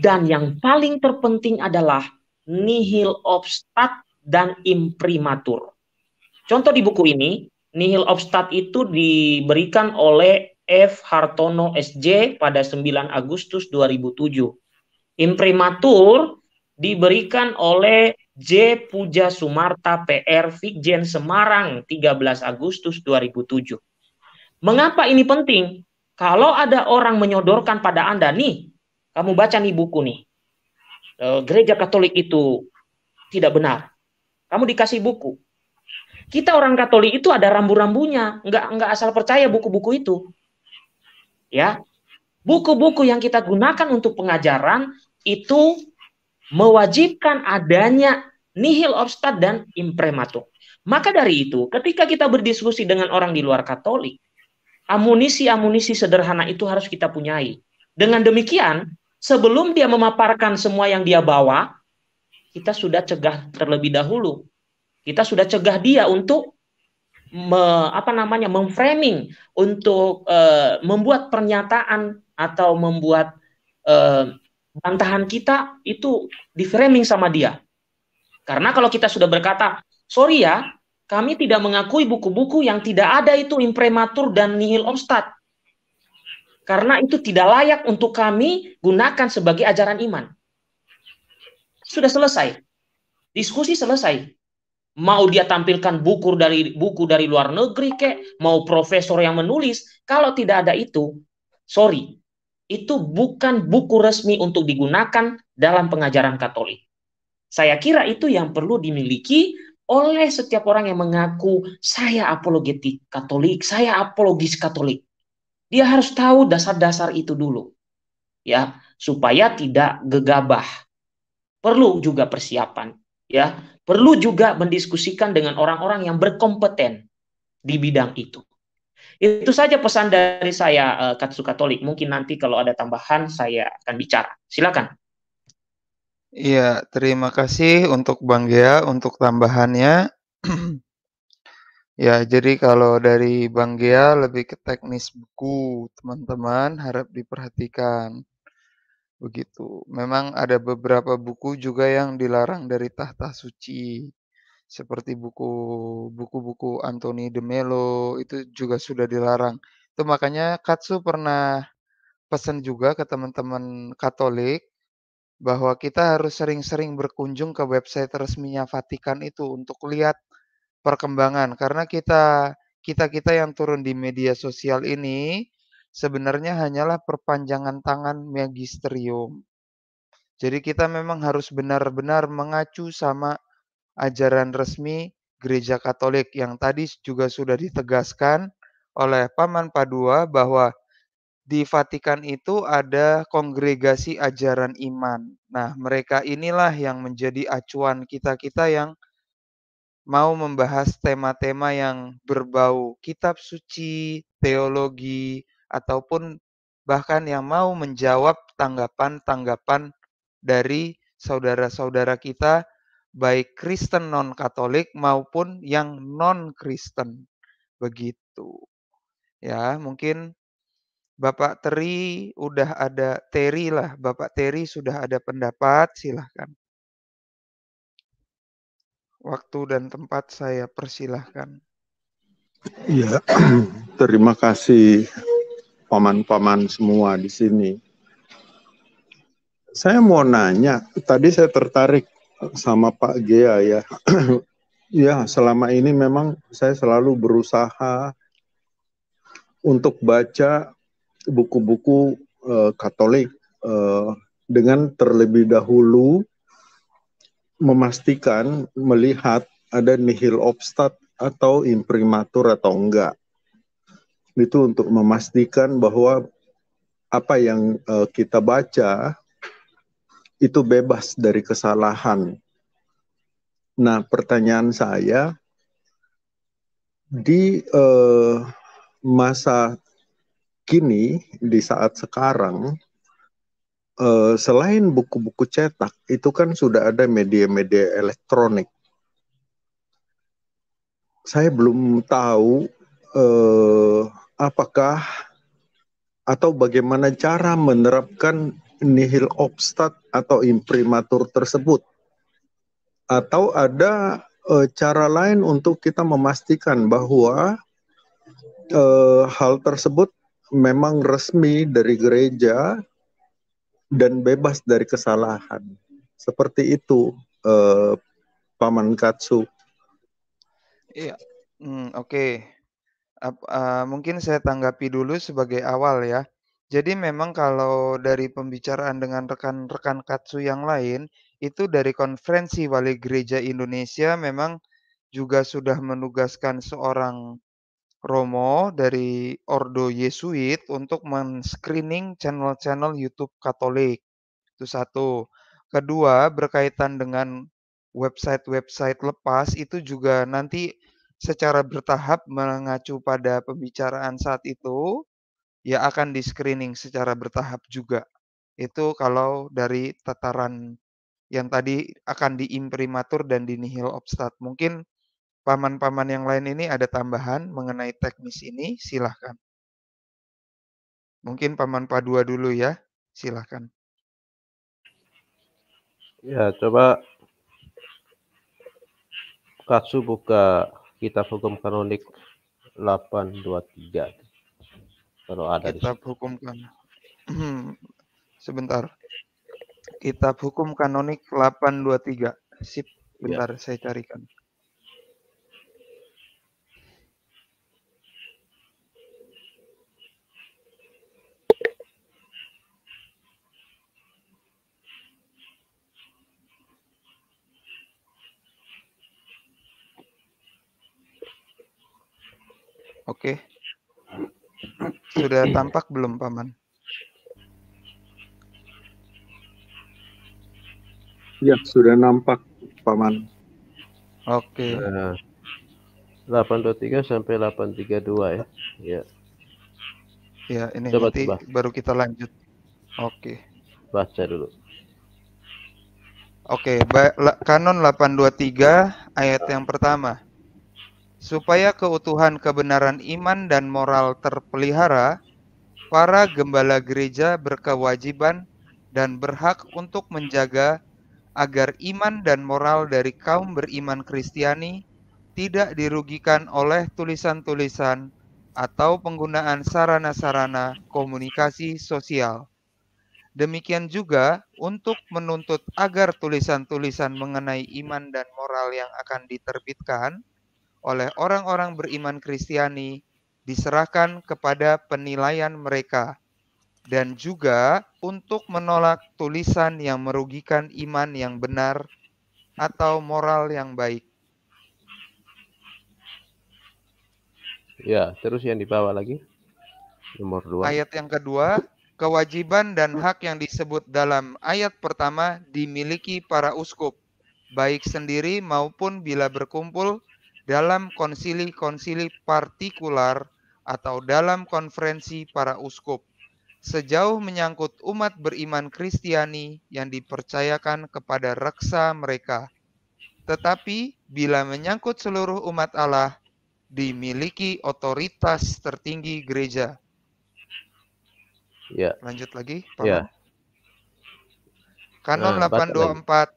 Dan yang paling terpenting adalah nihil obstat dan imprimatur. Contoh di buku ini, nihil obstat itu diberikan oleh F. Hartono SJ pada 9 Agustus 2007. Imprimatur diberikan oleh J. Puja Sumarta PR Vigjen Semarang 13 Agustus 2007. Mengapa ini penting? Kalau ada orang menyodorkan pada Anda, nih, kamu baca nih buku nih, e, gereja Katolik itu tidak benar. Kamu dikasih buku. Kita orang Katolik itu ada rambu-rambunya, nggak nggak asal percaya buku-buku itu. Ya, buku-buku yang kita gunakan untuk pengajaran itu mewajibkan adanya nihil obstat dan imprematur. Maka dari itu, ketika kita berdiskusi dengan orang di luar Katolik, amunisi-amunisi sederhana itu harus kita punyai. Dengan demikian, sebelum dia memaparkan semua yang dia bawa, kita sudah cegah terlebih dahulu. Kita sudah cegah dia untuk me, apa namanya memframing untuk uh, membuat pernyataan atau membuat eh, bantahan kita itu diframing sama dia. Karena kalau kita sudah berkata, sorry ya, kami tidak mengakui buku-buku yang tidak ada itu imprematur dan nihil obstat. Karena itu tidak layak untuk kami gunakan sebagai ajaran iman. Sudah selesai. Diskusi selesai. Mau dia tampilkan buku dari buku dari luar negeri kek, mau profesor yang menulis, kalau tidak ada itu, sorry, itu bukan buku resmi untuk digunakan dalam pengajaran Katolik. Saya kira itu yang perlu dimiliki oleh setiap orang yang mengaku saya apologetik Katolik, saya apologis Katolik. Dia harus tahu dasar-dasar itu dulu. Ya, supaya tidak gegabah. Perlu juga persiapan, ya. Perlu juga mendiskusikan dengan orang-orang yang berkompeten di bidang itu. Itu saja pesan dari saya eh, Katsu Katolik. Mungkin nanti kalau ada tambahan saya akan bicara. Silakan. Iya, terima kasih untuk Bang Gea untuk tambahannya. ya, jadi kalau dari Bang Gea lebih ke teknis buku, teman-teman harap diperhatikan. Begitu. Memang ada beberapa buku juga yang dilarang dari tahta suci seperti buku buku-buku Anthony de Melo itu juga sudah dilarang. Itu makanya Katsu pernah pesan juga ke teman-teman Katolik bahwa kita harus sering-sering berkunjung ke website resminya Vatikan itu untuk lihat perkembangan karena kita kita-kita yang turun di media sosial ini sebenarnya hanyalah perpanjangan tangan magisterium. Jadi kita memang harus benar-benar mengacu sama ajaran resmi Gereja Katolik yang tadi juga sudah ditegaskan oleh Paman Padua bahwa di Vatikan itu ada kongregasi ajaran iman. Nah, mereka inilah yang menjadi acuan kita-kita yang mau membahas tema-tema yang berbau kitab suci, teologi, ataupun bahkan yang mau menjawab tanggapan-tanggapan dari saudara-saudara kita baik Kristen non-Katolik maupun yang non-Kristen. Begitu. Ya, mungkin Bapak Teri udah ada Teri lah, Bapak Teri sudah ada pendapat, silahkan. Waktu dan tempat saya persilahkan. Ya, terima kasih paman-paman semua di sini. Saya mau nanya, tadi saya tertarik sama Pak Gea ya. Ya. ya, selama ini memang saya selalu berusaha untuk baca buku-buku uh, Katolik uh, dengan terlebih dahulu memastikan melihat ada nihil obstat atau imprimatur atau enggak. Itu untuk memastikan bahwa apa yang uh, kita baca itu bebas dari kesalahan. Nah, pertanyaan saya di eh, masa kini di saat sekarang eh, selain buku-buku cetak itu kan sudah ada media-media elektronik. Saya belum tahu eh, apakah atau bagaimana cara menerapkan nihil obstat atau imprimatur tersebut. Atau ada e, cara lain untuk kita memastikan bahwa e, hal tersebut memang resmi dari gereja dan bebas dari kesalahan. Seperti itu e, Paman Katsu. Iya. Hmm, Oke. Okay. Uh, ah, mungkin saya tanggapi dulu sebagai awal ya. Jadi memang kalau dari pembicaraan dengan rekan-rekan Katsu yang lain, itu dari konferensi Wali Gereja Indonesia memang juga sudah menugaskan seorang Romo dari Ordo Yesuit untuk men-screening channel-channel YouTube Katolik. Itu satu. Kedua, berkaitan dengan website-website lepas itu juga nanti secara bertahap mengacu pada pembicaraan saat itu ya akan di screening secara bertahap juga. Itu kalau dari tataran yang tadi akan diimprimatur dan dinihil obstat. Mungkin paman-paman yang lain ini ada tambahan mengenai teknis ini, silahkan. Mungkin paman Padua dulu ya, silahkan. Ya, coba Katsu buka kitab hukum kanonik 823. Kalau ada kitab di hukum Sebentar. Kitab hukum kanonik 823. Sip, bentar ya. saya carikan. Oke. Okay. Sudah iya. tampak belum paman? Ya, sudah nampak paman. Oke. Okay. Uh, 823 sampai 832 ya. Ya. Ya, ini Coba nanti coba. baru kita lanjut. Oke. Okay. Baca dulu. Oke, okay, kanon 823 ayat yang pertama supaya keutuhan kebenaran iman dan moral terpelihara, para gembala gereja berkewajiban dan berhak untuk menjaga agar iman dan moral dari kaum beriman Kristiani tidak dirugikan oleh tulisan-tulisan atau penggunaan sarana-sarana komunikasi sosial. Demikian juga untuk menuntut agar tulisan-tulisan mengenai iman dan moral yang akan diterbitkan oleh orang-orang beriman Kristiani diserahkan kepada penilaian mereka dan juga untuk menolak tulisan yang merugikan iman yang benar atau moral yang baik. Ya, terus yang dibawa lagi nomor dua. Ayat yang kedua, kewajiban dan hak yang disebut dalam ayat pertama dimiliki para uskup, baik sendiri maupun bila berkumpul dalam konsili-konsili partikular atau dalam konferensi para uskup sejauh menyangkut umat beriman Kristiani yang dipercayakan kepada reksa mereka. Tetapi bila menyangkut seluruh umat Allah, dimiliki otoritas tertinggi gereja. Ya. Lanjut lagi, Pak. Ya. Kanon 824 nah,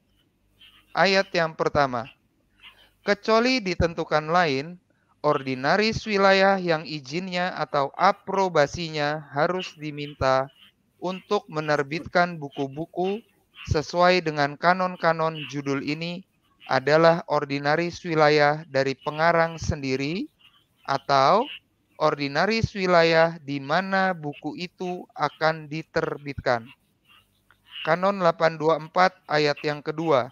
ayat yang pertama kecuali ditentukan lain, ordinaris wilayah yang izinnya atau aprobasinya harus diminta untuk menerbitkan buku-buku sesuai dengan kanon-kanon judul ini adalah ordinaris wilayah dari pengarang sendiri atau ordinaris wilayah di mana buku itu akan diterbitkan. Kanon 824 ayat yang kedua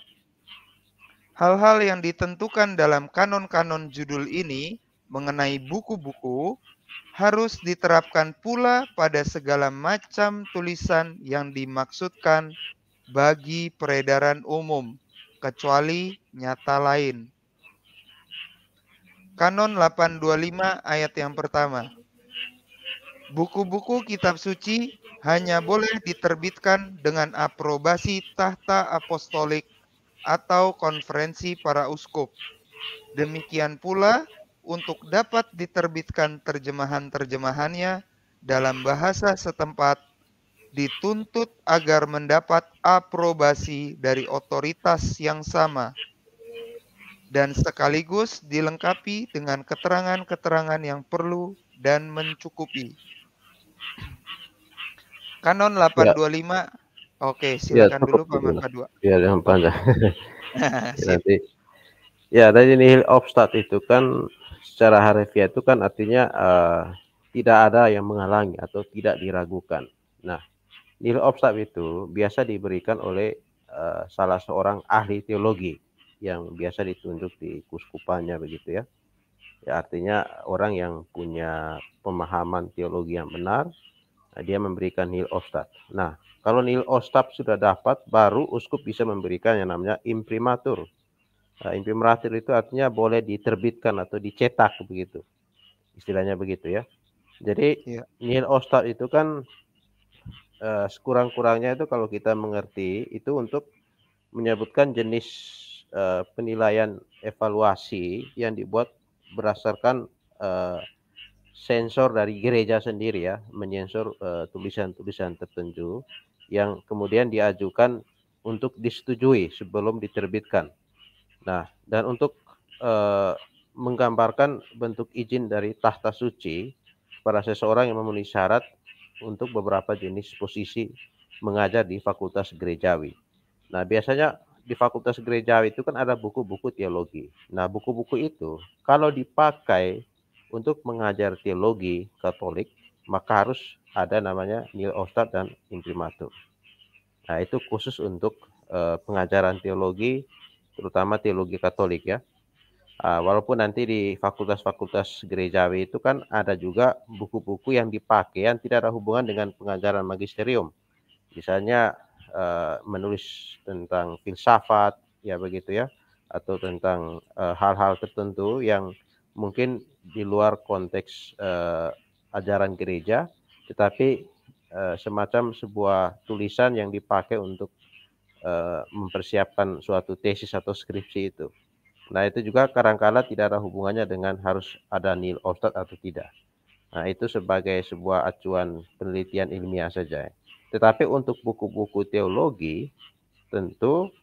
Hal-hal yang ditentukan dalam kanon-kanon judul ini mengenai buku-buku harus diterapkan pula pada segala macam tulisan yang dimaksudkan bagi peredaran umum, kecuali nyata lain. Kanon 825 ayat yang pertama. Buku-buku kitab suci hanya boleh diterbitkan dengan aprobasi tahta apostolik atau konferensi para uskup. Demikian pula untuk dapat diterbitkan terjemahan-terjemahannya dalam bahasa setempat dituntut agar mendapat aprobasi dari otoritas yang sama dan sekaligus dilengkapi dengan keterangan-keterangan yang perlu dan mencukupi. Kanon 825 ya. Oke, iya, silakan ya, dulu pemain kedua. Biar yang dah. Nanti. Ya, tadi nihil obstat itu kan secara harfiah itu kan artinya uh, tidak ada yang menghalangi atau tidak diragukan. Nah, nihil obstat itu biasa diberikan oleh uh, salah seorang ahli teologi yang biasa ditunjuk di kuskupannya begitu ya. Ya artinya orang yang punya pemahaman teologi yang benar, dia memberikan nihil obstat. Nah, kalau nil ostap sudah dapat, baru uskup bisa memberikan yang namanya imprimatur. Nah, imprimatur itu artinya boleh diterbitkan atau dicetak begitu. Istilahnya begitu ya. Jadi ya. nil ostap itu kan uh, sekurang-kurangnya itu kalau kita mengerti itu untuk menyebutkan jenis uh, penilaian evaluasi yang dibuat berdasarkan uh, sensor dari gereja sendiri ya, menyensor tulisan-tulisan uh, tulisan -tulisan tertentu yang kemudian diajukan untuk disetujui sebelum diterbitkan. Nah, dan untuk e, menggambarkan bentuk izin dari tahta suci para seseorang yang memenuhi syarat untuk beberapa jenis posisi mengajar di fakultas gerejawi. Nah, biasanya di fakultas gerejawi itu kan ada buku-buku teologi. Nah, buku-buku itu kalau dipakai untuk mengajar teologi Katolik, maka harus ada namanya nil ostat dan imprimatur. Nah, itu khusus untuk uh, pengajaran teologi terutama teologi Katolik ya. Uh, walaupun nanti di fakultas-fakultas gerejawi itu kan ada juga buku-buku yang dipakai yang tidak ada hubungan dengan pengajaran magisterium. Misalnya uh, menulis tentang filsafat ya begitu ya atau tentang eh, hal-hal uh, tertentu yang mungkin di luar konteks uh, ajaran gereja tetapi uh, semacam sebuah tulisan yang dipakai untuk uh, mempersiapkan suatu tesis atau skripsi itu. Nah itu juga kadangkala tidak ada hubungannya dengan harus ada nil ostad atau tidak. Nah itu sebagai sebuah acuan penelitian ilmiah saja. Tetapi untuk buku-buku teologi tentu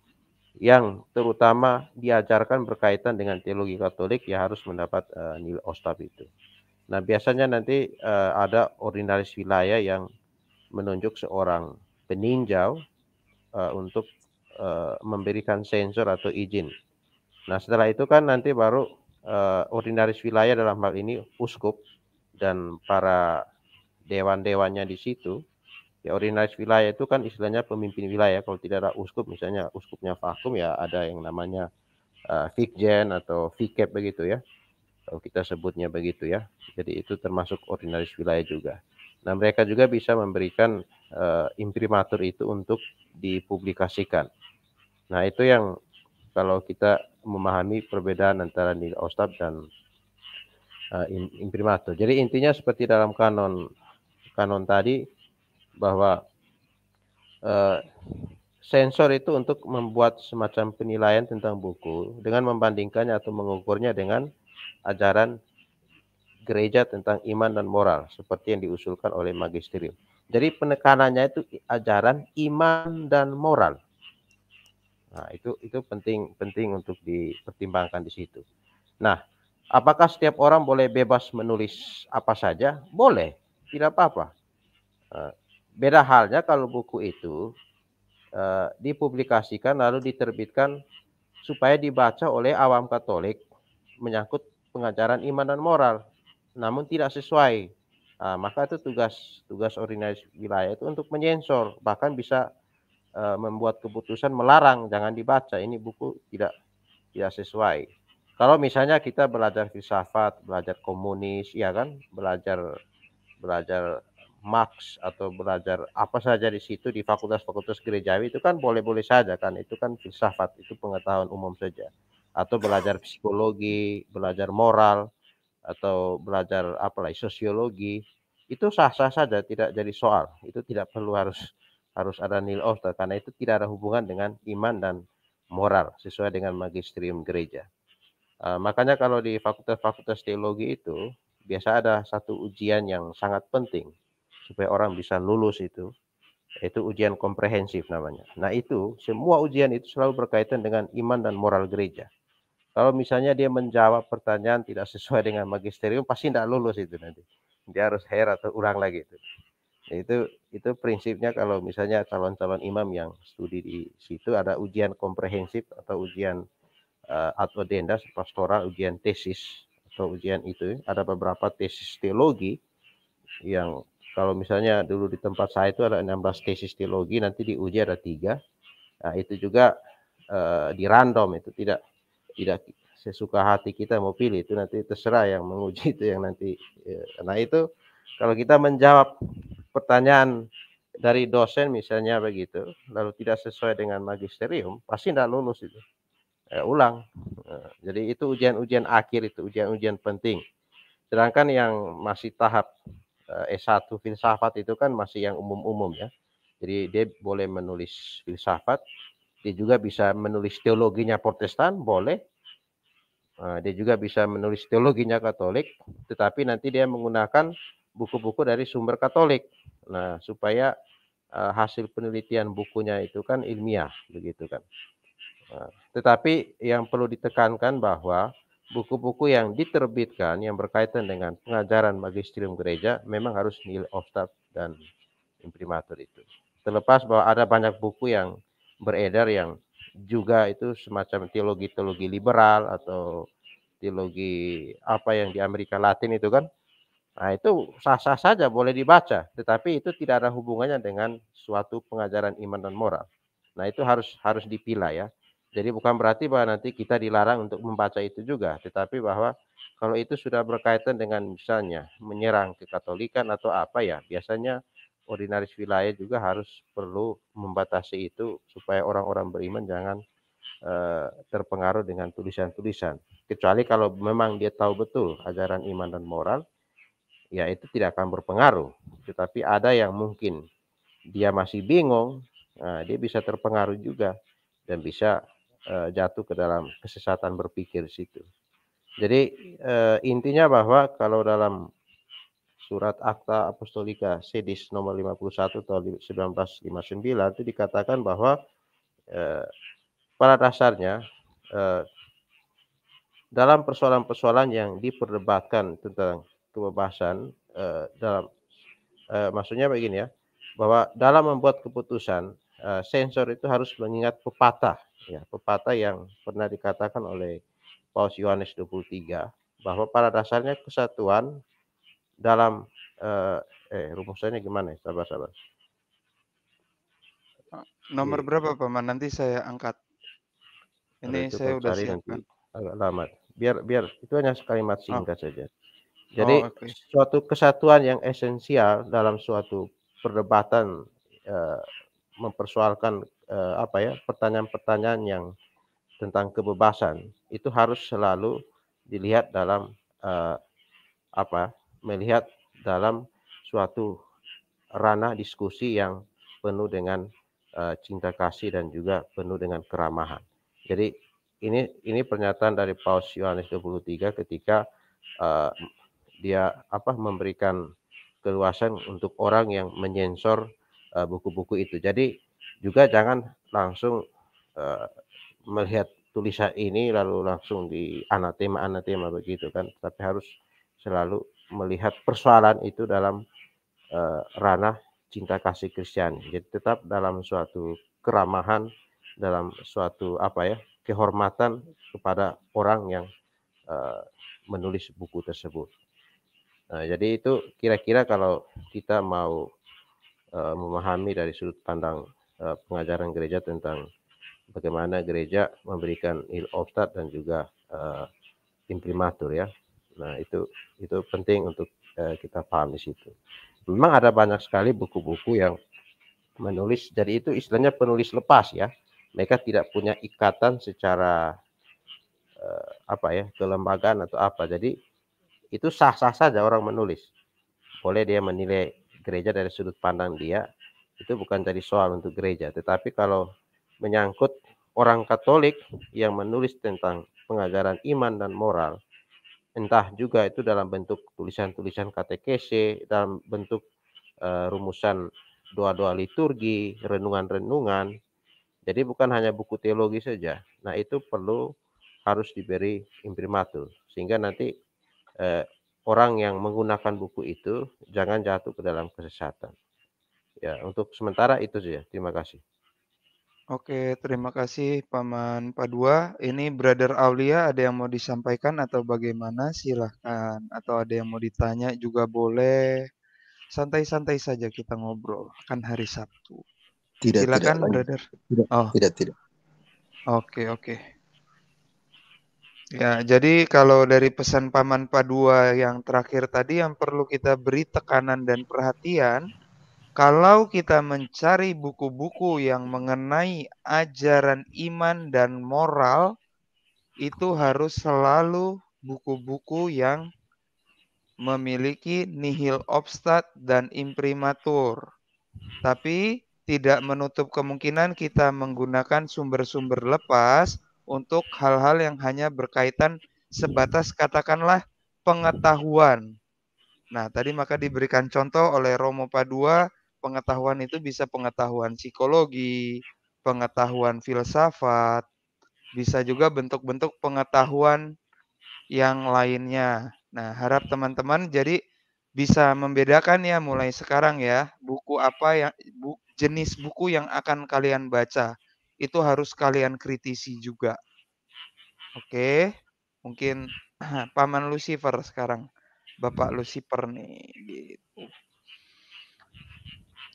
yang terutama diajarkan berkaitan dengan teologi Katolik ya harus mendapat uh, nil ostab itu. Nah, biasanya nanti uh, ada ordinaris wilayah yang menunjuk seorang peninjau uh, untuk uh, memberikan sensor atau izin. Nah, setelah itu kan nanti baru uh, ordinaris wilayah dalam hal ini uskup dan para dewan-dewannya di situ. Ya, ordinaris wilayah itu kan istilahnya pemimpin wilayah. Kalau tidak ada uskup, misalnya uskupnya vakum, ya ada yang namanya uh, fikjen atau Vikep begitu ya kalau kita sebutnya begitu ya. Jadi itu termasuk ordinaris wilayah juga. Nah, mereka juga bisa memberikan uh, imprimatur itu untuk dipublikasikan. Nah, itu yang kalau kita memahami perbedaan antara nil ostab dan uh, imprimatur. Jadi intinya seperti dalam kanon kanon tadi bahwa uh, sensor itu untuk membuat semacam penilaian tentang buku dengan membandingkannya atau mengukurnya dengan ajaran gereja tentang iman dan moral seperti yang diusulkan oleh magisterium. Jadi penekanannya itu ajaran iman dan moral. Nah, itu itu penting penting untuk dipertimbangkan di situ. Nah, apakah setiap orang boleh bebas menulis apa saja? Boleh, tidak apa-apa. Eh, beda halnya kalau buku itu eh, dipublikasikan lalu diterbitkan supaya dibaca oleh awam Katolik menyangkut pengajaran iman dan moral, namun tidak sesuai. Nah, maka itu tugas tugas organisasi wilayah itu untuk menyensor, bahkan bisa uh, membuat keputusan melarang jangan dibaca. Ini buku tidak tidak sesuai. Kalau misalnya kita belajar filsafat, belajar komunis, ya kan, belajar belajar Marx atau belajar apa saja di situ di fakultas-fakultas gerejawi itu kan boleh-boleh saja kan, itu kan filsafat, itu pengetahuan umum saja atau belajar psikologi, belajar moral atau belajar apalagi sosiologi itu sah-sah saja tidak jadi soal. Itu tidak perlu harus harus ada nil oster karena itu tidak ada hubungan dengan iman dan moral sesuai dengan magisterium gereja. Uh, makanya kalau di fakultas-fakultas teologi itu biasa ada satu ujian yang sangat penting supaya orang bisa lulus itu itu ujian komprehensif namanya. Nah itu semua ujian itu selalu berkaitan dengan iman dan moral gereja. Kalau misalnya dia menjawab pertanyaan tidak sesuai dengan magisterium, pasti tidak lulus itu nanti. Dia harus hair atau ulang lagi itu. Itu itu prinsipnya kalau misalnya calon-calon imam yang studi di situ ada ujian komprehensif atau ujian uh, eh, adodenda pastoral, ujian tesis atau ujian itu. Ada beberapa tesis teologi yang kalau misalnya dulu di tempat saya itu ada 16 tesis teologi, nanti diuji ada tiga. Nah, itu juga uh, di random itu tidak tidak sesuka hati kita mau pilih itu nanti terserah yang menguji itu yang nanti ya. nah itu kalau kita menjawab pertanyaan dari dosen misalnya begitu lalu tidak sesuai dengan magisterium pasti tidak lulus itu ya, ulang ya, jadi itu ujian-ujian akhir itu ujian-ujian penting sedangkan yang masih tahap eh, S1 filsafat itu kan masih yang umum-umum ya jadi dia boleh menulis filsafat dia juga bisa menulis teologinya Protestan, boleh. Ah, dia juga bisa menulis teologinya Katolik, tetapi nanti dia menggunakan buku-buku dari sumber Katolik. Nah, supaya ah, hasil penelitian bukunya itu kan ilmiah, begitu kan. Ah, tetapi yang perlu ditekankan bahwa buku-buku yang diterbitkan yang berkaitan dengan pengajaran magisterium gereja memang harus nilai Staff dan imprimatur itu. Terlepas bahwa ada banyak buku yang beredar yang juga itu semacam teologi-teologi liberal atau teologi apa yang di Amerika Latin itu kan. Nah, itu sah-sah saja boleh dibaca, tetapi itu tidak ada hubungannya dengan suatu pengajaran iman dan moral. Nah, itu harus harus dipilah ya. Jadi bukan berarti bahwa nanti kita dilarang untuk membaca itu juga, tetapi bahwa kalau itu sudah berkaitan dengan misalnya menyerang kekatolikan atau apa ya, biasanya ordinaris wilayah juga harus perlu membatasi itu supaya orang-orang beriman jangan uh, terpengaruh dengan tulisan-tulisan. Kecuali kalau memang dia tahu betul ajaran iman dan moral, ya itu tidak akan berpengaruh. Tetapi ada yang mungkin dia masih bingung, nah, dia bisa terpengaruh juga dan bisa uh, jatuh ke dalam kesesatan berpikir situ. Jadi eh, intinya bahwa kalau dalam surat Akta Apostolika Sedis nomor 51 tahun 1959 itu dikatakan bahwa eh, pada dasarnya eh, dalam persoalan-persoalan yang diperdebatkan tentang kebebasan eh, dalam eh, maksudnya begini ya bahwa dalam membuat keputusan eh, sensor itu harus mengingat pepatah ya pepatah yang pernah dikatakan oleh Paus Yohanes 23 bahwa pada dasarnya kesatuan dalam uh, eh, eh rumus saya ini gimana? Ya? Sabar sabar. Eh, nomor Oke. berapa paman? Nanti saya angkat. Ini saya udah siapkan. Nanti agak lama. Biar biar itu hanya kalimat oh. singkat oh. saja. Jadi oh, okay. suatu kesatuan yang esensial dalam suatu perdebatan eh, mempersoalkan eh, apa ya pertanyaan-pertanyaan yang tentang kebebasan itu harus selalu dilihat dalam eh, apa melihat dalam suatu ranah diskusi yang penuh dengan uh, cinta kasih dan juga penuh dengan keramahan. Jadi ini ini pernyataan dari Paus Yohanes 23 ketika uh, dia apa memberikan keluasan untuk orang yang menyensor eh, buku-buku uh, itu. Jadi juga jangan langsung uh, melihat tulisan ini lalu langsung di anatema anatema begitu kan, tapi harus selalu melihat persoalan itu dalam uh, ranah cinta kasih Kristen, Jadi tetap dalam suatu keramahan, dalam suatu apa ya kehormatan kepada orang yang uh, menulis buku tersebut. Nah, jadi itu kira-kira kalau kita mau uh, memahami dari sudut pandang uh, pengajaran gereja tentang bagaimana gereja memberikan il obstat dan juga uh, imprimatur ya Nah, itu itu penting untuk eh, kita paham di situ. Memang ada banyak sekali buku-buku yang menulis dari itu istilahnya penulis lepas ya. Mereka tidak punya ikatan secara eh, apa ya, kelembagaan atau apa. Jadi itu sah-sah saja orang menulis. Boleh dia menilai gereja dari sudut pandang dia. Itu bukan jadi soal untuk gereja, tetapi kalau menyangkut orang Katolik yang menulis tentang pengajaran iman dan moral, entah juga itu dalam bentuk tulisan-tulisan KTKC dalam bentuk uh, rumusan doa-doa liturgi, renungan-renungan. Jadi bukan hanya buku teologi saja. Nah, itu perlu harus diberi imprimatur sehingga nanti eh, orang yang menggunakan buku itu jangan jatuh ke dalam kesesatan. Ya, untuk sementara itu saja. Terima kasih. Oke, terima kasih Paman Padua. Ini Brother Aulia ada yang mau disampaikan atau bagaimana? Silahkan. Atau ada yang mau ditanya juga boleh. Santai-santai saja kita ngobrol. Kan hari Sabtu. Tidak, Silakan tidak, Brother. Tidak, oh. tidak, tidak. Oke, oke. Ya, jadi kalau dari pesan Paman Padua yang terakhir tadi yang perlu kita beri tekanan dan perhatian kalau kita mencari buku-buku yang mengenai ajaran iman dan moral, itu harus selalu buku-buku yang memiliki nihil obstat dan imprimatur. Tapi tidak menutup kemungkinan kita menggunakan sumber-sumber lepas untuk hal-hal yang hanya berkaitan sebatas katakanlah pengetahuan. Nah, tadi maka diberikan contoh oleh Romo Padua pengetahuan itu bisa pengetahuan psikologi, pengetahuan filsafat, bisa juga bentuk-bentuk pengetahuan yang lainnya. Nah, harap teman-teman jadi bisa membedakan ya mulai sekarang ya, buku apa yang bu, jenis buku yang akan kalian baca. Itu harus kalian kritisi juga. Oke, mungkin Paman Lucifer sekarang. Bapak Lucifer nih gitu.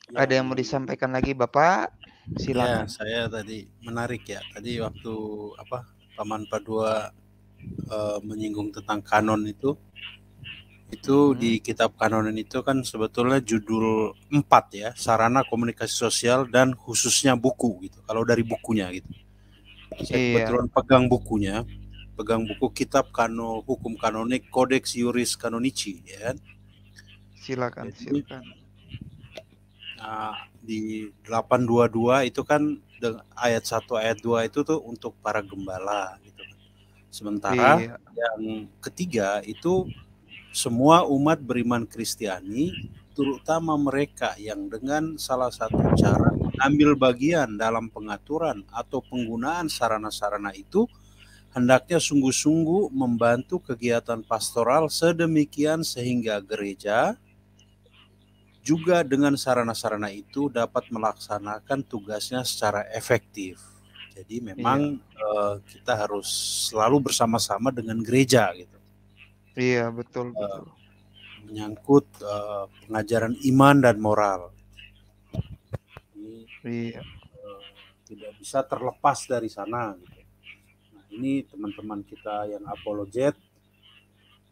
Ya. Ada yang mau disampaikan lagi Bapak? Silakan. Ya, saya tadi menarik ya. Tadi waktu apa Paman Padua e, menyinggung tentang kanon itu itu hmm. di kitab Kanon itu kan sebetulnya judul empat ya sarana komunikasi sosial dan khususnya buku gitu kalau dari bukunya gitu saya iya. kebetulan pegang bukunya pegang buku kitab kano hukum kanonik kodeks yuris kanonici ya kan? silakan Jadi, silakan uh, di 822 itu kan ayat 1 ayat 2 itu tuh untuk para gembala gitu. Kan. Sementara iya, iya. yang ketiga itu semua umat beriman Kristiani terutama mereka yang dengan salah satu cara ambil bagian dalam pengaturan atau penggunaan sarana-sarana itu hendaknya sungguh-sungguh membantu kegiatan pastoral sedemikian sehingga gereja juga dengan sarana-sarana itu dapat melaksanakan tugasnya secara efektif. Jadi memang iya. uh, kita harus selalu bersama-sama dengan gereja gitu. Iya betul. Eh, betul. menyangkut uh, pengajaran iman dan moral. Ini, iya. Uh, tidak bisa terlepas dari sana. Gitu. Nah ini teman-teman kita yang apologet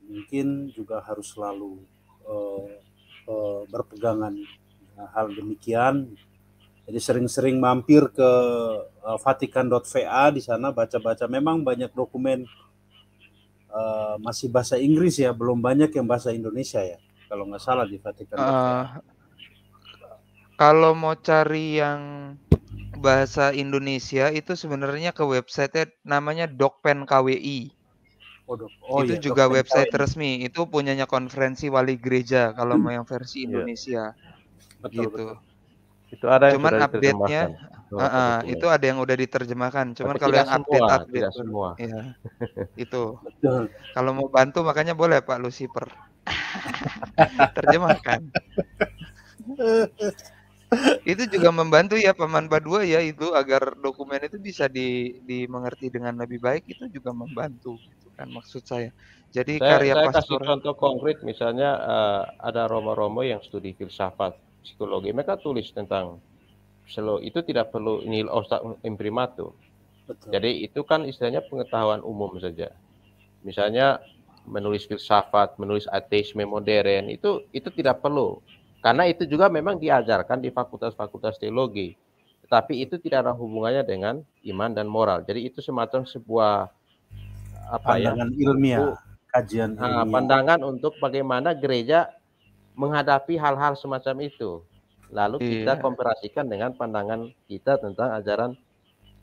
mungkin juga harus selalu uh, Eh, berpegangan eh, hal demikian. Jadi sering-sering mampir ke eh, Vatikan.va di sana baca-baca. Memang banyak dokumen uh, masih bahasa Inggris ya, belum banyak yang bahasa Indonesia ya. Kalau nggak salah di Vatikan. Uh, kalau mau cari yang bahasa Indonesia itu sebenarnya ke website namanya Dokpen KWI. Oh, Oh, itu iya, juga website ini. resmi. Itu punyanya konferensi wali gereja kalau mau hmm. yang versi iya. Indonesia. Yeah. Betul, gitu. Betul. Itu ada yang Cuman update-nya uh, uh, itu ada yang udah diterjemahkan. Cuman kalau yang update semua, update semua. Ya, itu. Kalau mau bantu makanya boleh Pak Lucifer. Terjemahkan. itu juga membantu ya paman padua ya itu agar dokumen itu bisa di dimengerti dengan lebih baik itu juga membantu kan maksud saya. Jadi saya, karya saya pastor kasih contoh konkret misalnya uh, ada Romo-Romo yang studi filsafat psikologi mereka tulis tentang slow itu tidak perlu nil ostat imprimatur. Jadi itu kan istilahnya pengetahuan umum saja. Misalnya menulis filsafat, menulis ateisme modern itu itu tidak perlu karena itu juga memang diajarkan di fakultas-fakultas teologi. Tetapi itu tidak ada hubungannya dengan iman dan moral. Jadi itu semacam sebuah apa ya? pandangan ya ilmiah untuk, kajian ah, ilmiah. Nah, pandangan untuk bagaimana gereja menghadapi hal-hal semacam itu lalu iya. kita komparasikan dengan pandangan kita tentang ajaran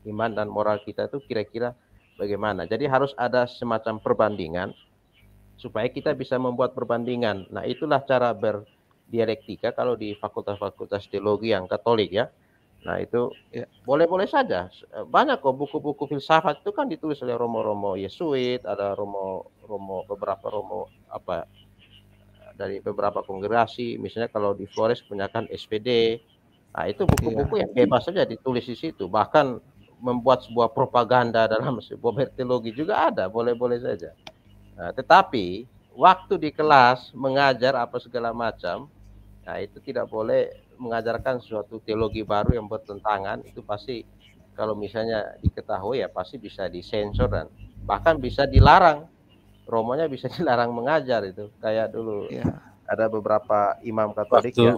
iman dan moral kita itu kira-kira bagaimana jadi harus ada semacam perbandingan supaya kita bisa membuat perbandingan nah itulah cara berdialektika kalau di fakultas-fakultas teologi yang katolik ya Nah itu iya. boleh-boleh ya. saja. Banyak kok buku-buku filsafat itu kan ditulis oleh Romo-Romo Yesuit, ada Romo Romo beberapa Romo apa dari beberapa kongregasi. Misalnya kalau di Flores punya kan SPD. Nah itu buku-buku ya. yang bebas saja ditulis di situ. Bahkan membuat sebuah propaganda dalam sebuah berteologi juga ada, boleh-boleh saja. Nah, tetapi waktu di kelas mengajar apa segala macam, nah itu tidak boleh mengajarkan suatu teologi baru yang bertentangan itu pasti kalau misalnya diketahui ya pasti bisa disensor dan bahkan bisa dilarang Romanya bisa dilarang mengajar itu kayak dulu ya. ada beberapa imam Katolik Betul. yang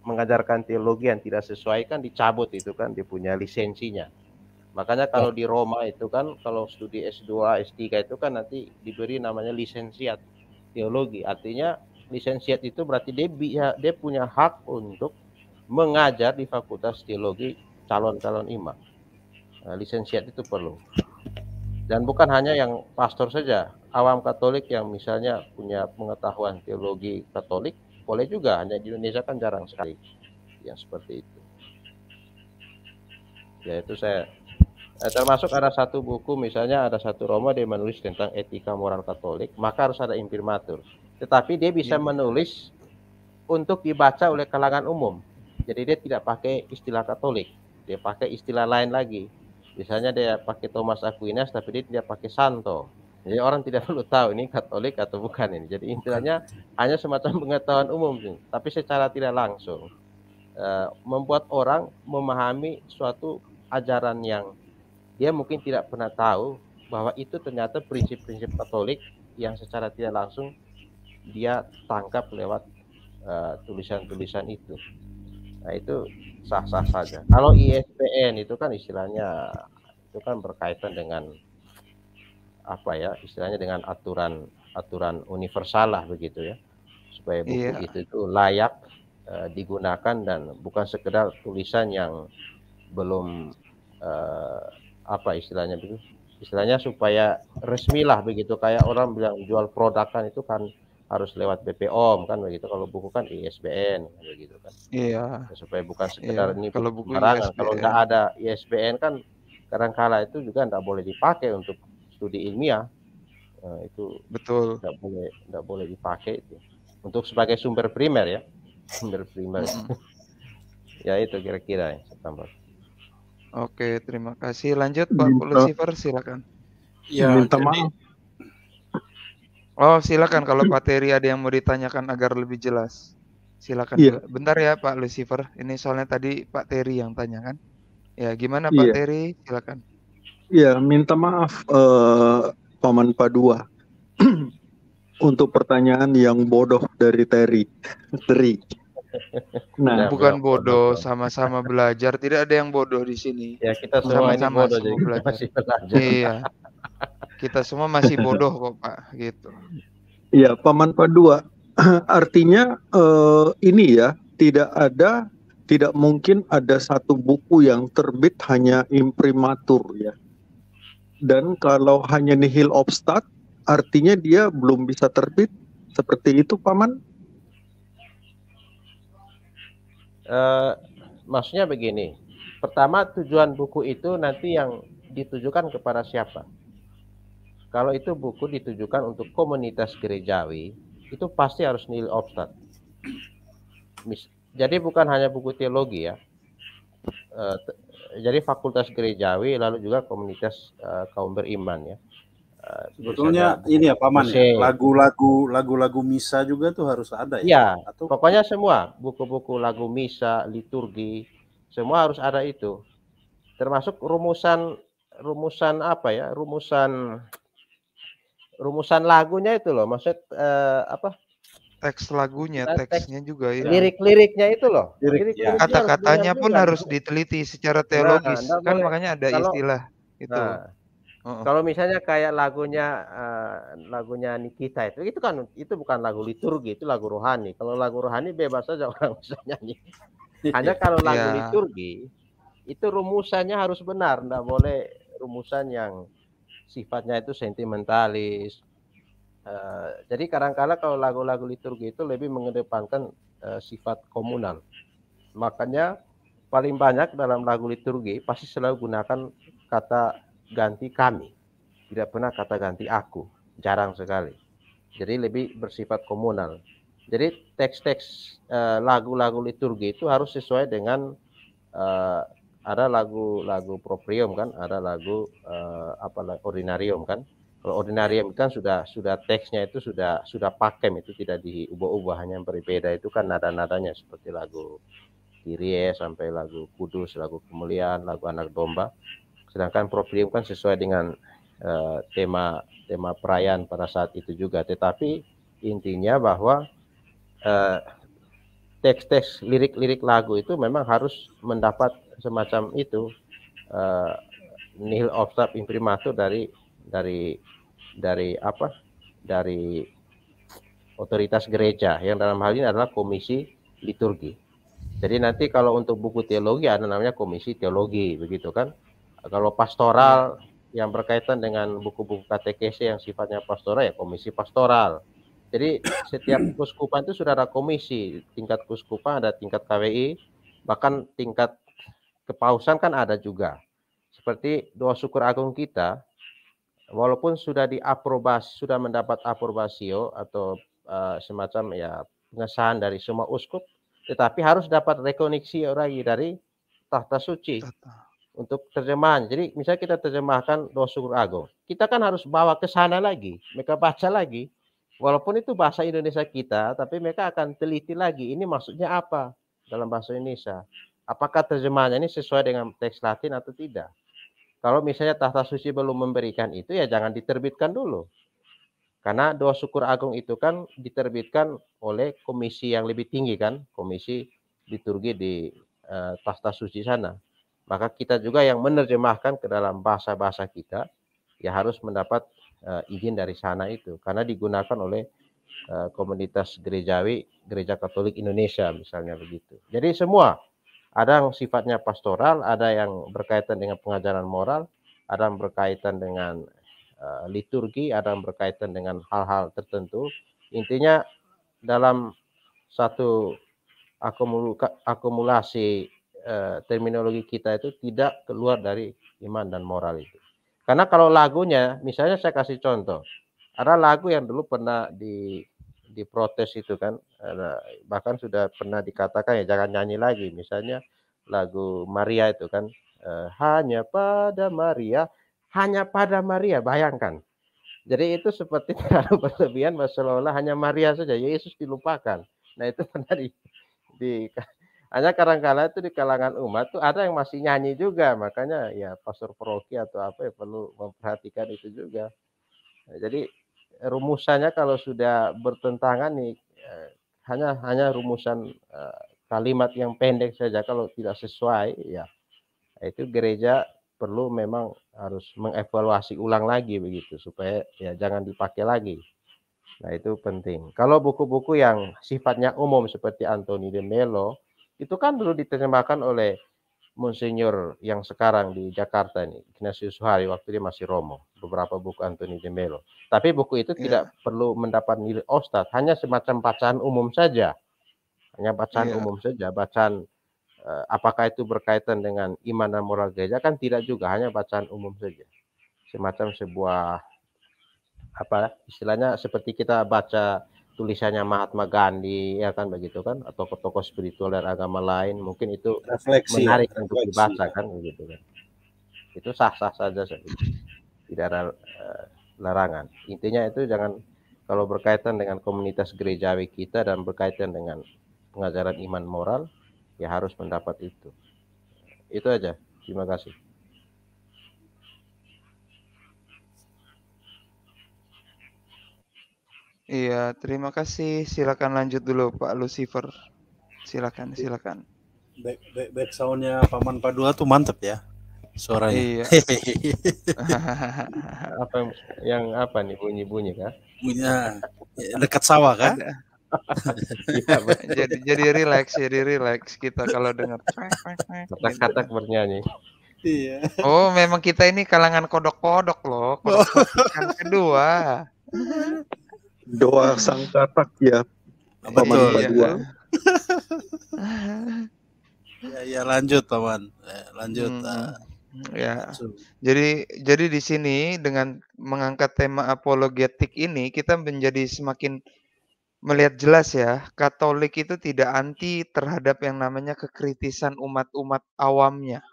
mengajarkan teologi yang tidak sesuai kan dicabut itu kan dia lisensinya makanya kalau iya. di Roma itu kan kalau studi S2 S3 itu kan nanti diberi namanya lisensiat teologi artinya lisensiat itu berarti dia dia punya hak untuk mengajar di Fakultas Teologi calon-calon imam. Nah, lisensiat itu perlu. Dan bukan hanya yang pastor saja, awam Katolik yang misalnya punya pengetahuan teologi Katolik boleh juga, hanya di Indonesia kan jarang sekali yang seperti itu. yaitu saya Nah, termasuk ada satu buku misalnya ada satu Roma dia menulis tentang etika moral Katolik, maka harus ada imprimatur Tetapi dia bisa iya. menulis untuk dibaca oleh kalangan umum. Jadi dia tidak pakai istilah Katolik, dia pakai istilah lain lagi. Misalnya dia pakai Thomas Aquinas tapi dia tidak pakai Santo. Jadi orang tidak perlu tahu ini Katolik atau bukan ini. Jadi istilahnya hanya semacam pengetahuan umum, tapi secara tidak langsung eh, membuat orang memahami suatu ajaran yang dia mungkin tidak pernah tahu bahwa itu ternyata prinsip-prinsip Katolik yang secara tidak langsung dia tangkap lewat eh, tulisan-tulisan uh, itu. Nah, itu sah-sah saja. Kalau ISPN itu kan istilahnya itu kan berkaitan dengan apa ya? Istilahnya dengan aturan aturan universal lah begitu ya. Supaya buku yeah. itu itu layak uh, digunakan dan bukan sekedar tulisan yang belum uh, apa istilahnya begitu. Istilahnya supaya resmi lah begitu kayak orang bilang jual produk kan itu kan harus lewat BPOM kan begitu. Kalau buku kan ISBN kan begitu kan. Iya. Ya, supaya bukan iya, sekedar ini kalau buku ISBN. kalau enggak ada ISBN kan kadangkala itu juga enggak boleh dipakai untuk studi ilmiah. Nah, itu betul. Enggak boleh enggak boleh dipakai itu. Untuk sebagai sumber primer ya. Sumber primer. ya itu kira-kira ya, September Oke, terima kasih. Lanjut Pak Lucifer silakan. Ya, minta Oh, silakan kalau Pak Terry ada yang mau ditanyakan agar lebih jelas. Silakan. Iya. Bentar ya Pak Lucifer, ini soalnya tadi Pak Terry yang tanya kan. Ya, gimana Pak iya. Terry? Silakan. Iya, minta maaf eh Paman Padua. Untuk pertanyaan yang bodoh dari Terry. Terry. Nah, bukan bodoh, sama-sama belajar. Tidak ada yang bodoh di sini. Ya, kita semua sama-sama belajar. Masih belajar. Iya. Kita semua masih bodoh kok Pak, gitu. Ya, paman padua. Artinya uh, ini ya, tidak ada tidak mungkin ada satu buku yang terbit hanya imprimatur ya. Dan kalau hanya nihil obstat, artinya dia belum bisa terbit. Seperti itu paman? Uh, maksudnya begini. Pertama tujuan buku itu nanti yang ditujukan kepada siapa? kalau itu buku ditujukan untuk komunitas gerejawi, itu pasti harus nil obstat. Jadi bukan hanya buku teologi ya. Eh, jadi fakultas gerejawi lalu juga komunitas eh, kaum beriman ya. Eh, Sebetulnya ada, ini ya paman ya, lagu-lagu lagu-lagu misa juga tuh harus ada ya. Iya, Atau... pokoknya semua buku-buku lagu misa, liturgi, semua harus ada itu. Termasuk rumusan rumusan apa ya? Rumusan rumusan lagunya itu loh, maksud uh, apa? Teks lagunya, nah, teksnya teks, juga ya. Lirik-liriknya itu loh. Lirik, Lirik ya. Iya. Kata-katanya pun harus diteliti secara teologis. Nah, kan makanya ada kalau, istilah itu. Nah, Uh -uh. Kalau misalnya kayak lagunya uh, lagunya Nikita itu itu kan itu bukan lagu liturgi, itu lagu rohani. Kalau lagu rohani bebas saja orang bisa nyanyi. Hanya kalau lagu ya. liturgi itu rumusannya harus benar, enggak boleh rumusan yang sifatnya itu sentimentalis. Uh, jadi kadang kalau lagu-lagu liturgi itu lebih mengedepankan uh, sifat komunal. Makanya paling banyak dalam lagu liturgi pasti selalu gunakan kata ganti kami. Tidak pernah kata ganti aku, jarang sekali. Jadi lebih bersifat komunal. Jadi teks-teks eh, lagu-lagu liturgi itu harus sesuai dengan uh, ada lagu lagu proprium kan, ada lagu uh, apa ordinarium kan. Kalau ordinarium kan sudah sudah teksnya itu sudah sudah pakem itu tidak diubah-ubah hanya yang berbeda itu kan nada-nadanya seperti lagu Kyrie ya sampai lagu kudus, lagu kemuliaan, lagu anak domba. Sedangkan proprium kan sesuai dengan uh, tema tema perayaan pada saat itu juga. Tetapi intinya bahwa uh, teks-teks lirik-lirik lagu itu memang harus mendapat semacam itu uh, nihil obstab imprimatur dari dari dari apa dari otoritas gereja yang dalam hal ini adalah komisi liturgi. Jadi nanti kalau untuk buku teologi ada namanya komisi teologi begitu kan. Kalau pastoral yang berkaitan dengan buku-buku ktkc yang sifatnya pastoral ya komisi pastoral. Jadi setiap kuskupan itu sudah ada komisi, tingkat kuskupan ada tingkat KWI, bahkan tingkat kepausan kan ada juga. Seperti doa syukur agung kita, walaupun sudah diaprobasi, sudah mendapat aprobasio atau uh, semacam ya pengesahan dari semua uskup, tetapi harus dapat rekoneksi lagi dari tahta suci tahta. untuk terjemahan. Jadi misalnya kita terjemahkan doa syukur agung, kita kan harus bawa ke sana lagi, mereka baca lagi. Walaupun itu bahasa Indonesia kita, tapi mereka akan teliti lagi ini maksudnya apa dalam bahasa Indonesia apakah terjemahannya ini sesuai dengan teks Latin atau tidak. Kalau misalnya tahta suci belum memberikan itu ya jangan diterbitkan dulu. Karena doa syukur agung itu kan diterbitkan oleh komisi yang lebih tinggi kan, komisi liturgi di uh, tahta suci sana. Maka kita juga yang menerjemahkan ke dalam bahasa-bahasa kita ya harus mendapat uh, izin dari sana itu karena digunakan oleh uh, komunitas gerejawi Gereja Katolik Indonesia misalnya begitu. Jadi semua ada yang sifatnya pastoral, ada yang berkaitan dengan pengajaran moral, ada yang berkaitan dengan uh, liturgi, ada yang berkaitan dengan hal-hal tertentu. Intinya dalam satu akumulasi uh, terminologi kita itu tidak keluar dari iman dan moral itu. Karena kalau lagunya, misalnya saya kasih contoh, ada lagu yang dulu pernah di diprotes itu kan bahkan sudah pernah dikatakan ya jangan nyanyi lagi misalnya lagu Maria itu kan eh, hanya pada Maria hanya pada Maria bayangkan jadi itu seperti terlalu berlebihan seolah hanya Maria saja Yesus dilupakan nah itu pernah di, di hanya kadang-kala itu di kalangan umat tuh ada yang masih nyanyi juga makanya ya pastor Proki atau apa ya perlu memperhatikan itu juga nah, jadi rumusannya kalau sudah bertentangan nih eh, hanya hanya rumusan uh, kalimat yang pendek saja kalau tidak sesuai ya itu gereja perlu memang harus mengevaluasi ulang lagi begitu supaya ya jangan dipakai lagi. Nah, itu penting. Kalau buku-buku yang sifatnya umum seperti Antoni de Melo itu kan dulu diterjemahkan oleh Monsenior yang sekarang di Jakarta ini, Ignatius Suhari waktu dia masih Romo, beberapa buku Anthony de Melo. Tapi buku itu yeah. tidak perlu mendapat nilai ostad, oh, hanya semacam bacaan umum saja. Hanya bacaan yeah. umum saja, bacaan eh, apakah itu berkaitan dengan iman dan moral gereja kan tidak juga, hanya bacaan umum saja. Semacam sebuah apa istilahnya seperti kita baca tulisannya Mahatma Gandhi ya kan begitu kan atau tokoh-tokoh spiritual dan agama lain mungkin itu refleksi, menarik ya, refleksi. untuk dibaca kan begitu kan itu sah-sah saja tidak ada eh, larangan intinya itu jangan kalau berkaitan dengan komunitas gerejawi kita dan berkaitan dengan pengajaran iman moral ya harus mendapat itu itu aja terima kasih Iya, terima kasih. Silakan lanjut dulu Pak Lucifer. Silakan, silakan. Back, back, back soundnya Paman Padua tuh mantep ya suaranya. Iya. apa yang apa nih bunyi-bunyi kah? Bunyinya dekat sawah kan? Iya, jadi jadi relax, jadi relax kita kalau dengar katak-katak gitu. bernyanyi. Iya. Oh, memang kita ini kalangan kodok-kodok loh, kodok, -kodok kedua doa sang katak ya paman ya. ya ya lanjut teman, ya, lanjut hmm. uh, ya jadi jadi di sini dengan mengangkat tema apologetik ini kita menjadi semakin melihat jelas ya Katolik itu tidak anti terhadap yang namanya kekritisan umat-umat awamnya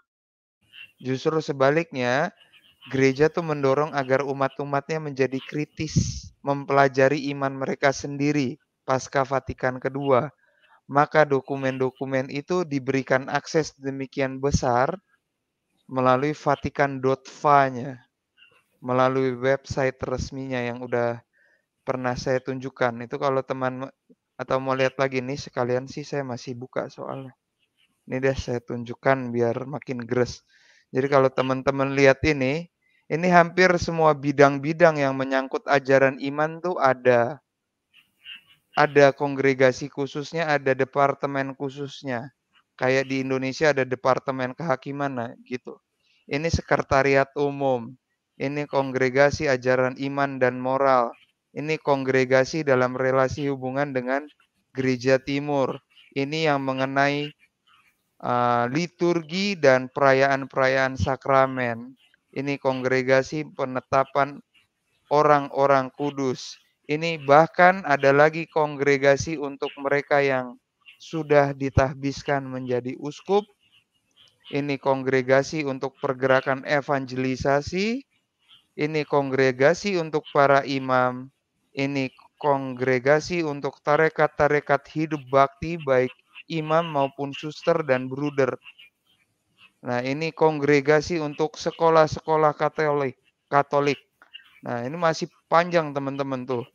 justru sebaliknya gereja tuh mendorong agar umat-umatnya menjadi kritis mempelajari iman mereka sendiri pasca Vatikan kedua, maka dokumen-dokumen itu diberikan akses demikian besar melalui Vatikan.va-nya, melalui website resminya yang udah pernah saya tunjukkan. Itu kalau teman atau mau lihat lagi nih sekalian sih saya masih buka soalnya. Ini deh saya tunjukkan biar makin gres. Jadi kalau teman-teman lihat ini, ini hampir semua bidang-bidang yang menyangkut ajaran iman tuh ada. Ada kongregasi khususnya, ada departemen khususnya. Kayak di Indonesia ada departemen kehakiman nah, gitu. Ini sekretariat umum, ini kongregasi ajaran iman dan moral, ini kongregasi dalam relasi hubungan dengan gereja timur. Ini yang mengenai uh, liturgi dan perayaan-perayaan sakramen ini kongregasi penetapan orang-orang kudus. Ini bahkan ada lagi kongregasi untuk mereka yang sudah ditahbiskan menjadi uskup. Ini kongregasi untuk pergerakan evangelisasi. Ini kongregasi untuk para imam. Ini kongregasi untuk tarekat-tarekat hidup bakti baik imam maupun suster dan bruder Nah, ini kongregasi untuk sekolah-sekolah Katolik. Katolik. Nah, ini masih panjang teman-teman tuh.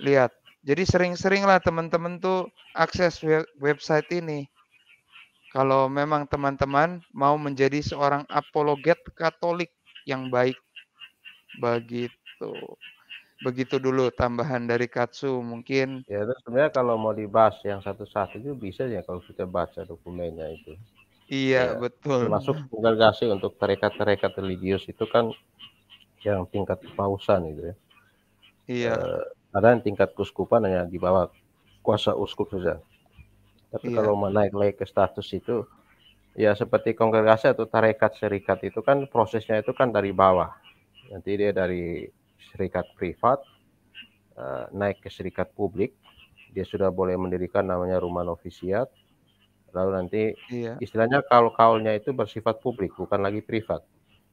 Lihat. Jadi sering-seringlah teman-teman tuh akses website ini. Kalau memang teman-teman mau menjadi seorang apologet Katolik yang baik. Begitu. Begitu dulu tambahan dari Katsu mungkin. Ya, sebenarnya kalau mau dibahas yang satu-satu itu bisa ya kalau kita baca dokumennya itu. Iya, ya, betul. Termasuk kongregasi untuk tarekat-tarekat religius itu kan yang tingkat pausan itu ya. Iya. Uh, ada yang tingkat kuskupan hanya di bawah kuasa uskup saja. Tapi iya. kalau naik-naik ke status itu ya seperti kongregasi atau tarekat serikat itu kan prosesnya itu kan dari bawah. Nanti dia dari serikat privat uh, naik ke serikat publik, dia sudah boleh mendirikan namanya rumah novisiat Lalu nanti iya. istilahnya kalau kaulnya itu bersifat publik, bukan lagi privat.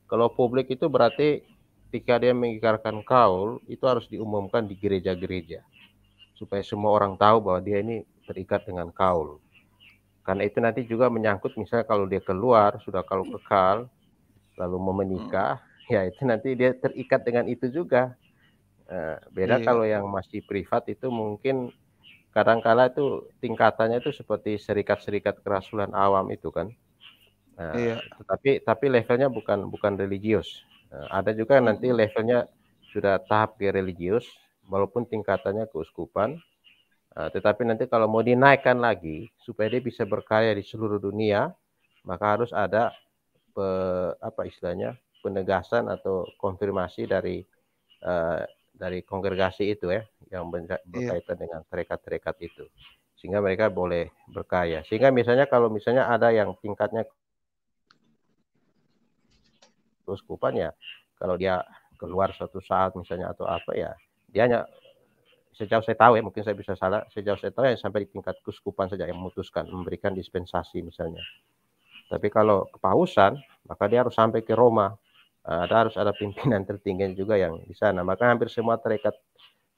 Kalau publik itu berarti ketika dia mengikarkan kaul itu harus diumumkan di gereja-gereja supaya semua orang tahu bahwa dia ini terikat dengan kaul. Karena itu nanti juga menyangkut misalnya kalau dia keluar sudah kalau kekal lalu mau menikah, hmm. ya itu nanti dia terikat dengan itu juga. Eh, beda iya. kalau yang masih privat itu mungkin kadangkala itu tingkatannya itu seperti serikat-serikat kerasulan awam itu kan. Nah, iya. Tapi tapi levelnya bukan bukan religius. Nah, ada juga nanti hmm. levelnya sudah tahap ke religius, walaupun tingkatannya keuskupan. Nah, tetapi nanti kalau mau dinaikkan lagi supaya dia bisa berkarya di seluruh dunia, maka harus ada pe, apa istilahnya penegasan atau konfirmasi dari eh, dari kongregasi itu ya yang iya. berkaitan yeah. dengan terikat-terikat itu sehingga mereka boleh berkaya sehingga misalnya kalau misalnya ada yang tingkatnya keuskupan ya kalau dia keluar suatu saat misalnya atau apa ya dia hanya sejauh saya tahu ya mungkin saya bisa salah sejauh saya tahu ya sampai di tingkat kuskupan saja yang memutuskan memberikan dispensasi misalnya tapi kalau kepausan maka dia harus sampai ke Roma Eh, ada harus ada pimpinan tertinggi juga yang di sana. Maka hampir semua terikat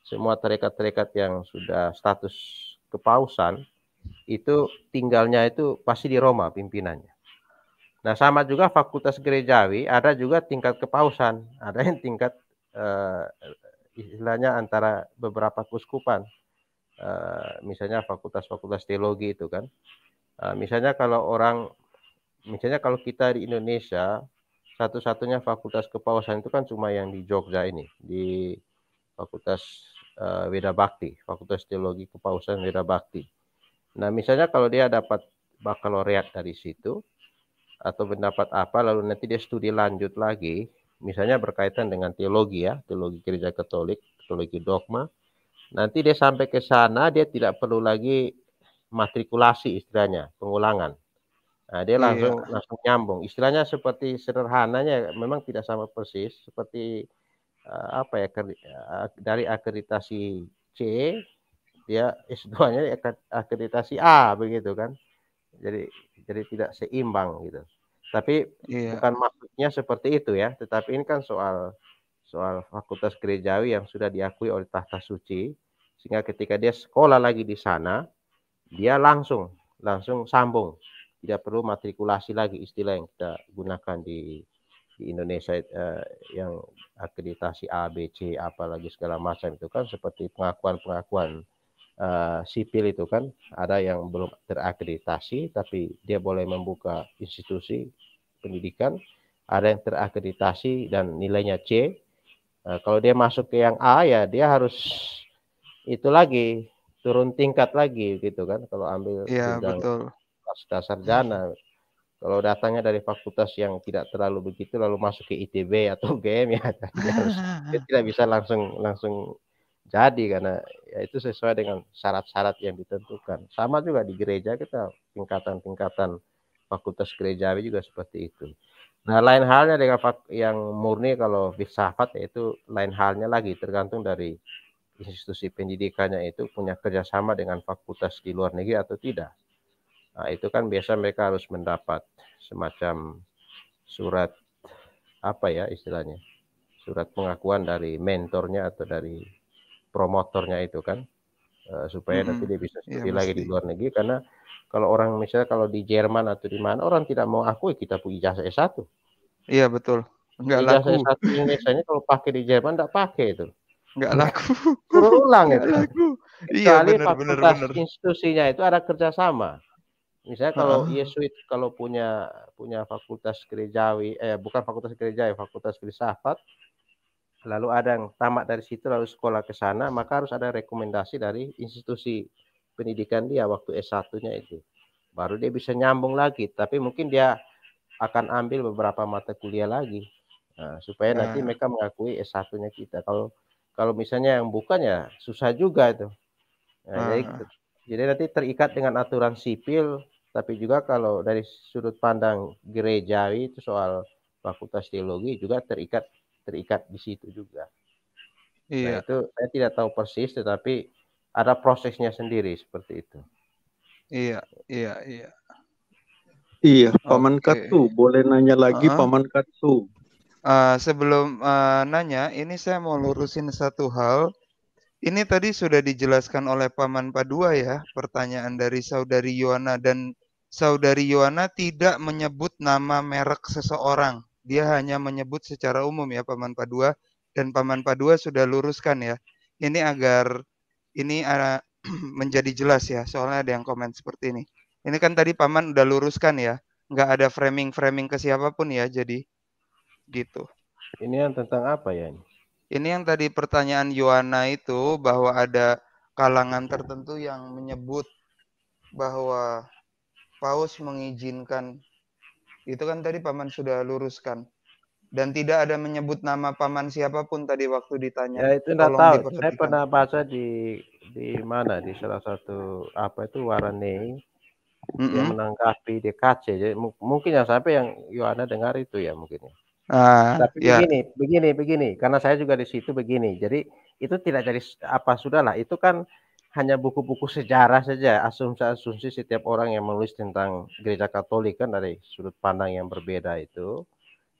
semua terikat-terikat yang sudah status kepausan itu tinggalnya itu pasti di Roma pimpinannya. Nah, sama juga fakultas gerejawi ada juga tingkat kepausan, ada yang tingkat eh, istilahnya antara beberapa kuskupan. uh, misalnya fakultas-fakultas teologi itu kan. Uh, misalnya kalau orang misalnya kalau kita di Indonesia satu-satunya fakultas kepausan itu kan cuma yang di Jogja ini di Fakultas uh, eh, Weda Bakti, Fakultas Teologi Kepausan Weda Bakti. Nah, misalnya kalau dia dapat bakaloriat dari situ atau mendapat apa lalu nanti dia studi lanjut lagi, misalnya berkaitan dengan teologi ya, teologi gereja Katolik, teologi dogma. Nanti dia sampai ke sana dia tidak perlu lagi matrikulasi istilahnya, pengulangan. Nah, dia iya. langsung iya. langsung nyambung. Istilahnya seperti sederhananya memang tidak sama persis seperti uh, apa ya eh, dari akreditasi C dia S2-nya akreditasi A begitu kan. Jadi jadi tidak seimbang gitu. Tapi iya. bukan maksudnya seperti itu ya, tetapi ini kan soal soal fakultas gerejawi yang sudah diakui oleh tahta suci sehingga ketika dia sekolah lagi di sana dia langsung langsung sambung tidak perlu matrikulasi lagi istilah yang kita gunakan di di Indonesia eh, yang akreditasi A, B, C, apalagi segala macam itu kan seperti pengakuan-pengakuan eh, sipil itu kan ada yang belum terakreditasi tapi dia boleh membuka institusi pendidikan, ada yang terakreditasi dan nilainya C. Eh, kalau dia masuk ke yang A ya dia harus itu lagi turun tingkat lagi gitu kan kalau ambil ya, betul sudah sarjana. Kalau datangnya dari fakultas yang tidak terlalu begitu lalu masuk ke ITB atau UGM ya, kan, ya harus, dia tidak bisa langsung langsung jadi karena ya itu sesuai dengan syarat-syarat yang ditentukan. Sama juga di gereja kita tingkatan-tingkatan fakultas gerejawi juga seperti itu. Nah, lain halnya dengan yang murni kalau filsafat itu lain halnya lagi tergantung dari institusi pendidikannya itu punya kerjasama dengan fakultas di luar negeri atau tidak. Nah, itu kan biasa mereka harus mendapat semacam surat apa ya istilahnya? Surat pengakuan dari mentornya atau dari promotornya itu kan uh, supaya mm -hmm. nanti dia bisa iya, studi ya, lagi pasti. di luar negeri karena kalau orang misalnya kalau di Jerman atau di mana orang tidak mau akui kita punya jasa S1. Iya betul. Enggak ijazah laku. S1 biasanya kalau pakai di Jerman enggak pakai itu. Enggak laku. Suruh ulang itu. Laku. Iya benar benar. Institusinya itu ada kerjasama. Misalnya kalau uh Yesuit iya kalau punya punya fakultas gerejawi, eh bukan fakultas gerejawi, ya, fakultas filsafat, lalu ada yang tamat dari situ lalu sekolah ke sana, maka harus ada rekomendasi dari institusi pendidikan dia waktu S1-nya itu. Baru dia bisa nyambung lagi, tapi mungkin dia akan ambil beberapa mata kuliah lagi. Nah, supaya nah. nanti mereka mengakui S1-nya kita. Kalau kalau misalnya yang bukan ya susah juga itu. Nah, nah. Jadi, jadi nanti terikat dengan aturan sipil tapi juga kalau dari sudut pandang gerejawi itu soal fakultas teologi juga terikat terikat di situ juga. Nah, iya. Nah, itu saya tidak tahu persis tetapi ada prosesnya sendiri seperti itu. Iya, iya, iya. Iya, Paman okay. Katsu, boleh nanya lagi uh-huh. Paman Katu Uh, sebelum uh, nanya, ini saya mau hmm. lurusin satu hal. Ini tadi sudah dijelaskan oleh Paman Padua ya, pertanyaan dari saudari Yohana dan saudari Yohana tidak menyebut nama merek seseorang. Dia hanya menyebut secara umum ya Paman Padua dan Paman Padua sudah luruskan ya. Ini agar ini ada, ah, menjadi jelas ya, soalnya ada yang komen seperti ini. Ini kan tadi Paman udah luruskan ya, nggak ada framing-framing ke siapapun ya, jadi gitu. Ini yang tentang apa ya? Ini yang tadi pertanyaan Yohana itu bahwa ada kalangan tertentu yang menyebut bahwa paus mengizinkan. Itu kan tadi paman sudah luruskan. Dan tidak ada menyebut nama paman siapapun tadi waktu ditanya. Ya itu enggak tahu. Saya pernah baca di di mana di salah satu apa itu Warane mm -hmm. yang menanggapi DKC. Jadi mungkin yang sampai yang Yohana dengar itu ya mungkin. Ya. Ah, Tapi ya. begini, begini, begini. Karena saya juga di situ begini. Jadi itu tidak jadi apa sudahlah. Itu kan hanya buku-buku sejarah saja, asumsi-asumsi setiap orang yang menulis tentang gereja Katolik kan dari sudut pandang yang berbeda itu.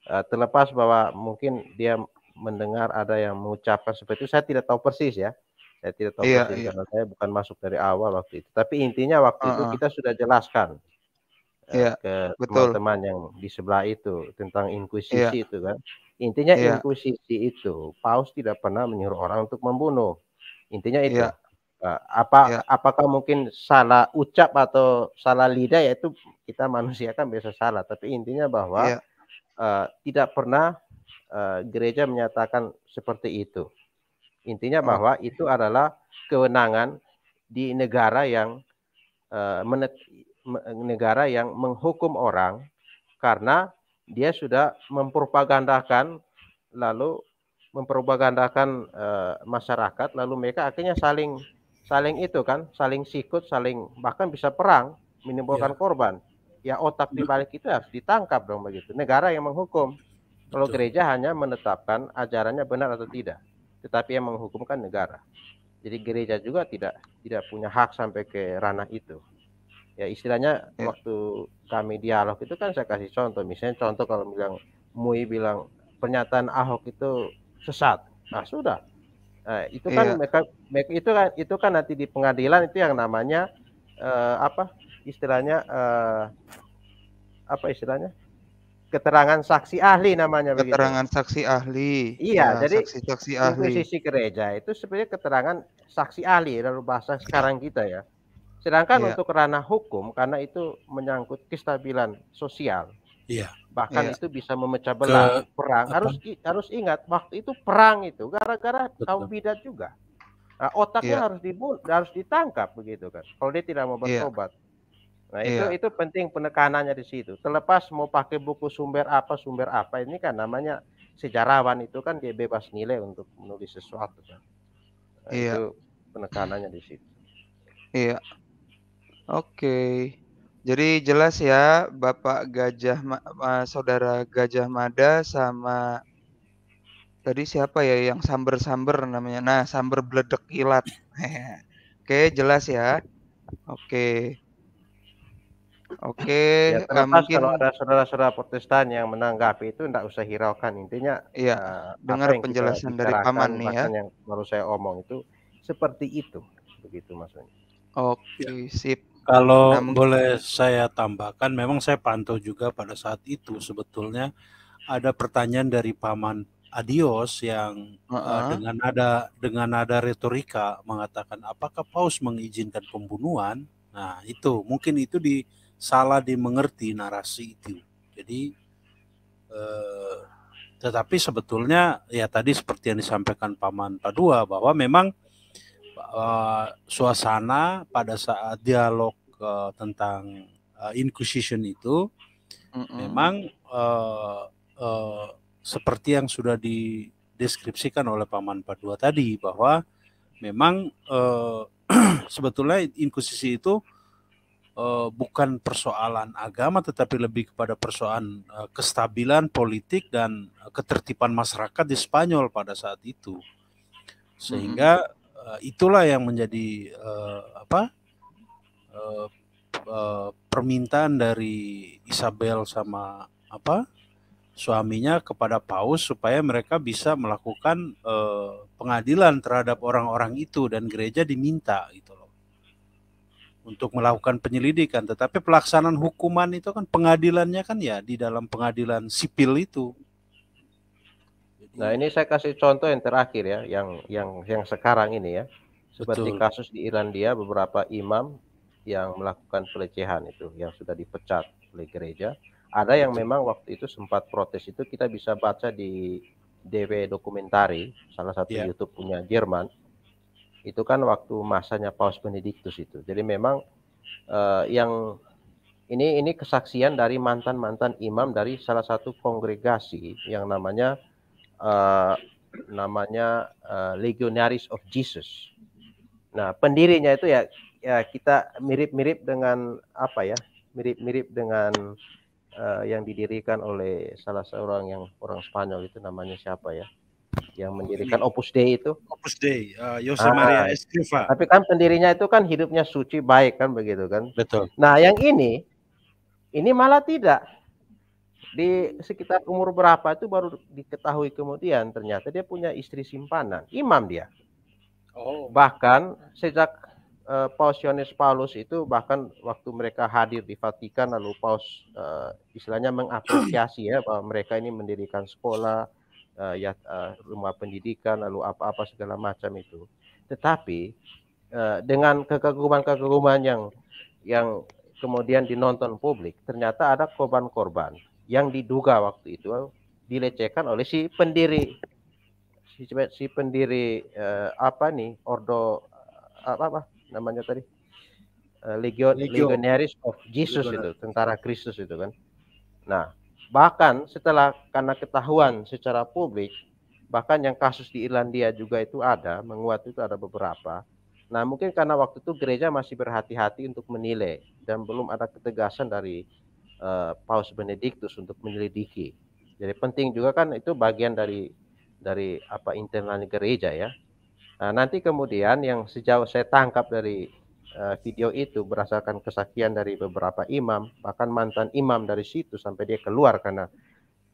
Uh, terlepas bahwa mungkin dia mendengar ada yang mengucapkan seperti itu, saya tidak tahu persis ya. Saya tidak tahu iya, persis iya. karena saya bukan masuk dari awal waktu itu. Tapi intinya waktu uh -uh. itu kita sudah jelaskan eh, iya, ke teman-teman yang di sebelah itu tentang inkuisisi iya. itu kan. Intinya iya. inkuisisi itu Paus tidak pernah menyuruh orang untuk membunuh. Intinya itu. Iya apa ya. apakah mungkin salah ucap atau salah lidah yaitu kita manusia kan biasa salah tapi intinya bahwa ya. uh, tidak pernah uh, gereja menyatakan seperti itu intinya oh. bahwa itu adalah kewenangan di negara yang uh, negara yang menghukum orang karena dia sudah mempropagandakan lalu mempropagandakan uh, masyarakat lalu mereka akhirnya saling saling itu kan, saling sikut, saling bahkan bisa perang menimbulkan ya. korban. Ya otak di balik itu harus ditangkap dong begitu. Negara yang menghukum. Kalau Betul. gereja hanya menetapkan ajarannya benar atau tidak, tetapi yang menghukumkan negara. Jadi gereja juga tidak tidak punya hak sampai ke ranah itu. Ya istilahnya ya. waktu kami dialog itu kan saya kasih contoh. Misalnya contoh kalau bilang Mui bilang pernyataan Ahok itu sesat. Nah sudah, Nah, itu kan iya. mereka, itu kan itu kan nanti di pengadilan itu yang namanya uh, apa istilahnya uh, apa istilahnya keterangan saksi ahli namanya keterangan begitu. saksi ahli iya nah, jadi saksi ahli sisi gereja itu sebenarnya keterangan saksi ahli dalam bahasa sekarang kita ya sedangkan iya. untuk ranah hukum karena itu menyangkut kestabilan sosial Iya. Bahkan iya. itu bisa memecah belah Ke, perang. Apa? Harus ingat waktu itu perang itu gara-gara kaum bidat juga. Nah, otaknya iya. harus dibun, harus ditangkap begitu kan. Kalau dia tidak mau iya. bertobat. Nah, itu iya. itu penting penekanannya di situ. Terlepas mau pakai buku sumber apa, sumber apa ini kan namanya sejarawan itu kan dia bebas nilai untuk menulis sesuatu kan. Nah, iya. Itu penekanannya di situ. Iya. Oke. Okay. Jadi jelas ya Bapak Gajah Saudara Gajah Mada sama tadi siapa ya yang samber-samber namanya. Nah, samber bledek kilat. Oke, jelas ya. Oke. Oke, ya, eh, mungkin kalau ada saudara-saudara Protestan yang menanggapi itu tidak usah hiraukan intinya. Iya, uh, dengar penjelasan dari paman nih ya. Yang baru saya omong itu seperti itu, begitu maksudnya. Oke, ya. sip. Kalau nah, boleh saya tambahkan, memang saya pantau juga pada saat itu sebetulnya ada pertanyaan dari paman Adios yang uh eh, -huh. uh, dengan ada dengan ada retorika mengatakan apakah Paus mengizinkan pembunuhan? Nah, itu mungkin itu di salah dimengerti narasi itu. Jadi uh, tetapi sebetulnya ya tadi seperti yang disampaikan Paman Padua bahwa memang Eh, suasana pada saat dialog uh, tentang uh, Inquisition itu mm -mm. memang uh, uh, seperti yang sudah dideskripsikan oleh Paman Padua tadi bahwa memang uh, sebetulnya Inquisisi itu uh, bukan persoalan agama tetapi lebih kepada persoalan uh, kestabilan politik dan ketertiban masyarakat di Spanyol pada saat itu sehingga Eh, itulah yang menjadi uh, apa uh, uh, permintaan dari Isabel sama apa suaminya kepada Paus supaya mereka bisa melakukan uh, pengadilan terhadap orang-orang itu dan gereja diminta gitu loh untuk melakukan penyelidikan tetapi pelaksanaan hukuman itu kan pengadilannya kan ya di dalam pengadilan sipil itu Nah, iya. ini saya kasih contoh yang terakhir ya, yang yang yang sekarang ini ya. Seperti Betul. kasus di Irlandia beberapa imam yang melakukan pelecehan itu yang sudah dipecat oleh gereja. Ada yang Betul. memang waktu itu sempat protes itu kita bisa baca di DW dokumentari salah satu yeah. YouTube punya Jerman. Itu kan waktu masanya Paus Benediktus itu. Jadi memang uh, yang ini ini kesaksian dari mantan-mantan imam dari salah satu kongregasi yang namanya uh, namanya uh, Legionaries of Jesus. Nah, pendirinya itu ya ya kita mirip-mirip dengan apa ya? Mirip-mirip dengan uh, yang didirikan oleh salah seorang yang orang Spanyol itu namanya siapa ya? Yang mendirikan Opus Dei itu. Opus Dei, uh, Jose ah, Maria ah. Escriva. Tapi kan pendirinya itu kan hidupnya suci baik kan begitu kan? Betul. Nah, yang ini ini malah tidak di sekitar umur berapa itu baru diketahui kemudian ternyata dia punya istri simpanan imam dia oh. bahkan sejak uh, eh, pausionis Paulus itu bahkan waktu mereka hadir di Vatikan lalu paus uh, istilahnya mengapresiasi ya bahwa mereka ini mendirikan sekolah uh, ya uh, rumah pendidikan lalu apa-apa segala macam itu tetapi uh, dengan kekaguman-kekaguman yang yang kemudian dinonton publik ternyata ada korban-korban yang diduga waktu itu dilecehkan oleh si pendiri si, si pendiri uh, apa nih ordo eh, apa apa namanya tadi uh, eh, legion legionaries of Jesus Legionaris. itu tentara Kristus itu kan nah bahkan setelah karena ketahuan secara publik bahkan yang kasus di Irlandia juga itu ada menguat itu ada beberapa nah mungkin karena waktu itu gereja masih berhati-hati untuk menilai dan belum ada ketegasan dari uh, Paus Benediktus untuk menyelidiki. Jadi penting juga kan itu bagian dari dari apa internal gereja ya. Nah, nanti kemudian yang sejauh saya tangkap dari uh, video itu berdasarkan kesaksian dari beberapa imam, bahkan mantan imam dari situ sampai dia keluar karena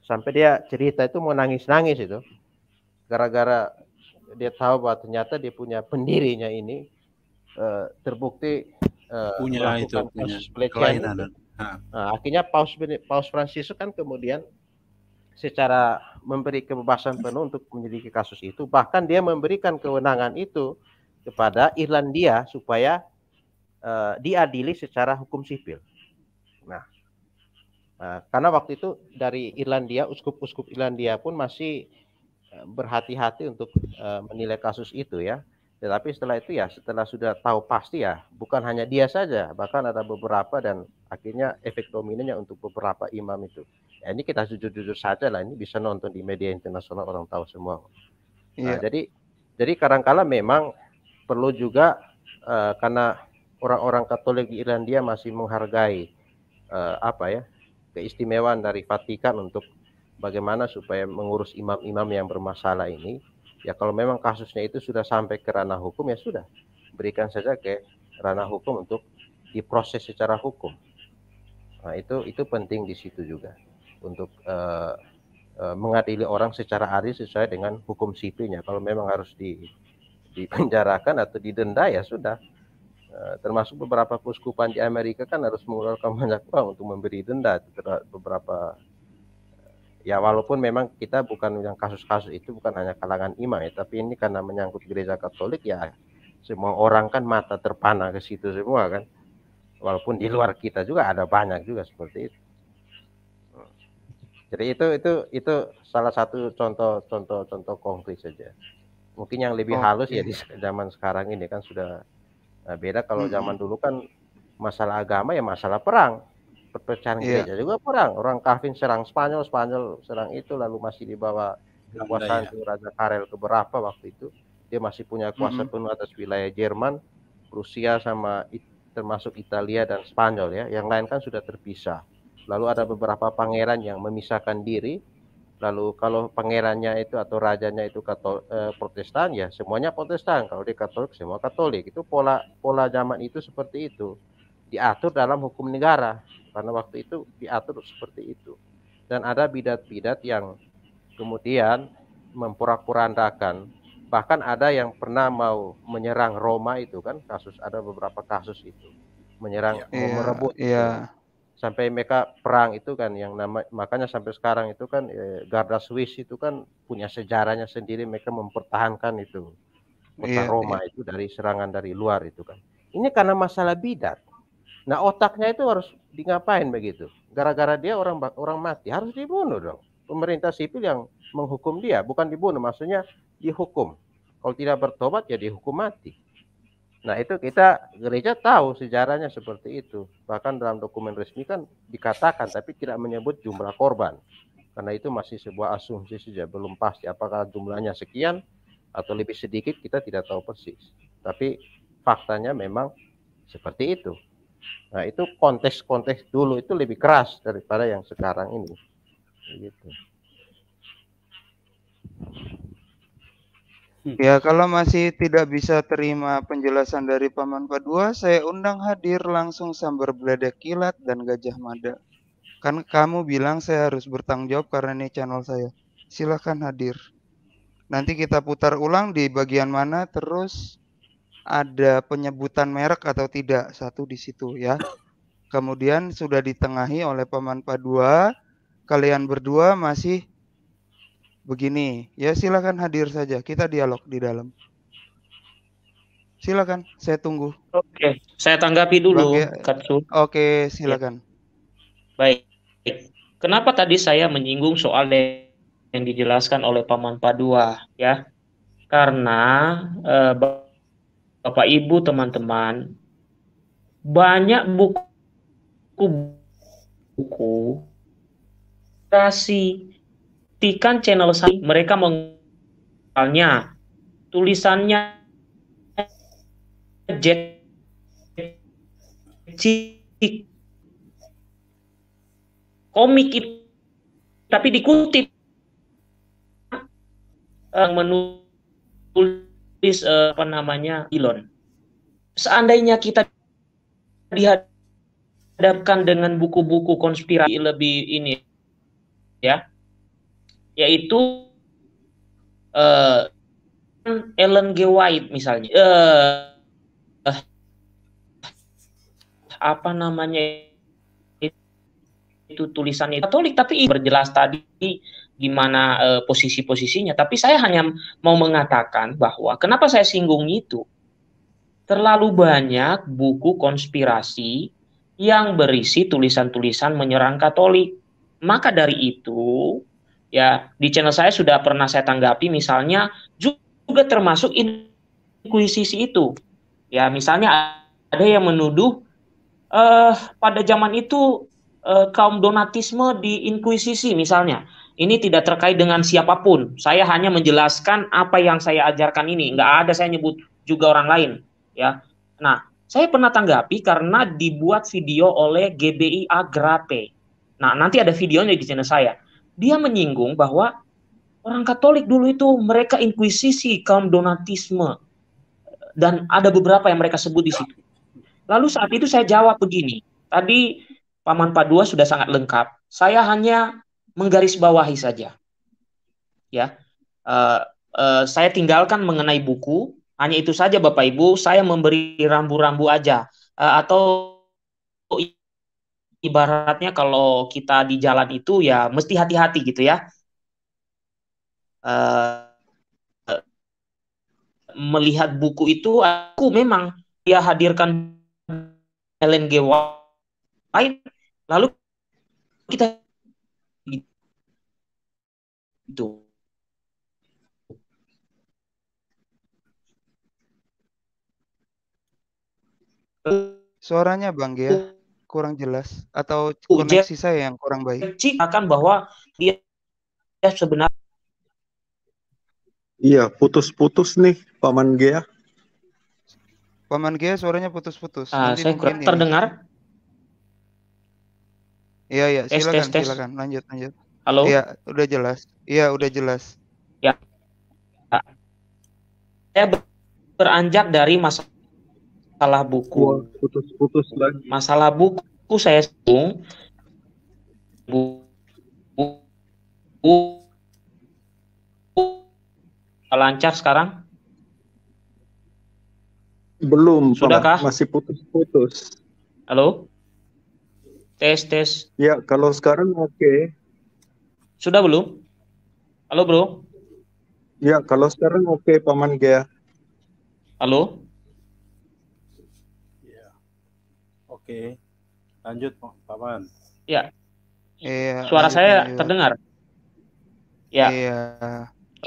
sampai dia cerita itu mau nangis-nangis itu gara-gara dia tahu bahwa ternyata dia punya pendirinya ini uh, terbukti uh, punya itu punya kelainan Nah. nah, akhirnya Paus Paus Fransiskus kan kemudian secara memberi kebebasan penuh untuk menyelidiki kasus itu, bahkan dia memberikan kewenangan itu kepada Irlandia supaya uh, diadili secara hukum sipil. Nah, uh, karena waktu itu dari Irlandia, uskup-uskup Irlandia pun masih eh, berhati-hati untuk uh, menilai kasus itu ya. Tetapi ya, setelah itu ya, setelah sudah tahu pasti ya, bukan hanya dia saja, bahkan ada beberapa dan akhirnya efek dominannya untuk beberapa imam itu. Ya, ini kita jujur-jujur saja lah, ini bisa nonton di media internasional orang tahu semua. Nah, iya. Jadi jadi kadangkala memang perlu juga uh, karena orang-orang Katolik di Irlandia masih menghargai uh, apa ya keistimewaan dari Vatikan untuk bagaimana supaya mengurus imam-imam yang bermasalah ini Ya kalau memang kasusnya itu sudah sampai ke ranah hukum ya sudah berikan saja ke ranah hukum untuk diproses secara hukum. Nah itu itu penting di situ juga untuk uh, uh, mengadili orang secara adil sesuai dengan hukum sipilnya. Kalau memang harus di dipenjarakan atau didenda ya sudah. Eh, termasuk beberapa kuskupan di Amerika kan harus mengeluarkan banyak uang untuk memberi denda terhadap beberapa ya walaupun memang kita bukan yang kasus-kasus itu bukan hanya kalangan imam ya, tapi ini karena menyangkut gereja Katolik ya semua orang kan mata terpana ke situ semua kan. Walaupun di luar kita juga ada banyak juga seperti itu. Jadi itu itu itu salah satu contoh contoh contoh konkret saja. Mungkin yang lebih oh, halus ya iya. ya di zaman sekarang ini kan sudah nah, beda kalau zaman dulu kan masalah agama ya masalah perang perpecahan yeah. Iya. juga kurang. Orang kafir serang Spanyol, Spanyol serang itu lalu masih dibawa kekuasaan ya. Raja Karel keberapa waktu itu. Dia masih punya kuasa mm -hmm. penuh atas wilayah Jerman, Rusia sama it, termasuk Italia dan Spanyol ya. Yang lain kan sudah terpisah. Lalu ada beberapa pangeran yang memisahkan diri. Lalu kalau pangerannya itu atau rajanya itu Katol, eh, Protestan ya semuanya Protestan. Kalau dia Katolik semua Katolik. Itu pola pola zaman itu seperti itu diatur dalam hukum negara karena waktu itu diatur seperti itu dan ada bidat-bidat yang kemudian memporak-porandakan bahkan ada yang pernah mau menyerang Roma itu kan kasus ada beberapa kasus itu menyerang yeah, merebut yeah. Iya. sampai mereka perang itu kan yang nama makanya sampai sekarang itu kan eh, Garda Swiss itu kan punya sejarahnya sendiri mereka mempertahankan itu kota yeah, Roma yeah. itu dari serangan dari luar itu kan. Ini karena masalah bidat. Nah otaknya itu harus di ngapain begitu? Gara-gara dia orang orang mati harus dibunuh dong. Pemerintah sipil yang menghukum dia bukan dibunuh, maksudnya dihukum. Kalau tidak bertobat ya dihukum mati. Nah itu kita gereja tahu sejarahnya seperti itu. Bahkan dalam dokumen resmi kan dikatakan tapi tidak menyebut jumlah korban. Karena itu masih sebuah asumsi saja, belum pasti apakah jumlahnya sekian atau lebih sedikit kita tidak tahu persis. Tapi faktanya memang seperti itu. Nah, itu konteks-konteks dulu itu lebih keras daripada yang sekarang ini. Gitu. Ya, kalau masih tidak bisa terima penjelasan dari Paman Padua, saya undang hadir langsung sambar beledek kilat dan gajah mada. Kan kamu bilang saya harus bertanggung jawab karena ini channel saya. Silahkan hadir. Nanti kita putar ulang di bagian mana, terus ada penyebutan merek atau tidak satu di situ ya. Kemudian sudah ditengahi oleh paman dua, kalian berdua masih begini. Ya silakan hadir saja, kita dialog di dalam. Silakan, saya tunggu. Oke, saya tanggapi dulu, Bagi, ya. Oke, silakan. Baik. Kenapa tadi saya menyinggung soal yang dijelaskan oleh Paman Padua ya? Karena eh, Bapak Ibu, teman-teman, banyak buku-buku kasih tikan channel saya mereka mengalnya tulisannya jet komik itu tapi dikutip yang eh, menulis tulis uh, eh, apa namanya Elon. Seandainya kita dihadapkan dengan buku-buku konspirasi lebih ini, ya, yaitu uh, Ellen G. White misalnya, uh, uh, apa namanya itu tulisannya Katolik, tapi berjelas tadi gimana uh, eh, posisi-posisinya. Tapi saya hanya mau mengatakan bahwa kenapa saya singgung itu terlalu banyak buku konspirasi yang berisi tulisan-tulisan menyerang Katolik. Maka dari itu, ya di channel saya sudah pernah saya tanggapi misalnya juga termasuk inkuisisi itu. Ya, misalnya ada yang menuduh eh pada zaman itu eh, kaum donatisme di inkuisisi misalnya ini tidak terkait dengan siapapun. Saya hanya menjelaskan apa yang saya ajarkan ini. Nggak ada saya nyebut juga orang lain, ya. Nah, saya pernah tanggapi karena dibuat video oleh GBI Agrape. Nah, nanti ada videonya di channel saya. Dia menyinggung bahwa orang Katolik dulu itu mereka inkuisisi kaum donatisme dan ada beberapa yang mereka sebut di situ. Lalu saat itu saya jawab begini. Tadi Paman Padua sudah sangat lengkap. Saya hanya menggarisbawahi saja. Ya, uh, uh, saya tinggalkan mengenai buku. Hanya itu saja, Bapak Ibu. Saya memberi rambu-rambu aja, uh, atau ibaratnya kalau kita di jalan itu ya mesti hati-hati gitu ya. Uh, melihat buku itu aku memang ya hadirkan LNG White lalu kita itu. Suaranya Bang ya kurang jelas atau oh, koneksi saya yang kurang baik. Akan bahwa dia, ya sebenarnya Iya, putus-putus nih Paman Gia. Paman Gia suaranya putus-putus. Ah, saya kurang terdengar. Iya, iya, silakan, silakan. Lanjut, lanjut. Halo? Iya, udah jelas. Iya, udah jelas. Ya. Saya beranjak dari masalah buku. Putus-putus lagi. Masalah buku saya singgung. Bu, bu, lancar sekarang? Belum, Sudahkah? Masih putus-putus. Halo? Tes, tes. Ya, kalau sekarang oke. Okay. Sudah belum? Halo bro? Ya kalau sekarang oke okay, Paman Gea. Halo? Ya. Oke. Okay. Lanjut Paman. Ya. Iya, Suara ayo, saya ayo. terdengar. Ya. Iya.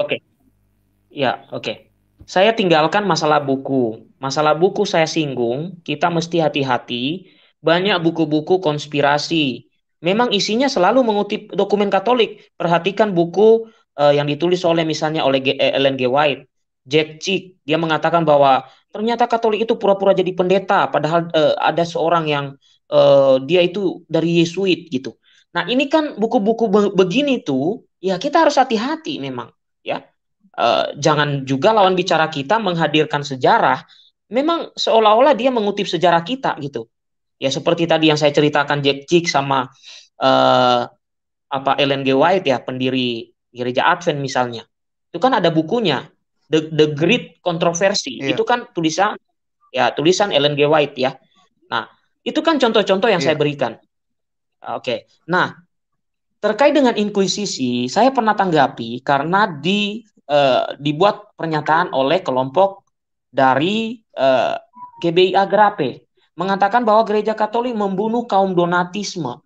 Oke. Okay. Ya, oke. Okay. Saya tinggalkan masalah buku. Masalah buku saya singgung, kita mesti hati-hati. Banyak buku-buku konspirasi memang isinya selalu mengutip dokumen Katolik. Perhatikan buku uh, yang ditulis oleh misalnya oleh G eh, Ellen G. White, Jack Chick, dia mengatakan bahwa ternyata Katolik itu pura-pura jadi pendeta, padahal uh, ada seorang yang uh, dia itu dari Yesuit gitu. Nah ini kan buku-buku be begini tuh, ya kita harus hati-hati memang, ya. Uh, jangan juga lawan bicara kita menghadirkan sejarah memang seolah-olah dia mengutip sejarah kita gitu Ya seperti tadi yang saya ceritakan Jack Chick sama uh, apa Ellen G White ya pendiri gereja Advent misalnya. Itu kan ada bukunya The The Great Controversy. Yeah. Itu kan tulisan ya tulisan Ellen G White ya. Nah, itu kan contoh-contoh yang yeah. saya berikan. Oke. Okay. Nah, terkait dengan inkuisisi, saya pernah tanggapi karena di uh, dibuat pernyataan oleh kelompok dari uh, eh, KBI Agrape mengatakan bahwa gereja Katolik membunuh kaum donatisme.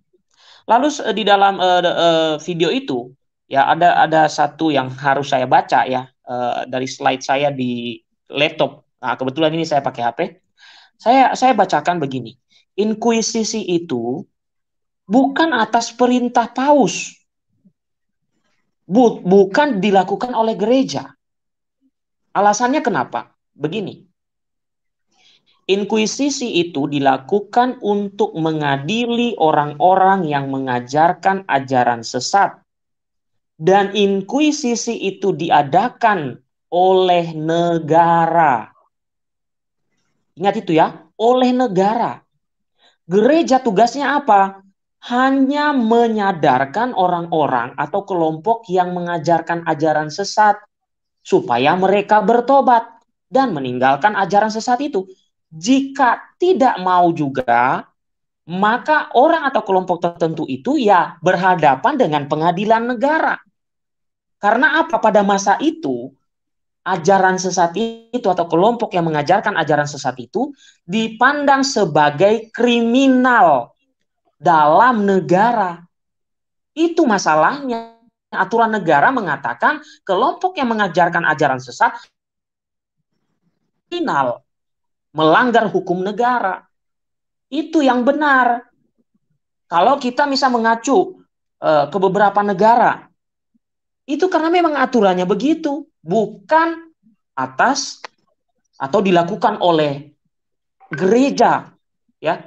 Lalu di dalam uh, uh, video itu ya ada ada satu yang harus saya baca ya uh, dari slide saya di laptop. Nah, kebetulan ini saya pakai HP. Saya saya bacakan begini. Inkuisisi itu bukan atas perintah Paus. Bu, bukan dilakukan oleh gereja. Alasannya kenapa? Begini. Inkuisisi itu dilakukan untuk mengadili orang-orang yang mengajarkan ajaran sesat. Dan inkuisisi itu diadakan oleh negara. Ingat itu ya, oleh negara. Gereja tugasnya apa? Hanya menyadarkan orang-orang atau kelompok yang mengajarkan ajaran sesat supaya mereka bertobat dan meninggalkan ajaran sesat itu. Jika tidak mau juga, maka orang atau kelompok tertentu itu ya berhadapan dengan pengadilan negara. Karena apa? Pada masa itu, ajaran sesat itu atau kelompok yang mengajarkan ajaran sesat itu dipandang sebagai kriminal dalam negara. Itu masalahnya. Aturan negara mengatakan kelompok yang mengajarkan ajaran sesat kriminal melanggar hukum negara. Itu yang benar. Kalau kita bisa mengacu uh, ke beberapa negara, itu karena memang aturannya begitu, bukan atas atau dilakukan oleh gereja, ya.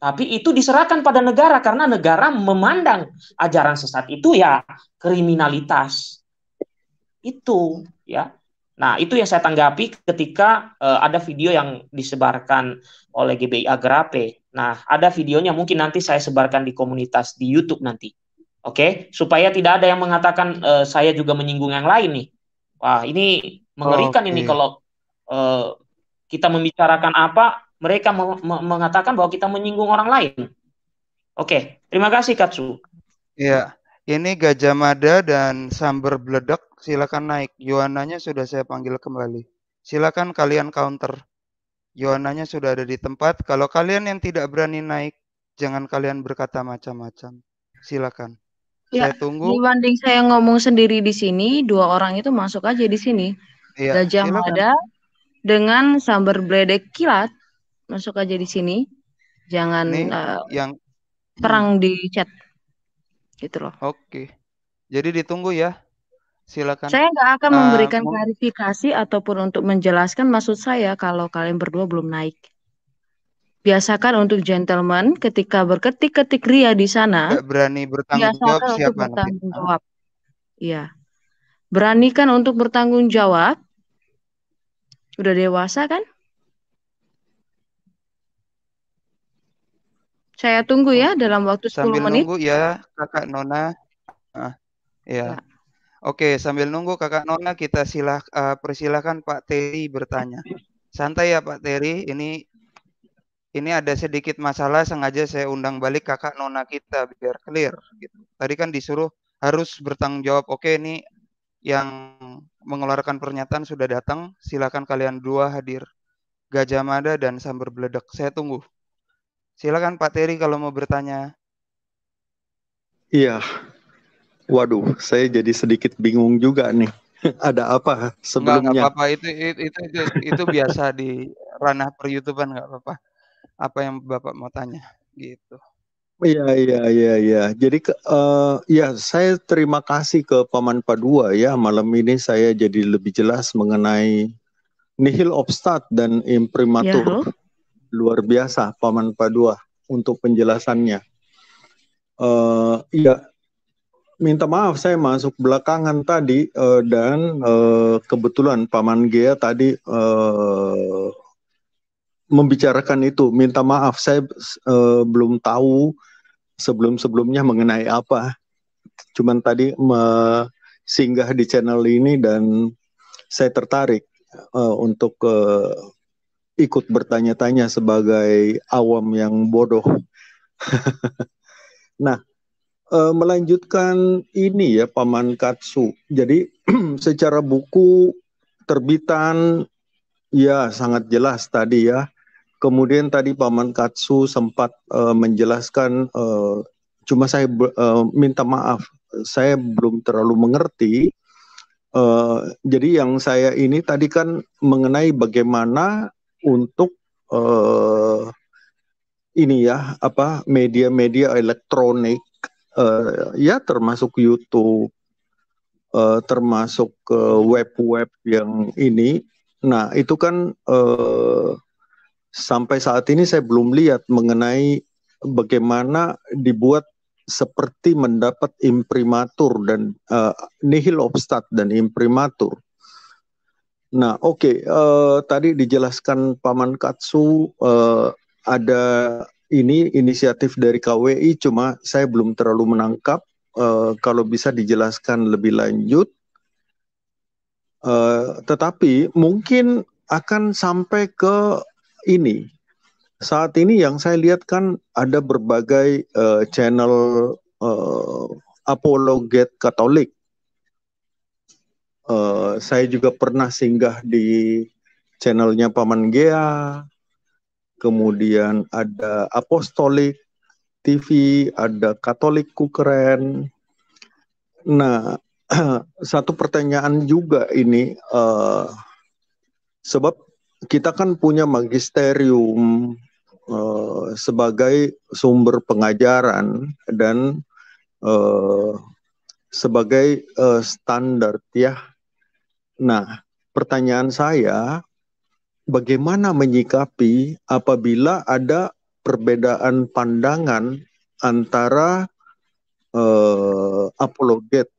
Tapi itu diserahkan pada negara karena negara memandang ajaran sesat itu ya kriminalitas. Itu ya. Nah, itu yang saya tanggapi ketika uh, ada video yang disebarkan oleh GBI Agrape. Nah, ada videonya mungkin nanti saya sebarkan di komunitas di YouTube nanti. Oke, okay? supaya tidak ada yang mengatakan uh, saya juga menyinggung yang lain nih. Wah, ini mengerikan okay. ini kalau uh, kita membicarakan apa, mereka me me mengatakan bahwa kita menyinggung orang lain. Oke, okay. terima kasih Katsu. Iya, ini Gajah Mada dan Samber Bledek silakan naik. Yohananya sudah saya panggil kembali. Silakan kalian counter. Yohananya sudah ada di tempat. Kalau kalian yang tidak berani naik, jangan kalian berkata macam-macam. Silakan. Ya, saya tunggu. Dibanding saya ngomong sendiri di sini, dua orang itu masuk aja di sini. Ya, Gajah silakan. dengan sambar bledek kilat masuk aja di sini. Jangan Nih, eh, uh, yang perang hmm. di chat. Gitu loh. Oke. Jadi ditunggu ya. Silakan. Saya nggak akan eh, memberikan uh, klarifikasi ataupun untuk menjelaskan maksud saya kalau kalian berdua belum naik. Biasakan untuk gentleman ketika berketik-ketik ria di sana. Gak berani bertanggung jawab siapa? Bertanggung jawab. Iya. Beranikan untuk bertanggung jawab. Sudah dewasa kan? Saya tunggu ya oh, dalam waktu 10 Sambil menit. Sambil nunggu ya, Kakak Nona. Ah, iya. ya. ya. Oke, sambil nunggu Kakak Nona kita silah uh, persilahkan Pak Terry bertanya. Santai ya Pak Terry, ini ini ada sedikit masalah sengaja saya undang balik Kakak Nona kita biar clear gitu. Tadi kan disuruh harus bertanggung jawab. Oke, ini yang mengeluarkan pernyataan sudah datang, silakan kalian dua hadir. Gajah Mada dan Sambar Beledak. Saya tunggu. Silakan Pak Terry kalau mau bertanya. Iya, Waduh, saya jadi sedikit bingung juga nih. Ada apa sebelumnya? Enggak, apa-apa itu, itu itu itu, itu biasa di ranah per YouTubean nggak apa-apa. Apa yang Bapak mau tanya gitu. Iya iya iya iya. Jadi uh, ya saya terima kasih ke Paman Padua ya malam ini saya jadi lebih jelas mengenai nihil obstat dan imprimatur. Ya, Luar biasa Paman Padua untuk penjelasannya. Uh, ya minta maaf saya masuk belakangan tadi uh, dan uh, kebetulan Paman Gea tadi uh, membicarakan itu. Minta maaf saya uh, belum tahu sebelum-sebelumnya mengenai apa. Cuman tadi singgah di channel ini dan saya tertarik uh, untuk uh, ikut bertanya-tanya sebagai awam yang bodoh. nah, uh, melanjutkan ini ya Paman Katsu. Jadi secara buku terbitan ya sangat jelas tadi ya. Kemudian tadi Paman Katsu sempat uh, menjelaskan uh, cuma saya uh, minta maaf saya belum terlalu mengerti. Uh, jadi yang saya ini tadi kan mengenai bagaimana untuk uh, ini ya apa media-media elektronik uh, ya termasuk YouTube, uh, termasuk web-web yang ini. Nah itu kan uh, sampai saat ini saya belum lihat mengenai bagaimana dibuat seperti mendapat imprimatur dan uh, nihil obstat dan imprimatur. Nah, oke, okay, uh, tadi dijelaskan Paman Katsu uh, ada ini inisiatif dari KWI cuma saya belum terlalu menangkap uh, kalau bisa dijelaskan lebih lanjut uh, tetapi mungkin akan sampai ke ini saat ini yang saya lihat kan ada berbagai uh, channel uh, apologet Katolik uh, saya juga pernah singgah di channelnya Paman Gea kemudian ada Apostolik TV, ada Katolik Kukeren. Nah, satu pertanyaan juga ini, uh, sebab kita kan punya magisterium uh, sebagai sumber pengajaran dan uh, sebagai uh, standar ya. Nah, pertanyaan saya bagaimana menyikapi apabila ada perbedaan pandangan antara eh, apologet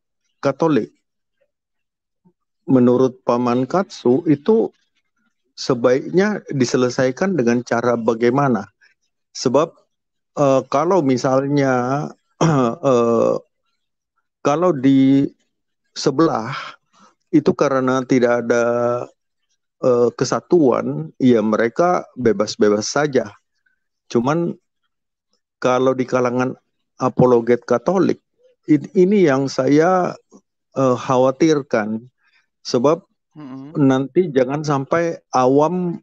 Katolik. Menurut Paman Katsu itu sebaiknya diselesaikan dengan cara bagaimana? Sebab eh, kalau misalnya eh, kalau di sebelah itu karena tidak ada uh, kesatuan ya mereka bebas-bebas saja. Cuman kalau di kalangan apologet Katolik ini yang saya uh, khawatirkan sebab mm-hmm. nanti jangan sampai awam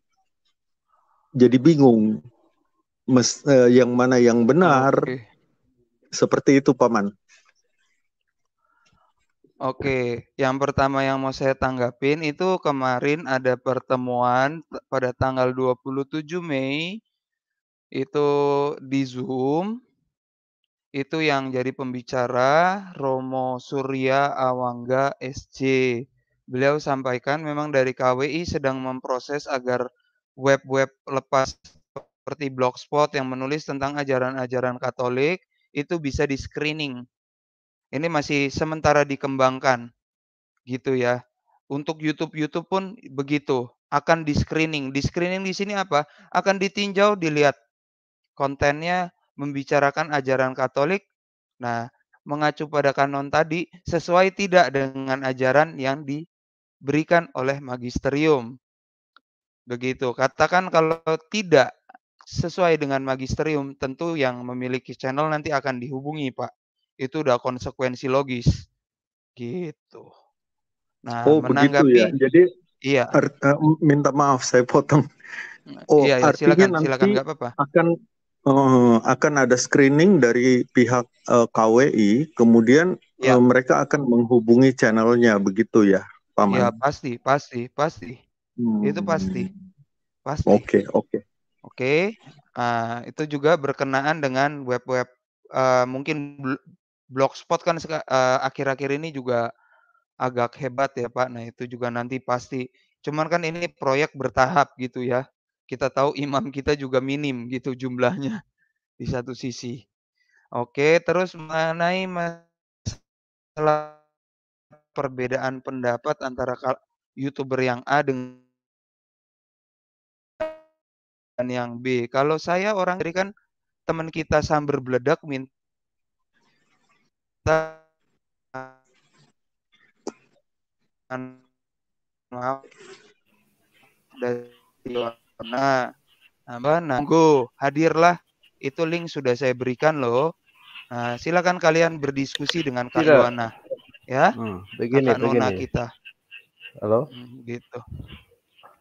jadi bingung Mes, uh, yang mana yang benar. Ah, okay. Seperti itu paman. Oke, yang pertama yang mau saya tanggapin itu kemarin ada pertemuan pada tanggal 27 Mei itu di Zoom itu yang jadi pembicara Romo Surya Awangga SC. Beliau sampaikan memang dari KWI sedang memproses agar web-web lepas seperti Blogspot yang menulis tentang ajaran-ajaran Katolik itu bisa di screening ini masih sementara dikembangkan gitu ya. Untuk YouTube-YouTube pun begitu, akan di screening. Di screening di sini apa? Akan ditinjau, dilihat kontennya membicarakan ajaran Katolik. Nah, mengacu pada kanon tadi sesuai tidak dengan ajaran yang diberikan oleh magisterium. Begitu. Katakan kalau tidak sesuai dengan magisterium, tentu yang memiliki channel nanti akan dihubungi, Pak itu udah konsekuensi logis gitu. Nah, oh, menanggapi ya. Jadi iya. Art, uh, eh, minta maaf saya potong. Mm, oh, iya, iya, silakan, nanti silakan, gak apa -apa. akan uh, akan ada screening dari pihak uh, eh, KWI, kemudian ya. uh, mereka akan menghubungi channelnya begitu ya, Paman. Iya pasti, pasti, pasti. Hmm. Itu pasti. Hmm. Pasti. Oke, okay, oke. Okay. Oke. Okay. Uh, itu juga berkenaan dengan web-web uh, mungkin blogspot kan eh, akhir-akhir ini juga agak hebat ya Pak. Nah itu juga nanti pasti. Cuman kan ini proyek bertahap gitu ya. Kita tahu imam kita juga minim gitu jumlahnya di satu sisi. Oke, terus mengenai masalah perbedaan pendapat antara youtuber yang A dengan yang B. Kalau saya orang dari kan teman kita sambil beledak minta maaf dari warna apa nanggo hadirlah itu link sudah saya berikan loh nah, silakan kalian berdiskusi dengan Kak Luana ya hmm, begini, Kak begini. Nona kita halo hmm, gitu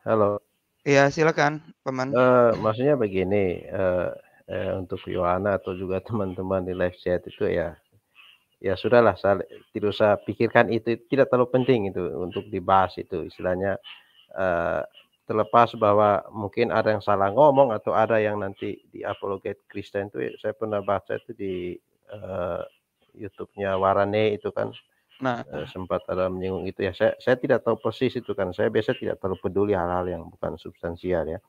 halo Iya silakan teman. Uh, eh, maksudnya begini uh, uh, untuk Yohana atau juga teman-teman di live chat itu ya ya sudahlah saya tidak usah pikirkan itu tidak terlalu penting itu untuk dibahas itu istilahnya uh, terlepas bahwa mungkin ada yang salah ngomong atau ada yang nanti di apologet Kristen itu saya pernah baca itu di uh, YouTube-nya Warane itu kan nah. uh, sempat ada menyinggung itu ya saya saya tidak tahu persis itu kan saya biasa tidak terlalu peduli hal-hal yang bukan substansial ya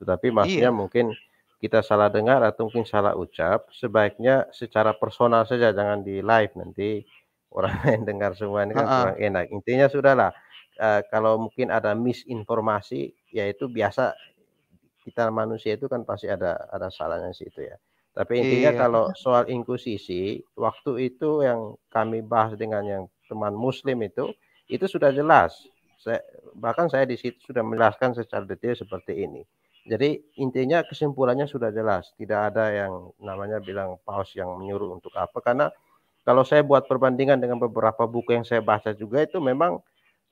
tetapi maksudnya iya. mungkin kita salah dengar atau mungkin salah ucap, sebaiknya secara personal saja jangan di live nanti orang lain dengar semua ini kan uh -uh. kurang enak. Intinya sudahlah. Uh, kalau mungkin ada misinformasi, yaitu biasa kita manusia itu kan pasti ada ada salahnya itu ya. Tapi intinya iya. kalau soal inkusisi, waktu itu yang kami bahas dengan yang teman Muslim itu, itu sudah jelas. Saya, bahkan saya di situ sudah menjelaskan secara detail seperti ini. Jadi intinya kesimpulannya sudah jelas, tidak ada yang namanya bilang paus yang menyuruh untuk apa karena kalau saya buat perbandingan dengan beberapa buku yang saya baca juga itu memang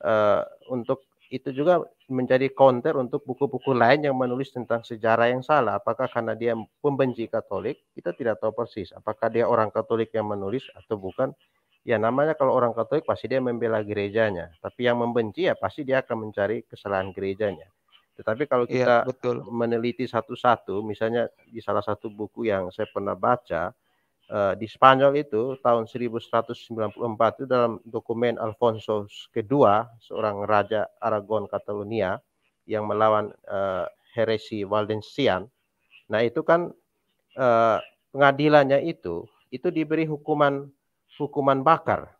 uh, untuk itu juga menjadi counter untuk buku-buku lain yang menulis tentang sejarah yang salah. Apakah karena dia pembenci Katolik? Kita tidak tahu persis. Apakah dia orang Katolik yang menulis atau bukan? ya namanya kalau orang Katolik pasti dia membela gerejanya, tapi yang membenci ya pasti dia akan mencari kesalahan gerejanya. Tetapi kalau iya, kita ya, betul. meneliti satu-satu, misalnya di salah satu buku yang saya pernah baca eh, di Spanyol itu tahun 1194 itu dalam dokumen Alfonso kedua, seorang raja Aragon Catalonia yang melawan uh, heresi Waldensian. Nah itu kan uh, pengadilannya itu itu diberi hukuman hukuman bakar,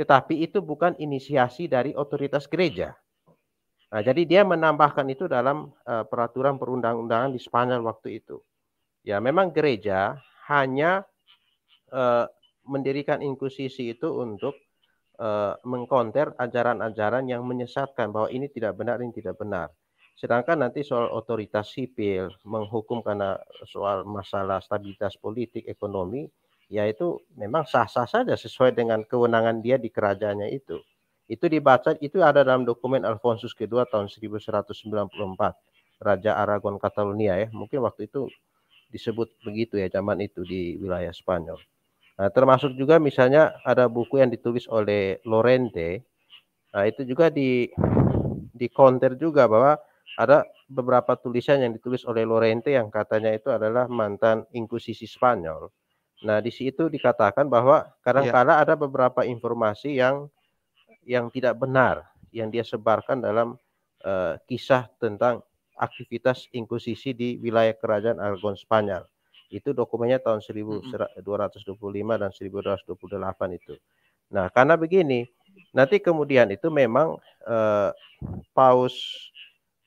tetapi itu bukan inisiasi dari otoritas gereja Nah, jadi dia menambahkan itu dalam uh, peraturan perundang-undangan di Spanyol waktu itu. Ya, memang gereja hanya uh, mendirikan inkuisisi itu untuk uh, mengkonter ajaran-ajaran yang menyesatkan bahwa ini tidak benar, ini tidak benar. Sedangkan nanti soal otoritas sipil menghukum karena soal masalah stabilitas politik ekonomi, yaitu memang sah-sah saja sesuai dengan kewenangan dia di kerajaannya itu. Itu dibaca, itu ada dalam dokumen Alfonsus kedua tahun 1194, Raja Aragon Katalonia ya. Mungkin waktu itu disebut begitu ya zaman itu di wilayah Spanyol. Nah, termasuk juga misalnya ada buku yang ditulis oleh Lorente. Nah, itu juga di di counter juga bahwa ada beberapa tulisan yang ditulis oleh Lorente yang katanya itu adalah mantan inkuisisi Spanyol. Nah, di situ dikatakan bahwa kadang kadang ya. ada beberapa informasi yang yang tidak benar yang dia sebarkan dalam uh, kisah tentang aktivitas inkuisisi di wilayah kerajaan Aragon Spanyol. Itu dokumennya tahun 1225 dan 1228 itu. Nah, karena begini, nanti kemudian itu memang eh, Paus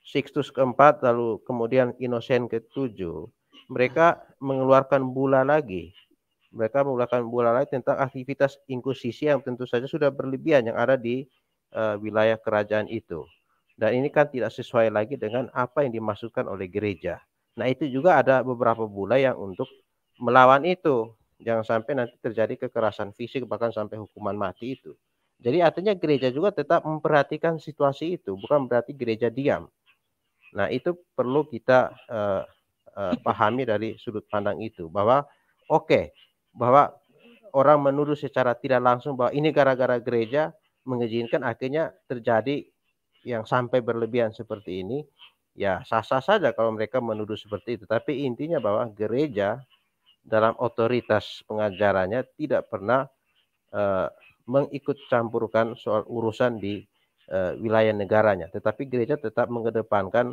Sixtus keempat lalu kemudian Innocent ketujuh mereka mengeluarkan bula lagi mereka menggunakan bola lain tentang aktivitas inkusisi yang tentu saja sudah berlebihan yang ada di uh, wilayah kerajaan itu. Dan ini kan tidak sesuai lagi dengan apa yang dimasukkan oleh gereja. Nah itu juga ada beberapa bola yang untuk melawan itu. Jangan sampai nanti terjadi kekerasan fisik bahkan sampai hukuman mati itu. Jadi artinya gereja juga tetap memperhatikan situasi itu. Bukan berarti gereja diam. Nah itu perlu kita uh, uh, pahami dari sudut pandang itu. Bahwa oke okay, bahwa orang menuduh secara tidak langsung bahwa ini gara-gara gereja mengizinkan akhirnya terjadi yang sampai berlebihan seperti ini ya sah-sah saja kalau mereka menuduh seperti itu tapi intinya bahwa gereja dalam otoritas pengajarannya tidak pernah uh, mengikut campurkan soal urusan di uh, wilayah negaranya tetapi gereja tetap mengedepankan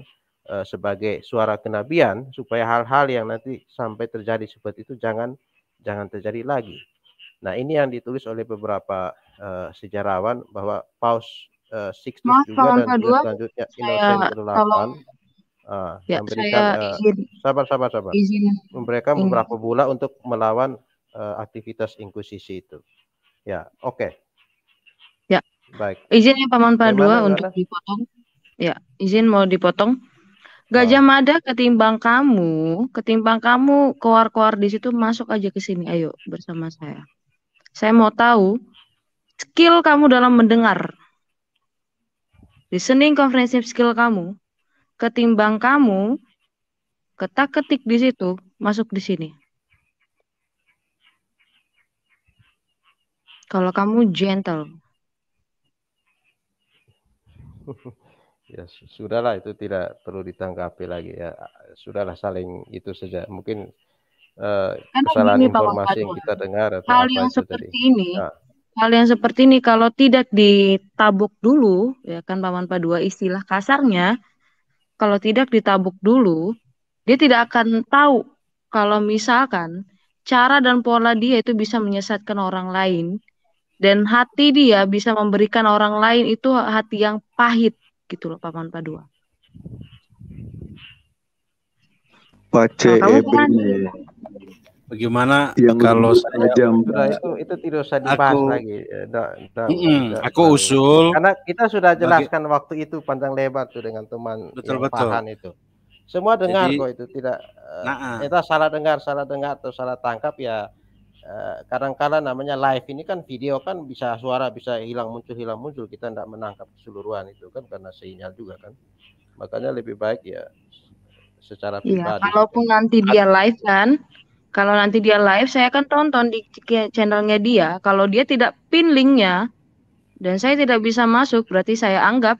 uh, sebagai suara kenabian supaya hal-hal yang nanti sampai terjadi seperti itu jangan jangan terjadi lagi. Nah, ini yang ditulis oleh beberapa uh, sejarawan bahwa paus uh, 60 Mas, juga dan kedua, selanjutnya Innocent ke-8 uh, ah, ya, memberikan uh, izin, sabar sabar sabar. Izin. Memberikan izin. Iya. beberapa bola untuk melawan uh, aktivitas inkuisisi itu. Ya, oke. Okay. Ya. Baik. Izin ya, Paman Padua untuk dipotong. Ya, izin mau dipotong. Gajah oh. Mada ketimbang kamu, ketimbang kamu keluar-keluar di situ masuk aja ke sini ayo bersama saya. Saya mau tahu skill kamu dalam mendengar. Listening comprehensive skill kamu ketimbang kamu ketak-ketik di situ masuk di sini. Kalau kamu gentle. ya sudahlah itu tidak perlu ditanggapi lagi ya sudahlah saling itu saja mungkin uh, kesalahan ini, informasi Pak yang kita dengar atau hal yang seperti tadi. ini nah. hal yang seperti ini kalau tidak ditabuk dulu ya kan paman Padua istilah kasarnya kalau tidak ditabuk dulu dia tidak akan tahu kalau misalkan cara dan pola dia itu bisa menyesatkan orang lain dan hati dia bisa memberikan orang lain itu hati yang pahit gitu loh Paman Padua. Pace nah, kan? Bagaimana yang kalau saya jam itu itu tidak usah dibahas aku, lagi. Da, da, mm, da, aku usul karena kita sudah jelaskan bagi, waktu itu panjang lebar tuh dengan teman betul, yang betul. Pahan itu. Semua dengar Jadi, kok itu tidak eh, nah, kita ah. salah dengar, salah dengar atau salah tangkap ya Eh, kadang uh, namanya live ini kan video kan bisa suara bisa hilang muncul hilang muncul kita tidak menangkap keseluruhan itu kan karena sinyal juga kan makanya lebih baik ya secara iya, pribadi. Iya, kalaupun nanti dia live kan, kalau nanti dia live saya akan tonton di channelnya dia. Kalau dia tidak pin linknya dan saya tidak bisa masuk, berarti saya anggap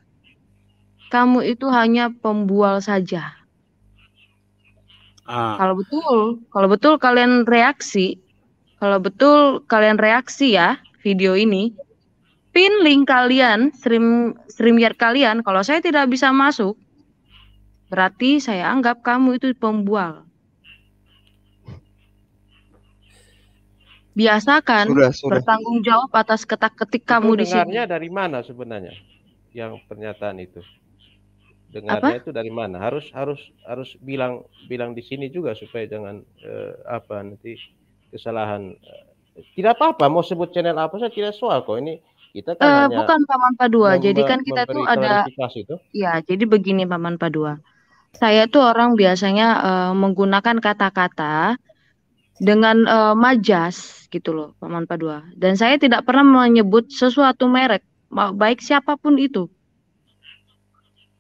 kamu itu hanya pembual saja. Ah. Kalau betul, kalau betul kalian reaksi, kalau betul kalian reaksi ya video ini. Pin link kalian, stream StreamYard kalian. Kalau saya tidak bisa masuk, berarti saya anggap kamu itu pembual. Biasakan sudah, sudah. bertanggung jawab atas ketak-ketik kamu di sini. dari mana sebenarnya yang pernyataan itu? dengarnya apa? itu dari mana harus harus harus bilang bilang di sini juga supaya jangan eh, apa nanti kesalahan. Eh, tidak apa-apa mau sebut channel apa saya tidak soal kok ini kita kan uh, hanya bukan Paman Padua. Jadi kan kita tuh ada itu. Ya, jadi begini Paman Padua. Saya tuh orang biasanya uh, menggunakan kata-kata dengan uh, majas gitu loh Paman Padua. Dan saya tidak pernah menyebut sesuatu merek baik siapapun itu.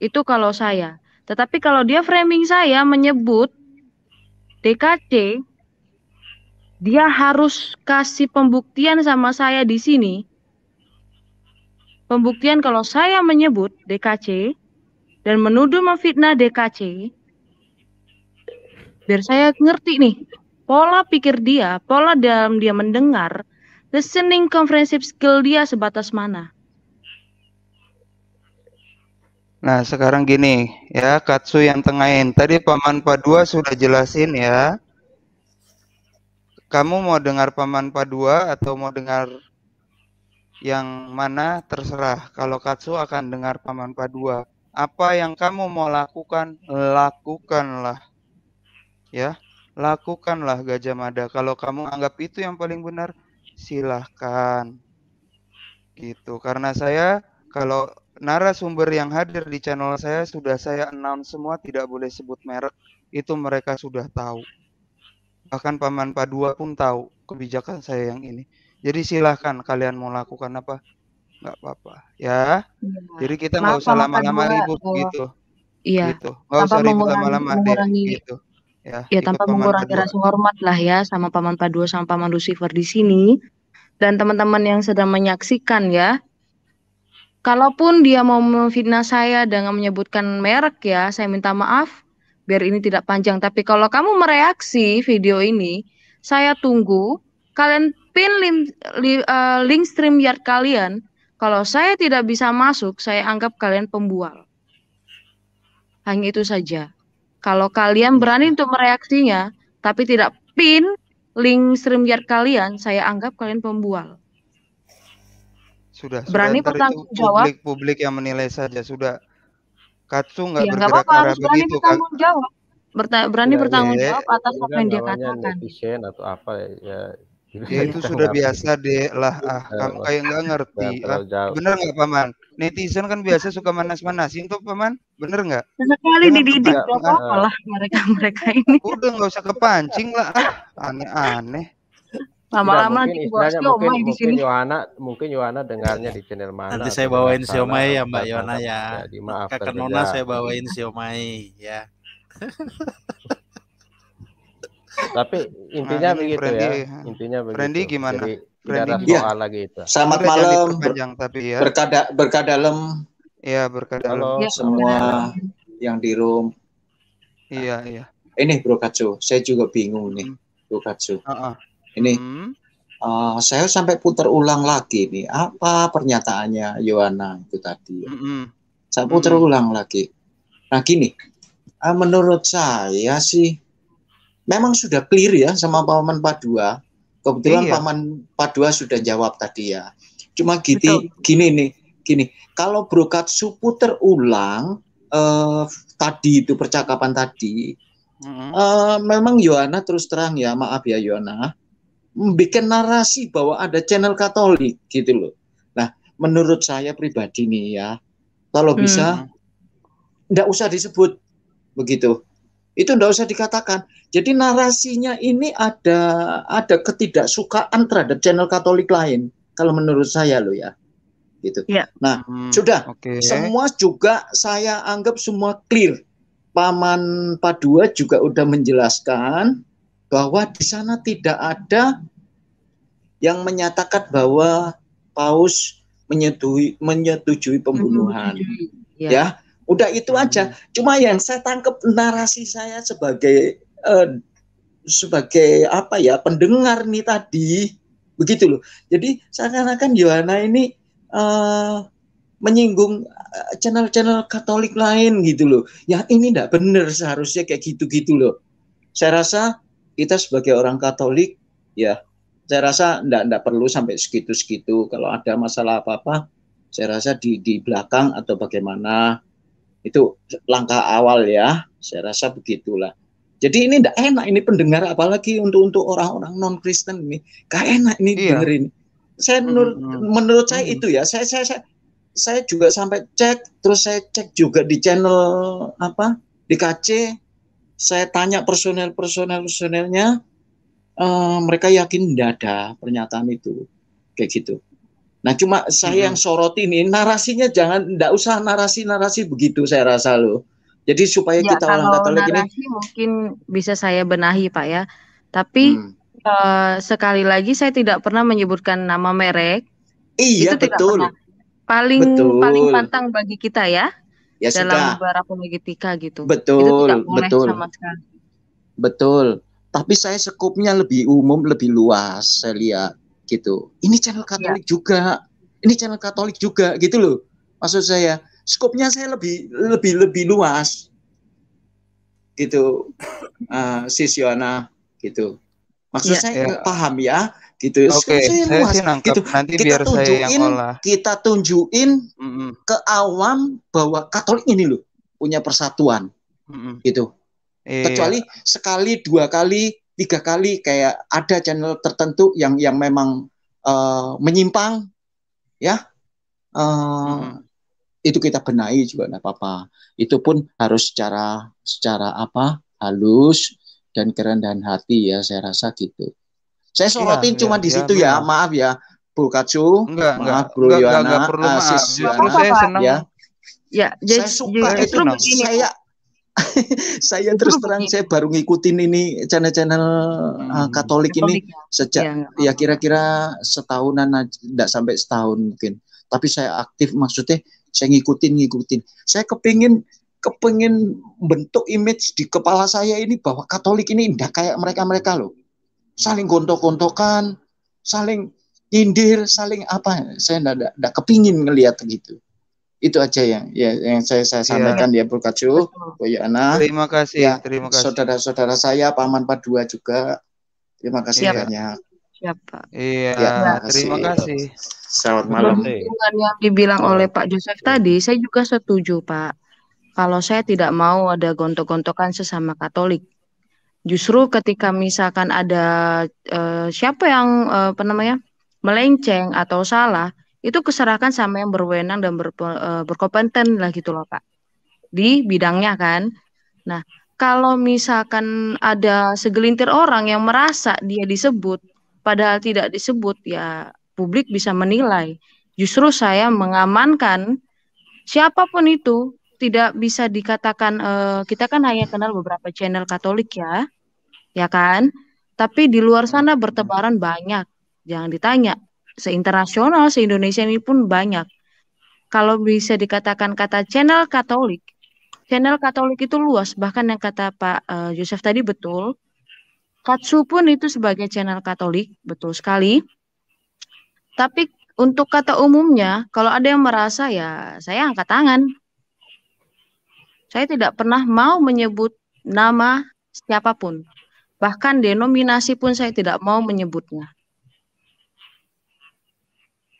Itu kalau saya. Tetapi kalau dia framing saya menyebut DKC dia harus kasih pembuktian sama saya di sini. Pembuktian kalau saya menyebut DKC dan menuduh memfitnah DKC, biar saya ngerti nih pola pikir dia, pola dalam dia mendengar, listening comprehensive skill dia sebatas mana. Nah sekarang gini ya Katsu yang tengahin tadi Paman Padua sudah jelasin ya kamu mau dengar Paman Padua atau mau dengar yang mana terserah. Kalau Katsu akan dengar Paman Padua. Apa yang kamu mau lakukan, lakukanlah. Ya, lakukanlah Gajah Mada. Kalau kamu anggap itu yang paling benar, silahkan. Gitu, karena saya kalau narasumber yang hadir di channel saya sudah saya announce semua tidak boleh sebut merek, itu mereka sudah tahu bahkan paman Padua pun tahu kebijakan saya yang ini. Jadi silahkan kalian mau lakukan apa, nggak apa-apa ya. Iya. Jadi kita nggak usah lama-lama ribut oh. gitu. Iya. Gitu. Nggak usah ribut lama-lama gitu. Ya, ya tanpa mengurangi rasa hormat lah ya sama paman Padua sama paman Lucifer di sini dan teman-teman yang sedang menyaksikan ya. Kalaupun dia mau memfitnah saya dengan menyebutkan merek ya, saya minta maaf biar ini tidak panjang. Tapi kalau kamu mereaksi video ini, saya tunggu kalian pin link, li, uh, link yard kalian. Kalau saya tidak bisa masuk, saya anggap kalian pembual. Hanya itu saja. Kalau kalian iya. berani untuk mereaksinya, tapi tidak pin link stream yard kalian, saya anggap kalian pembual. Sudah, berani bertanggung jawab. Publik, publik yang menilai saja sudah Katsu nggak ya, bergerak apa, arah begitu kan? Jawab. Berta berani ya, bertanggung jawab atas apa kan yang dia katakan. Netizen atau apa ya, ya, ya itu sudah biasa deh lah ah eh, kamu kayak nggak ngerti ah, bener nggak paman netizen kan biasa suka manas-manasin tuh paman bener nggak sekali dididik apa nah. lah mereka mereka ini udah nggak usah kepancing lah ah aneh-aneh lama-lama nanti bawa siomay di sini. Mungkin Yohana, mungkin Yohana dengarnya di channel mana. Nanti saya bawain siomay ya Mbak Yohana ya. Jadi maaf. Nona saya bawain siomay ya. Tapi intinya nah, begitu Brandy, ya. Intinya begitu. Brandy gimana? Jadi, Brandy ada soal ya. lagi itu. Selamat Mereka malam. Panjang tapi ya. Berkada berkadalem. Ya berkadalem. Halo ya, semua ya. yang di room. Iya, iya. Ini Bro Kacu, saya juga bingung nih. Hmm. Bro Kacu. Uh -uh ini hmm. uh, saya sampai putar ulang lagi nih apa pernyataannya Yohana itu tadi. Hmm. Saya putar hmm. ulang lagi. Nah gini, uh, menurut saya sih memang sudah clear ya sama paman Padua. Kebetulan iya. paman Padua sudah jawab tadi ya. Cuma gini, gini nih, gini. Kalau brokat supu terulang uh, eh, tadi itu percakapan tadi, Uh, memang Yohana terus terang ya, maaf ya Yohana, membuat narasi bahwa ada channel Katolik gitu loh. Nah, menurut saya pribadi nih ya, kalau hmm. bisa tidak usah disebut begitu. Itu tidak usah dikatakan. Jadi narasinya ini ada ada ketidaksukaan terhadap channel Katolik lain kalau menurut saya loh ya gitu. Ya. Nah, hmm, sudah okay. semua juga saya anggap semua clear. Paman Padua juga udah menjelaskan bahwa di sana tidak ada yang menyatakan bahwa Paus menyetujui, menyetujui pembunuhan. mm Ya, udah itu hmm. aja. Cuma yang saya tangkap narasi saya sebagai eh, sebagai apa ya pendengar nih tadi begitu loh. Jadi seakan-akan Yohana ini eh, menyinggung eh, channel-channel Katolik lain gitu loh. Ya ini tidak benar seharusnya kayak gitu-gitu loh. Saya rasa kita sebagai orang Katolik ya saya rasa enggak, enggak perlu sampai segitu-segitu kalau ada masalah apa-apa saya rasa di di belakang atau bagaimana itu langkah awal ya saya rasa begitulah jadi ini enggak enak ini pendengar apalagi untuk untuk orang-orang non Kristen ini kayak enak ini iya. dengerin saya menurut hmm. menurut saya hmm. itu ya saya saya saya saya juga sampai cek terus saya cek juga di channel apa di KC saya tanya personel personel personelnya uh, eh, mereka yakin tidak ada pernyataan itu kayak gitu nah cuma saya hmm. yang sorot ini narasinya jangan tidak usah narasi narasi begitu saya rasa loh jadi supaya ya, kita orang Katolik narasi ini mungkin bisa saya benahi pak ya tapi hmm. uh, sekali lagi saya tidak pernah menyebutkan nama merek iya itu betul paling betul. paling pantang bagi kita ya ya dalam sudah. berapologetika gitu. Betul, itu tidak boleh betul. sama sekali. Betul. Tapi saya skupnya lebih umum, lebih luas saya lihat gitu. Ini channel iya. Katolik ya. juga. Ini channel Katolik juga gitu loh. Maksud saya, skupnya saya lebih lebih lebih luas. Gitu. Uh, gitu. Maksud ya, saya ya. paham ya gitu. Oke, okay, saya, sih nangkep. Gitu. Nanti kita biar tunjukin, saya yang olah. Kita tunjukin mm -hmm. ke awam bahwa Katolik ini loh punya persatuan, mm -hmm. gitu. Iya. Kecuali sekali, dua kali, tiga kali kayak ada channel tertentu yang yang memang uh, menyimpang, ya. Uh, mm -hmm. Itu kita benahi juga nggak apa-apa. Itu pun harus secara secara apa halus dan kerendahan hati ya saya rasa gitu. Saya iya, sorotin ya, cuma ya, di iya, situ ya, ya, maaf ya. Bro Kacu, enggak, maaf enggak, enggak, Yana, enggak, enggak perlu, uh, sis Yana. Saya senang. Ya. Ya, jadi, saya suka ya, itu begini. saya saya terus terang begini. saya baru ngikutin ini channel-channel hmm. uh, ah, Katolik, Katolik ini ya. sejak iya, ya kira-kira ya, setahunan tidak sampai setahun mungkin. Tapi saya aktif maksudnya saya ngikutin ngikutin. Saya kepingin kepingin bentuk image di kepala saya ini bahwa Katolik ini indah kayak mereka-mereka loh saling gontok-gontokan, saling nyindir, saling apa. Saya tidak kepingin ngelihat gitu. Itu aja yang ya, yang saya, saya iya. sampaikan ya, ya Burkacu, Boyana. Terima kasih, ya, terima kasih. Saudara-saudara saya, Paman Padua juga. Terima kasih Siap. banyak. Siapa? Iya, ya, terima kasih. Terima kasih. Selamat malam. Dengan yang dibilang oh. oleh Pak Joseph tadi, saya juga setuju, Pak. Kalau saya tidak mau ada gontok-gontokan sesama Katolik justru ketika misalkan ada uh, siapa yang uh, apa namanya melenceng atau salah itu keserahkan sama yang berwenang dan ber, uh, eh, berkompeten lah gitu loh pak di bidangnya kan nah kalau misalkan ada segelintir orang yang merasa dia disebut padahal tidak disebut ya publik bisa menilai justru saya mengamankan siapapun itu tidak bisa dikatakan uh, kita kan hanya kenal beberapa channel Katolik ya ya kan? Tapi di luar sana bertebaran banyak. Jangan ditanya. seinternasional, seIndonesia ini pun banyak. Kalau bisa dikatakan kata channel Katolik, channel Katolik itu luas. Bahkan yang kata Pak uh, eh, Yosef tadi betul. Katsu pun itu sebagai channel Katolik, betul sekali. Tapi untuk kata umumnya, kalau ada yang merasa ya saya angkat tangan. Saya tidak pernah mau menyebut nama siapapun. Bahkan denominasi pun saya tidak mau menyebutnya.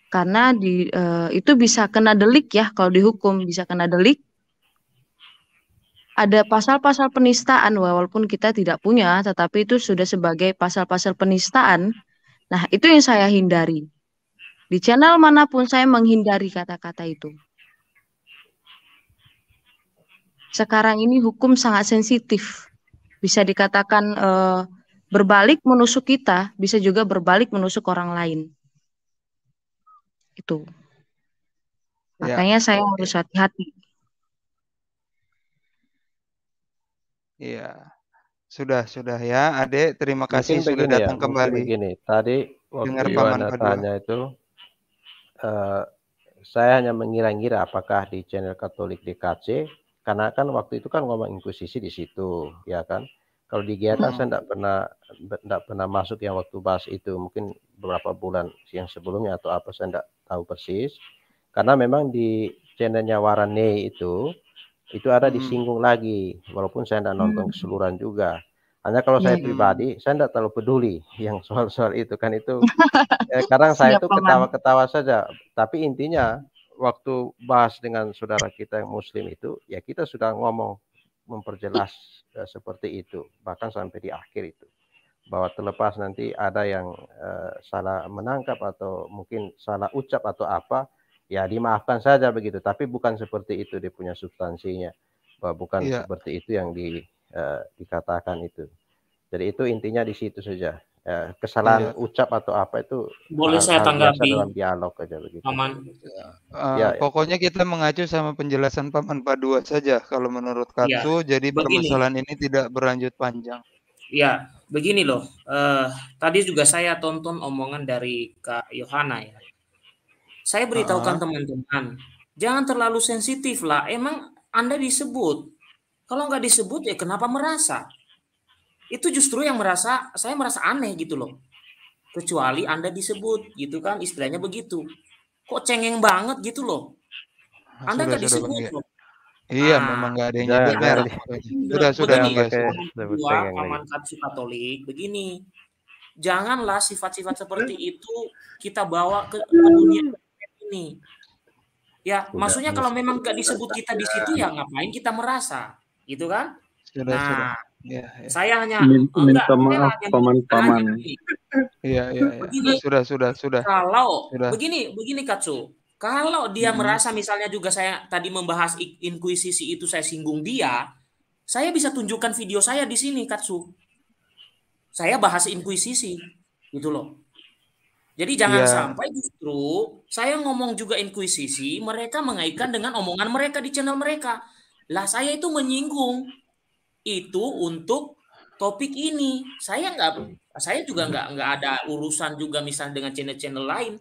Karena di e, itu bisa kena delik ya kalau dihukum bisa kena delik. Ada pasal-pasal penistaan walaupun kita tidak punya tetapi itu sudah sebagai pasal-pasal penistaan. Nah, itu yang saya hindari. Di channel manapun saya menghindari kata-kata itu. Sekarang ini hukum sangat sensitif bisa dikatakan uh, berbalik menusuk kita, bisa juga berbalik menusuk orang lain. Itu. Ya. Makanya ya. saya harus hati-hati. Iya. Sudah, sudah ya. Ade, terima kasih ya, mungkin sudah datang ya, kembali. Begini, tadi Dengar Paman tanya itu uh, saya hanya mengira-ngira apakah di channel Katolik DKC karena kan waktu itu kan ngomong inkuisisi di situ, ya kan? Kalau di GIA kan hmm. saya tidak pernah tidak pernah masuk yang waktu bahas itu, mungkin beberapa bulan yang sebelumnya atau apa saya tidak tahu persis. Karena memang di channelnya Warane itu itu ada disinggung hmm. lagi, walaupun saya tidak nonton mm. keseluruhan juga. Hanya kalau saya pribadi, saya tidak terlalu peduli yang soal-soal itu kan itu. eh, kadang saya itu ketawa-ketawa saja. Tapi intinya waktu bahas dengan saudara kita yang muslim itu ya kita sudah ngomong memperjelas uh, seperti itu bahkan sampai di akhir itu bahwa terlepas nanti ada yang uh, salah menangkap atau mungkin salah ucap atau apa ya dimaafkan saja begitu tapi bukan seperti itu dia punya substansinya bahwa bukan ya. seperti itu yang di uh, dikatakan itu jadi itu intinya di situ saja ya, kesalahan ya. ucap atau apa itu boleh saya tanggapi dalam dialog aja begitu. Paman. Eh, ya, uh, ya, pokoknya kita mengacu sama penjelasan Paman Padua saja kalau menurut iya. Katsu ya. jadi begini. permasalahan ini tidak berlanjut panjang. Ya, begini loh. Uh, tadi juga saya tonton omongan dari Kak Yohana ya. Saya beritahukan ah. teman-teman, jangan terlalu sensitif lah. Emang Anda disebut. Kalau nggak disebut ya kenapa merasa? itu justru yang merasa saya merasa aneh gitu loh kecuali anda disebut gitu kan istilahnya begitu kok cengeng banget gitu loh ah, anda nggak disebut ya. loh Iya, nah, memang nggak ada yang ya, benar. Sudah, sudah. Dua paman si Katolik begini, janganlah sifat-sifat seperti itu kita bawa ke dunia ini. Ya, sudah, maksudnya kalau memang nggak disebut kita di situ ya ngapain kita merasa, gitu kan? Sudah, nah, sudah. Ya, Saya hanya Min, oh, minta maaf paman-paman. Iya, iya, iya. Sudah, sudah, sudah. Kalau sudah. begini, begini Katsu. Kalau dia hmm. merasa misalnya juga saya tadi membahas inkuisisi itu saya singgung dia, saya bisa tunjukkan video saya di sini Katsu. Saya bahas inkuisisi gitu loh. Jadi jangan ya. sampai justru saya ngomong juga inkuisisi, mereka mengaitkan dengan omongan mereka di channel mereka. Lah saya itu menyinggung itu untuk topik ini. Saya nggak, saya juga nggak nggak ada urusan juga misalnya dengan channel-channel lain.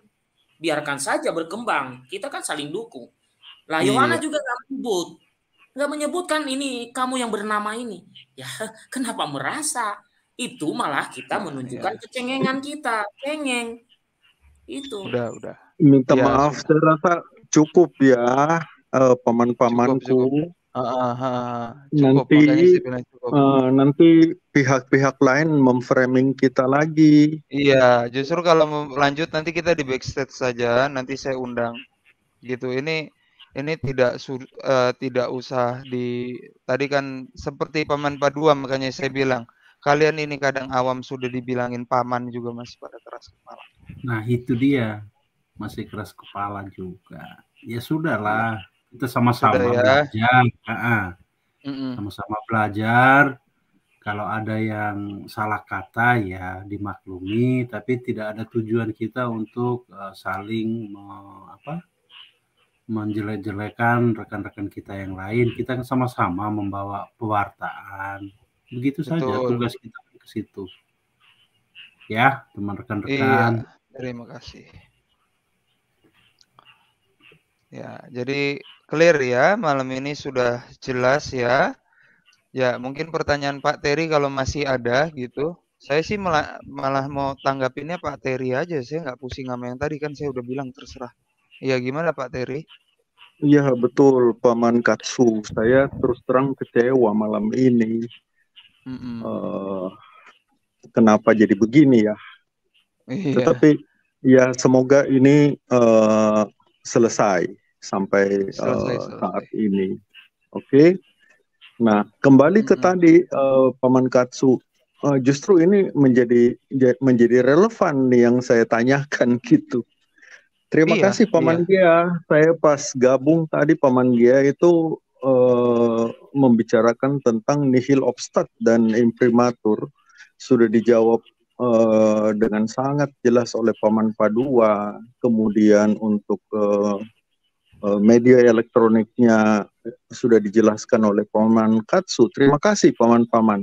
Biarkan saja berkembang. Kita kan saling dukung. Lah iya. Yohana juga nggak menyebut, nggak menyebutkan ini kamu yang bernama ini. Ya kenapa merasa? Itu malah kita menunjukkan iya. kecengengan kita, cengeng. Itu. Udah, udah. Minta ya. maaf, saya rasa cukup ya eh, paman-pamanku. Cukup, paman cukup, nanti Uh, nanti pihak-pihak lain memframing kita lagi. Iya, justru kalau lanjut nanti kita di backstage saja, nanti saya undang. Gitu. Ini ini tidak uh, tidak usah di tadi kan seperti paman padua makanya saya bilang kalian ini kadang awam sudah dibilangin paman juga masih pada keras kepala. Nah, itu dia. Masih keras kepala juga. Ya sudahlah kita sama-sama ya. belajar sama-sama belajar kalau ada yang salah kata ya dimaklumi tapi tidak ada tujuan kita untuk uh, saling me, apa menjelek-jelekan rekan-rekan kita yang lain kita kan sama-sama membawa pewartaan begitu Betul. saja tugas kita ke situ ya teman rekan-rekan iya, terima kasih ya jadi Clear ya, malam ini sudah jelas ya. Ya, mungkin pertanyaan Pak Terry kalau masih ada gitu. Saya sih malah, malah mau tanggapinnya Pak Terry aja. Saya nggak pusing sama yang tadi kan saya udah bilang terserah. ya gimana Pak Terry? Iya betul Paman Katsu. Saya terus terang kecewa malam ini. Mm -mm. Uh, kenapa jadi begini ya? Iya. Tetapi ya semoga ini uh, selesai sampai selesai, uh, saat ini. Oke. Okay? Nah, kembali ke mm -hmm. tadi uh, Paman Katsu, uh, justru ini menjadi menjadi relevan yang saya tanyakan gitu. Terima iya, kasih Paman iya. Gia. Saya pas gabung tadi Paman Gia itu uh, membicarakan tentang nihil obstat dan imprimatur sudah dijawab uh, dengan sangat jelas oleh Paman Padua. Kemudian untuk uh, Eh, media elektroniknya sudah dijelaskan oleh Paman Katsu. Terima kasih Paman-paman.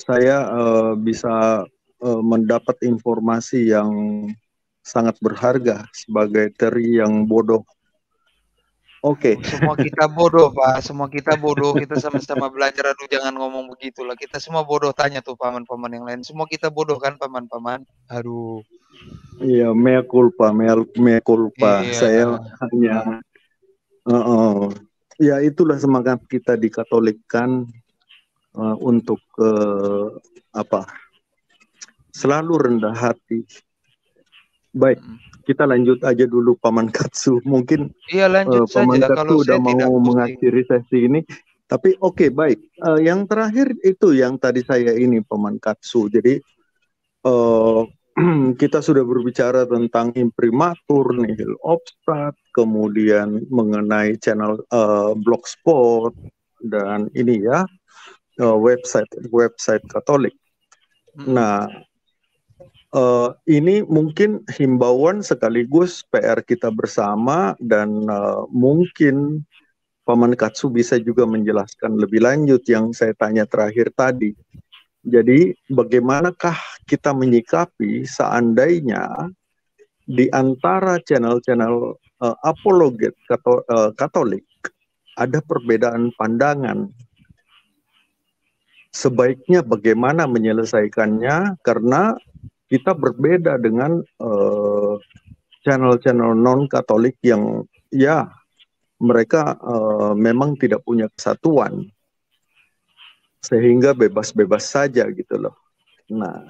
Saya uh, bisa uh, mendapat informasi yang sangat berharga sebagai teri yang bodoh Oke. Okay. Semua kita bodoh, Pak. Semua kita bodoh. Kita sama-sama belajar. Aduh, jangan ngomong begitu lah. Kita semua bodoh. Tanya tuh paman-paman yang lain. Semua kita bodoh kan, paman-paman. Aduh. Iya, mea culpa, mea, mea culpa. Iya. Saya hanya. Uh -oh. Ya, itulah semangat kita dikatolikkan uh, untuk uh, apa? Selalu rendah hati, Baik, hmm. kita lanjut aja dulu Paman Katsu. Mungkin iya, lanjut uh, Paman saja, Katsu kalau udah mau mengakhiri sesi ini. Tapi oke, okay, baik. Uh, yang terakhir itu yang tadi saya ini Paman Katsu. Jadi uh, kita sudah berbicara tentang imprimatur, nihil obstat, kemudian mengenai channel uh, blogspot dan ini ya uh, website website Katolik. Hmm. Nah, uh, ini mungkin himbauan sekaligus PR kita bersama dan uh, mungkin Paman Katsu bisa juga menjelaskan lebih lanjut yang saya tanya terakhir tadi. Jadi bagaimanakah kita menyikapi seandainya di antara channel-channel uh, apologet kato, uh, Katolik ada perbedaan pandangan sebaiknya bagaimana menyelesaikannya karena kita berbeda dengan eh, channel-channel uh, non Katolik yang ya mereka uh, memang tidak punya kesatuan sehingga bebas-bebas saja gitu loh. Nah,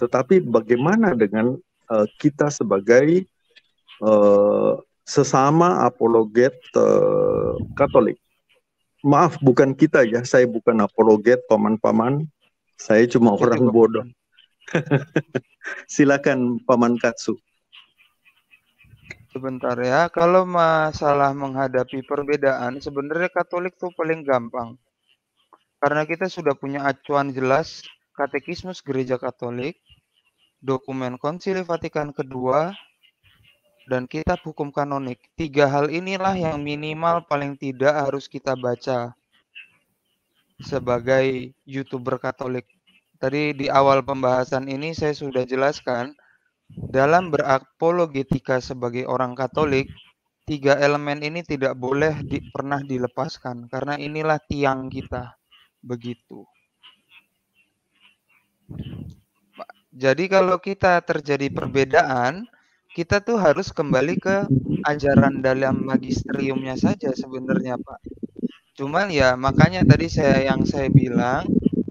tetapi bagaimana dengan uh, kita sebagai uh, sesama apologet uh, Katolik? Maaf, bukan kita ya. Saya bukan apologet paman-paman. Saya cuma orang bodoh. Silakan Paman Katsu. Sebentar ya, kalau masalah menghadapi perbedaan, sebenarnya Katolik tuh paling gampang. Karena kita sudah punya acuan jelas, Katekismus Gereja Katolik, dokumen Konsili Vatikan kedua, dan Kitab Hukum Kanonik. Tiga hal inilah yang minimal paling tidak harus kita baca sebagai YouTuber Katolik Tadi di awal pembahasan ini saya sudah jelaskan dalam berapologetika sebagai orang Katolik, tiga elemen ini tidak boleh di, pernah dilepaskan karena inilah tiang kita. Begitu. Jadi kalau kita terjadi perbedaan, kita tuh harus kembali ke ajaran dalam magisteriumnya saja sebenarnya, Pak. Cuman ya makanya tadi saya yang saya bilang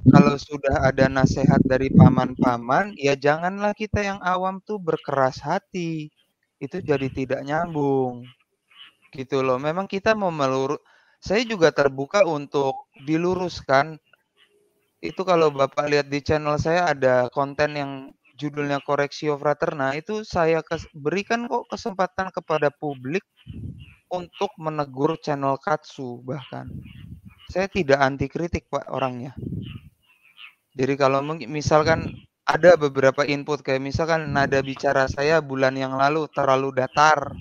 kalau sudah ada nasihat dari paman-paman, ya janganlah kita yang awam tuh berkeras hati. Itu jadi tidak nyambung. Gitu loh. Memang kita mau melur, Saya juga terbuka untuk diluruskan. Itu kalau Bapak lihat di channel saya ada konten yang judulnya koreksi Fraterna itu saya berikan kok kesempatan kepada publik untuk menegur channel Katsu bahkan. Saya tidak anti kritik Pak orangnya. Jadi kalau misalkan ada beberapa input kayak misalkan nada bicara saya bulan yang lalu terlalu datar,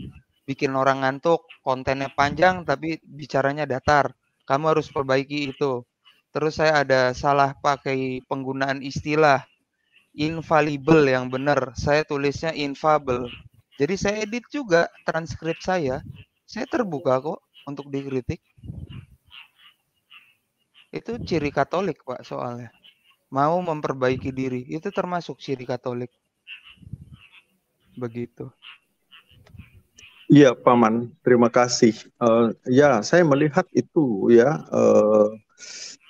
bikin orang ngantuk, kontennya panjang tapi bicaranya datar. Kamu harus perbaiki itu. Terus saya ada salah pakai penggunaan istilah infallible yang benar. Saya tulisnya infable. Jadi saya edit juga transkrip saya. Saya terbuka kok untuk dikritik. Itu ciri Katolik, Pak, soalnya mau memperbaiki diri itu termasuk ciri Katolik. Begitu. Iya, Paman. Terima kasih. Uh, ya, saya melihat itu ya uh,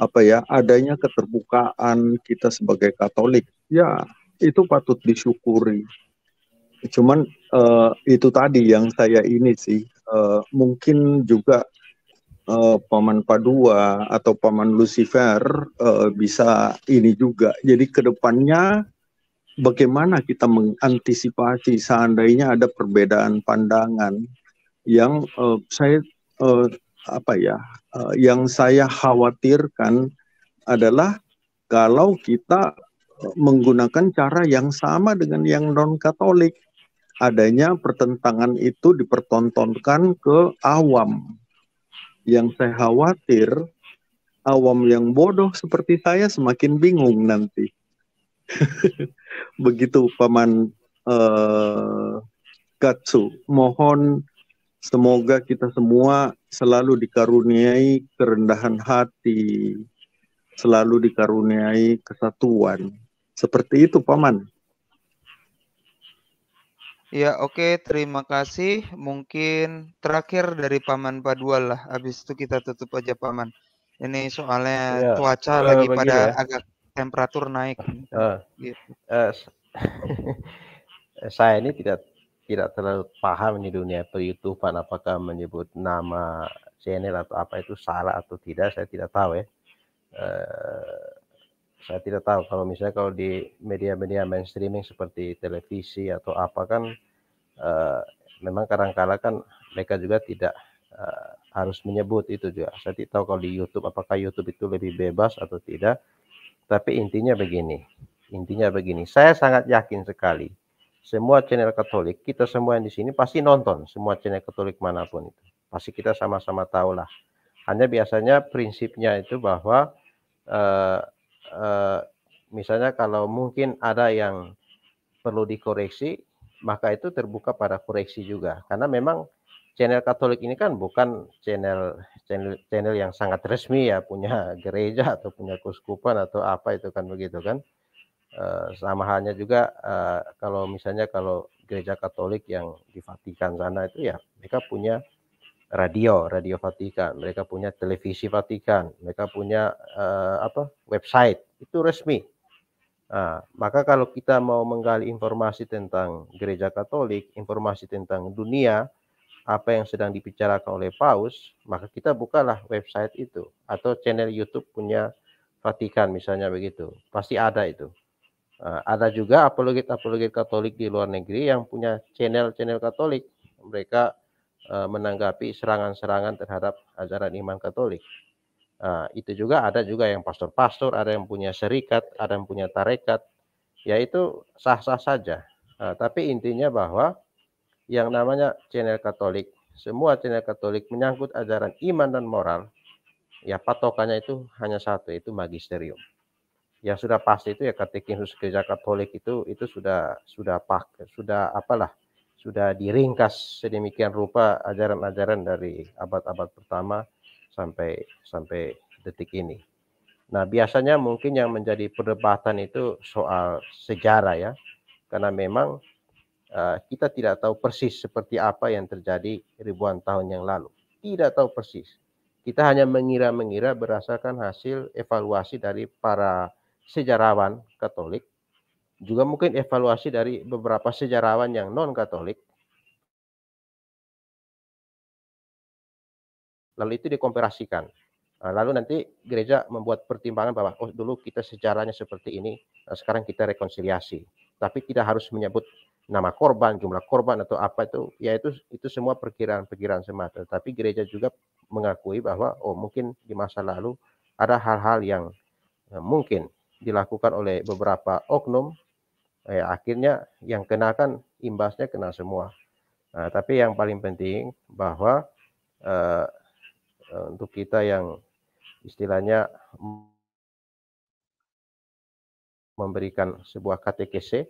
apa ya adanya keterbukaan kita sebagai Katolik. Ya, itu patut disyukuri. Cuman uh, itu tadi yang saya ini sih uh, mungkin juga uh, paman Padua atau paman Lucifer uh, bisa ini juga. Jadi kedepannya bagaimana kita mengantisipasi seandainya ada perbedaan pandangan yang uh, saya uh, apa ya uh, yang saya khawatirkan adalah kalau kita menggunakan cara yang sama dengan yang non Katolik adanya pertentangan itu dipertontonkan ke awam yang saya khawatir awam yang bodoh seperti saya semakin bingung nanti. Begitu paman uh, Katsu, mohon semoga kita semua selalu dikaruniai kerendahan hati, selalu dikaruniai kesatuan. Seperti itu paman. Ya, oke, okay, terima kasih. Mungkin terakhir dari Paman Padual lah. Habis itu kita tutup aja Paman. Ini soalnya ya, cuaca uh, lagi pada ya. agak temperatur naik. Uh, gitu. uh, saya ini tidak tidak terlalu paham di dunia per apakah menyebut nama channel atau apa itu salah atau tidak saya tidak tahu ya. Uh, saya tidak tahu kalau misalnya kalau di media-media mainstreaming seperti televisi atau apa kan uh, memang kadangkala kan mereka juga tidak uh, harus menyebut itu juga. Saya tidak tahu kalau di YouTube apakah YouTube itu lebih bebas atau tidak. Tapi intinya begini, intinya begini. Saya sangat yakin sekali semua channel Katolik kita semua yang di sini pasti nonton semua channel Katolik manapun itu. Pasti kita sama-sama tahu lah. Hanya biasanya prinsipnya itu bahwa uh, eh, misalnya kalau mungkin ada yang perlu dikoreksi, maka itu terbuka pada koreksi juga. Karena memang channel Katolik ini kan bukan channel channel channel yang sangat resmi ya, punya gereja atau punya kuskupan atau apa itu kan begitu kan. E, sama halnya juga e, kalau misalnya kalau gereja Katolik yang di Vatikan sana itu ya mereka punya radio, radio Vatikan, mereka punya televisi Vatikan, mereka punya uh, apa website itu resmi. Nah, maka kalau kita mau menggali informasi tentang Gereja Katolik, informasi tentang dunia, apa yang sedang dibicarakan oleh Paus, maka kita bukalah website itu atau channel YouTube punya Vatikan misalnya begitu, pasti ada itu. Nah, ada juga apologet-apologet Katolik di luar negeri yang punya channel-channel Katolik, mereka Eh, menanggapi serangan-serangan terhadap ajaran iman Katolik. Nah, itu juga ada juga yang pastor-pastor, ada yang punya serikat, ada yang punya tarekat, yaitu sah-sah saja. Nah, tapi intinya bahwa yang namanya channel Katolik, semua channel Katolik menyangkut ajaran iman dan moral, ya patokannya itu hanya satu, itu magisterium. Yang sudah pasti itu ya ketika Yesus gereja Katolik itu itu sudah sudah pak sudah apalah sudah diringkas sedemikian rupa ajaran-ajaran dari abad-abad pertama sampai sampai detik ini. Nah, biasanya mungkin yang menjadi perdebatan itu soal sejarah ya. Karena memang uh, kita tidak tahu persis seperti apa yang terjadi ribuan tahun yang lalu. Tidak tahu persis. Kita hanya mengira-mengira berdasarkan hasil evaluasi dari para sejarawan Katolik juga mungkin evaluasi dari beberapa sejarawan yang non-Katolik. Lalu itu dikomparasikan. Nah, lalu nanti gereja membuat pertimbangan bahwa oh dulu kita sejarahnya seperti ini, nah, sekarang kita rekonsiliasi. Tapi tidak harus menyebut nama korban, jumlah korban atau apa itu, ya itu itu semua perkiraan-perkiraan semata. Tapi gereja juga mengakui bahwa oh mungkin di masa lalu ada hal-hal yang eh, mungkin dilakukan oleh beberapa oknum eh, akhirnya yang kenakan imbasnya kena semua. Nah, tapi yang paling penting bahwa eh, eh untuk kita yang istilahnya memberikan sebuah KTKC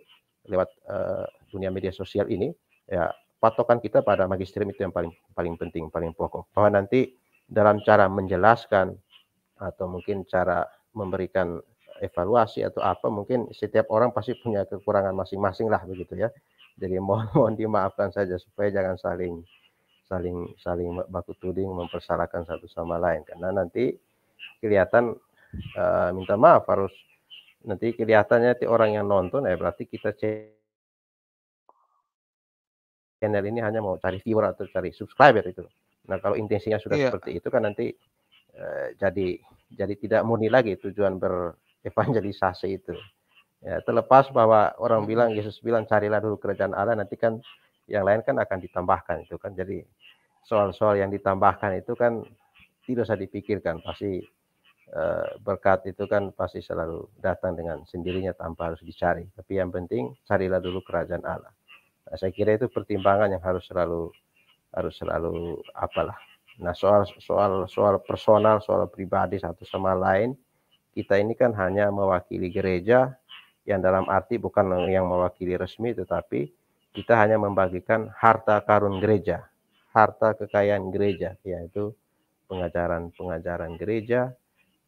lewat eh, dunia media sosial ini, ya patokan kita pada magisterium itu yang paling paling penting, paling pokok. Bahwa nanti dalam cara menjelaskan atau mungkin cara memberikan evaluasi atau apa mungkin setiap orang pasti punya kekurangan masing-masing lah begitu ya jadi mohon mohon dimaafkan saja supaya jangan saling saling saling baku tuding mempersalahkan satu sama lain karena nanti kelihatan uh, minta maaf harus nanti kelihatannya nanti orang yang nonton ya eh, berarti kita channel ini hanya mau cari viewer atau cari subscriber itu nah kalau intensinya sudah yeah. seperti itu kan nanti uh, jadi jadi tidak murni lagi tujuan ber evangelisasi itu. Ya, terlepas bahwa orang bilang Yesus bilang carilah dulu kerajaan Allah nanti kan yang lain kan akan ditambahkan itu kan. Jadi soal-soal yang ditambahkan itu kan tidak usah dipikirkan pasti eh, berkat itu kan pasti selalu datang dengan sendirinya tanpa harus dicari. Tapi yang penting carilah dulu kerajaan Allah. Nah, saya kira itu pertimbangan yang harus selalu harus selalu apalah. Nah soal soal soal personal soal pribadi satu sama lain kita ini kan hanya mewakili gereja yang dalam arti bukan yang mewakili resmi tetapi kita hanya membagikan harta karun gereja, harta kekayaan gereja yaitu pengajaran-pengajaran gereja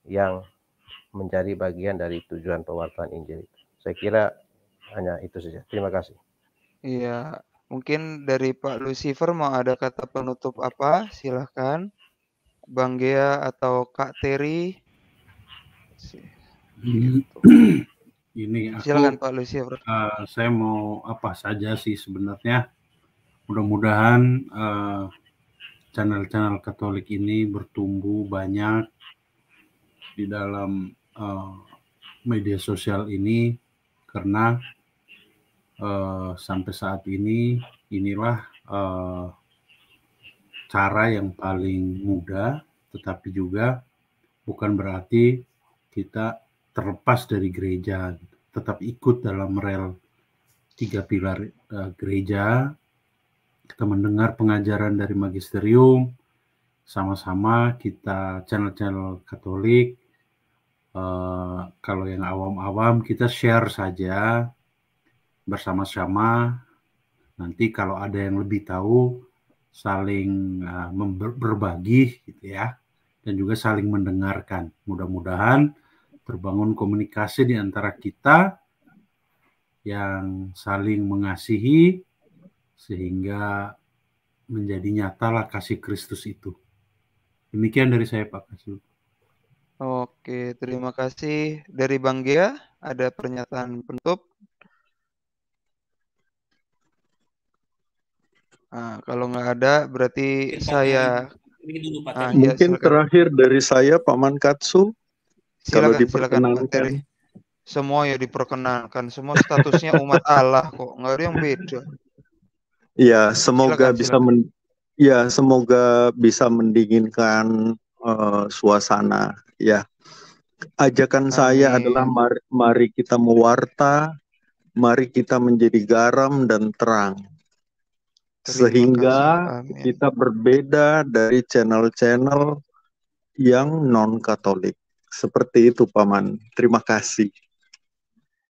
yang menjadi bagian dari tujuan pewartaan Injil itu. Saya kira hanya itu saja. Terima kasih. Iya, mungkin dari Pak Lucifer mau ada kata penutup apa? Silahkan. Bang Gea atau Kak Terry sih. Gitu. Ini silakan Pak Lucia. Bro. Uh, saya mau apa saja sih sebenarnya. Mudah-mudahan channel eh, channel-channel Katolik ini bertumbuh banyak di dalam uh, media sosial ini karena uh, sampai saat ini inilah uh, cara yang paling mudah, tetapi juga bukan berarti kita terlepas dari gereja, tetap ikut dalam rel tiga pilar uh, gereja. Kita mendengar pengajaran dari magisterium, sama-sama kita channel-channel Katolik. Uh, kalau yang awam-awam kita share saja bersama-sama. Nanti kalau ada yang lebih tahu saling uh, eh, berbagi gitu ya dan juga saling mendengarkan. Mudah-mudahan terbangun komunikasi di antara kita yang saling mengasihi sehingga menjadi nyatalah kasih Kristus itu. Demikian dari saya Pak Kasih. Oke, terima kasih dari Bang Gia. Ada pernyataan penutup. Nah, kalau nggak ada, berarti Oke, saya. Ini dulu, Pak. Ah, iya, mungkin ya, terakhir dari saya, Paman Katsu silakan, kalau diperkenankan silakan, semua ya diperkenankan semua statusnya umat Allah kok nggak ada yang beda ya semoga silakan, bisa silakan. men ya semoga bisa mendinginkan uh, suasana ya ajakan Amin. saya adalah mari, mari kita mewarta mari kita menjadi garam dan terang Terima sehingga kita berbeda dari channel-channel yang non Katolik. Seperti itu paman. Terima kasih.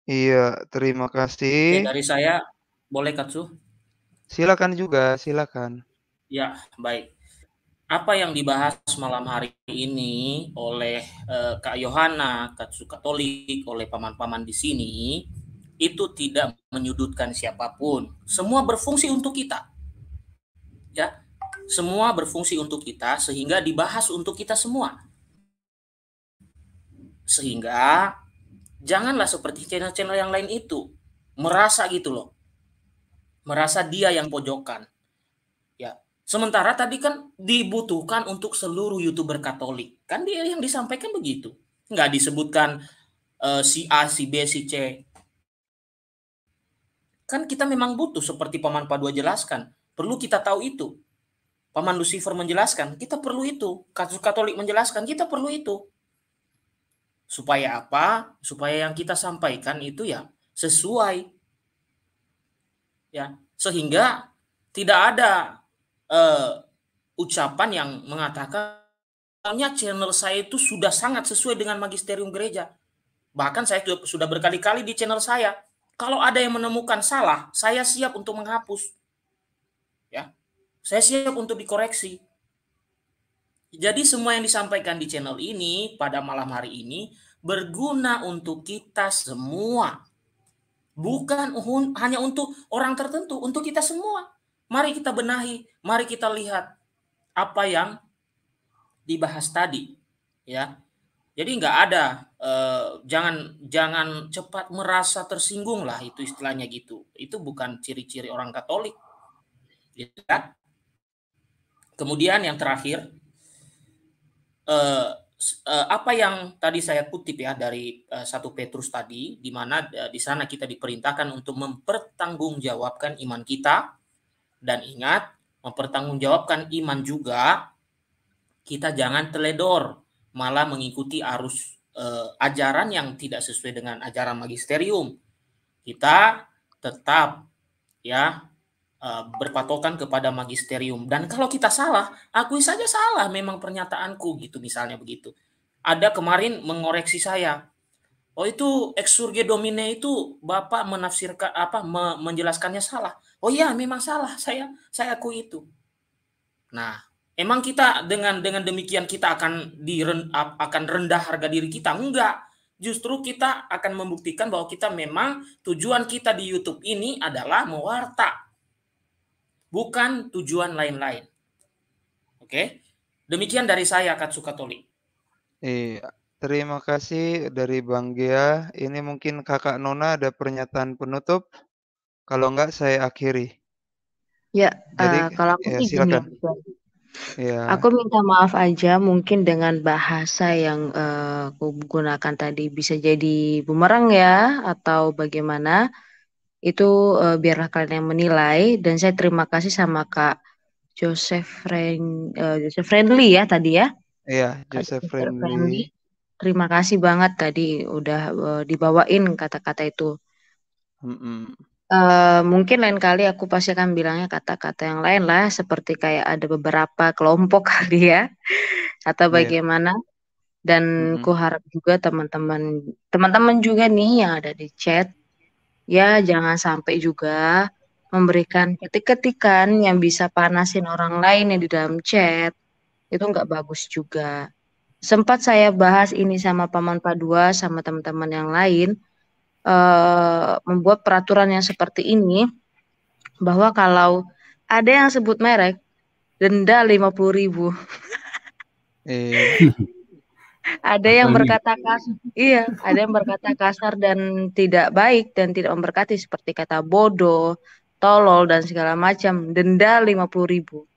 Iya, terima kasih. Oke, dari saya boleh Katsu? Silakan juga, silakan. Ya, baik. Apa yang dibahas malam hari ini oleh eh, Kak Yohana, Katsu Katolik, oleh paman-paman di sini itu tidak menyudutkan siapapun. Semua berfungsi untuk kita. Ya. Semua berfungsi untuk kita sehingga dibahas untuk kita semua sehingga janganlah seperti channel-channel yang lain itu merasa gitu loh. Merasa dia yang pojokan. Ya. Sementara tadi kan dibutuhkan untuk seluruh YouTuber Katolik. Kan dia yang disampaikan begitu. Nggak disebutkan uh, si A, si B, si C. Kan kita memang butuh seperti Paman Padua jelaskan. Perlu kita tahu itu. Paman Lucifer menjelaskan, kita perlu itu. Kasus Katolik menjelaskan, kita perlu itu. Supaya apa? Supaya yang kita sampaikan itu ya sesuai. Ya, sehingga tidak ada uh, ucapan yang mengatakan channel saya itu sudah sangat sesuai dengan magisterium gereja. Bahkan saya sudah berkali-kali di channel saya. Kalau ada yang menemukan salah, saya siap untuk menghapus. Ya. Saya siap untuk dikoreksi. Jadi semua yang disampaikan di channel ini pada malam hari ini berguna untuk kita semua. Bukan hanya untuk orang tertentu, untuk kita semua. Mari kita benahi, mari kita lihat apa yang dibahas tadi, ya. Jadi nggak ada, eh, jangan jangan cepat merasa tersinggung lah itu istilahnya gitu. Itu bukan ciri-ciri orang Katolik, ya. Kemudian yang terakhir, Eh, eh, apa yang tadi saya kutip ya dari eh, satu Petrus tadi, di mana eh, di sana kita diperintahkan untuk mempertanggungjawabkan iman kita dan ingat mempertanggungjawabkan iman juga kita jangan teledor malah mengikuti arus ajaran yang tidak sesuai dengan ajaran magisterium. Kita tetap ya Eh, berpatokan kepada magisterium. Dan kalau kita salah, akui saja salah memang pernyataanku gitu misalnya begitu. Ada kemarin mengoreksi saya. Oh itu exurge domine itu Bapak menafsirkan apa menjelaskannya salah. Oh iya memang salah saya saya akui itu. Nah, emang kita dengan dengan demikian kita akan di akan rendah harga diri kita? Enggak. Justru kita akan membuktikan bahwa kita memang tujuan kita di YouTube ini adalah mewarta bukan tujuan lain-lain. Oke. Demikian dari saya Katsuka Toli. Iya. Terima kasih dari Bang Gia. Ini mungkin Kakak Nona ada pernyataan penutup. Kalau enggak saya akhiri. Ya, Jadi, uh, kalau aku ya, silakan. Ya. Aku minta maaf aja, mungkin dengan bahasa yang uh, aku gunakan tadi bisa jadi bumerang ya, atau bagaimana. Itu uh, biarlah kalian yang menilai dan saya terima kasih sama Kak Joseph Ren, uh, Joseph Friendly ya tadi ya. Iya, Joseph, Friendly. Friendly. Terima kasih banget tadi udah uh, dibawain kata-kata itu. Mm -mm. Uh, mungkin lain kali aku pasti akan bilangnya kata-kata yang lain lah, seperti kayak ada beberapa kelompok kali ya, atau iya. bagaimana. Yeah. Dan mm -hmm. ku harap juga teman-teman, teman-teman juga nih yang ada di chat ya jangan sampai juga memberikan ketik-ketikan yang bisa panasin orang lain yang di dalam chat itu nggak bagus juga. Sempat saya bahas ini sama Paman Padua sama teman-teman yang lain uh, membuat peraturan yang seperti ini bahwa kalau ada yang sebut merek denda lima puluh ribu. Eh. ada yang berkata kasar, iya, ada yang berkata kasar dan tidak baik dan tidak memberkati seperti kata bodoh, tolol dan segala macam. Denda lima puluh ribu.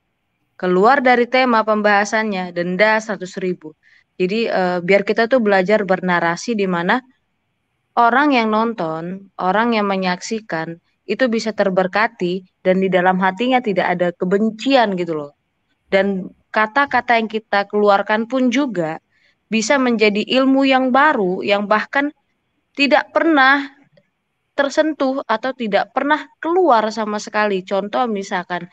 Keluar dari tema pembahasannya, denda seratus ribu. Jadi eh, biar kita tuh belajar bernarasi di mana orang yang nonton, orang yang menyaksikan itu bisa terberkati dan di dalam hatinya tidak ada kebencian gitu loh. Dan kata-kata yang kita keluarkan pun juga bisa menjadi ilmu yang baru yang bahkan tidak pernah tersentuh atau tidak pernah keluar sama sekali. Contoh misalkan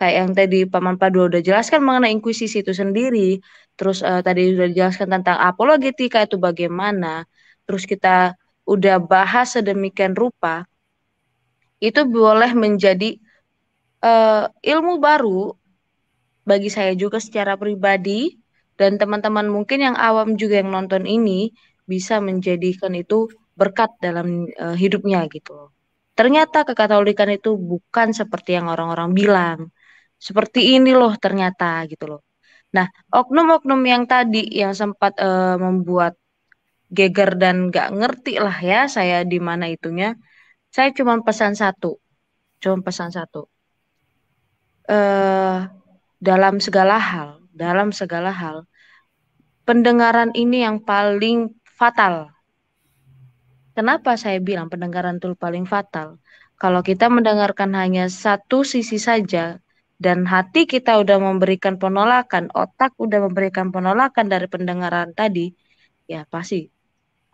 kayak yang tadi Paman Padua udah jelaskan mengenai inkuisisi itu sendiri, terus uh, tadi udah dijelaskan tentang apologetika itu bagaimana, terus kita udah bahas sedemikian rupa, itu boleh menjadi uh, ilmu baru bagi saya juga secara pribadi dan teman-teman mungkin yang awam juga yang nonton ini bisa menjadikan itu berkat dalam uh, hidupnya gitu. Ternyata kekatolikan itu bukan seperti yang orang-orang bilang. Seperti ini loh ternyata gitu loh. Nah, oknum-oknum yang tadi yang sempat uh, membuat geger dan gak ngerti lah ya saya di mana itunya. Saya cuma pesan satu. Cuma pesan satu. Uh, dalam segala hal dalam segala hal. Pendengaran ini yang paling fatal. Kenapa saya bilang pendengaran itu paling fatal? Kalau kita mendengarkan hanya satu sisi saja dan hati kita udah memberikan penolakan, otak udah memberikan penolakan dari pendengaran tadi, ya pasti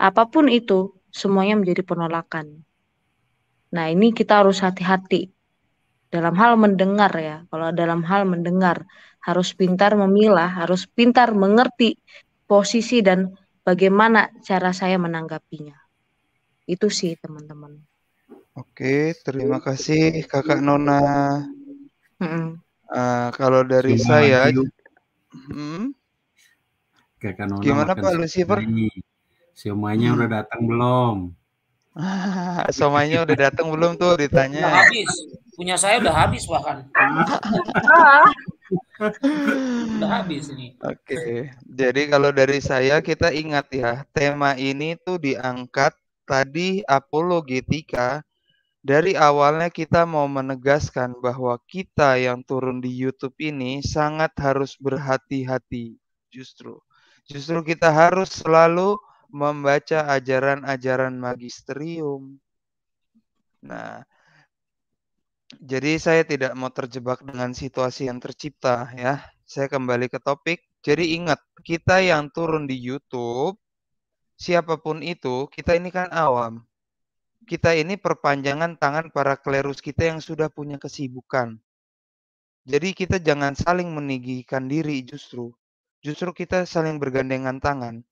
apapun itu semuanya menjadi penolakan. Nah, ini kita harus hati-hati dalam hal mendengar ya. Kalau dalam hal mendengar, harus pintar memilah, harus pintar mengerti posisi dan bagaimana cara saya menanggapinya. Itu sih teman-teman. Oke, terima kasih Kakak Nona. Mm Uh, kalau dari Cuma saya, hmm? Kakak Nona gimana Pak Lucifer? Siomanya hmm. udah datang belum? Ah, somanya udah datang belum tuh ditanya? habis, punya saya udah habis bahkan. Udah habis nih. Oke. Okay. Jadi kalau dari saya kita ingat ya, tema ini tuh diangkat tadi apologetika dari awalnya kita mau menegaskan bahwa kita yang turun di YouTube ini sangat harus berhati-hati justru. Justru kita harus selalu membaca ajaran-ajaran magisterium. Nah, jadi saya tidak mau terjebak dengan situasi yang tercipta ya. Saya kembali ke topik. Jadi ingat, kita yang turun di YouTube, siapapun itu, kita ini kan awam. Kita ini perpanjangan tangan para klerus kita yang sudah punya kesibukan. Jadi kita jangan saling meninggikan diri justru. Justru kita saling bergandengan tangan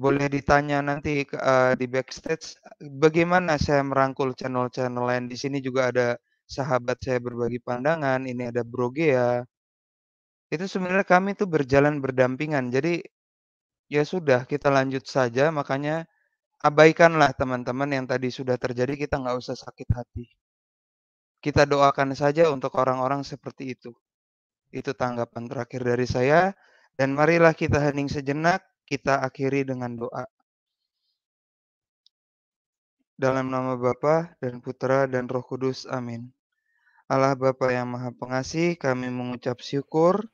boleh ditanya nanti uh, di backstage bagaimana saya merangkul channel-channel lain di sini juga ada sahabat saya berbagi pandangan ini ada Brogea itu sebenarnya kami tuh berjalan berdampingan jadi ya sudah kita lanjut saja makanya abaikanlah teman-teman yang tadi sudah terjadi kita nggak usah sakit hati kita doakan saja untuk orang-orang seperti itu itu tanggapan terakhir dari saya dan marilah kita hening sejenak kita akhiri dengan doa. Dalam nama Bapa dan Putra dan Roh Kudus, amin. Allah Bapa yang Maha Pengasih, kami mengucap syukur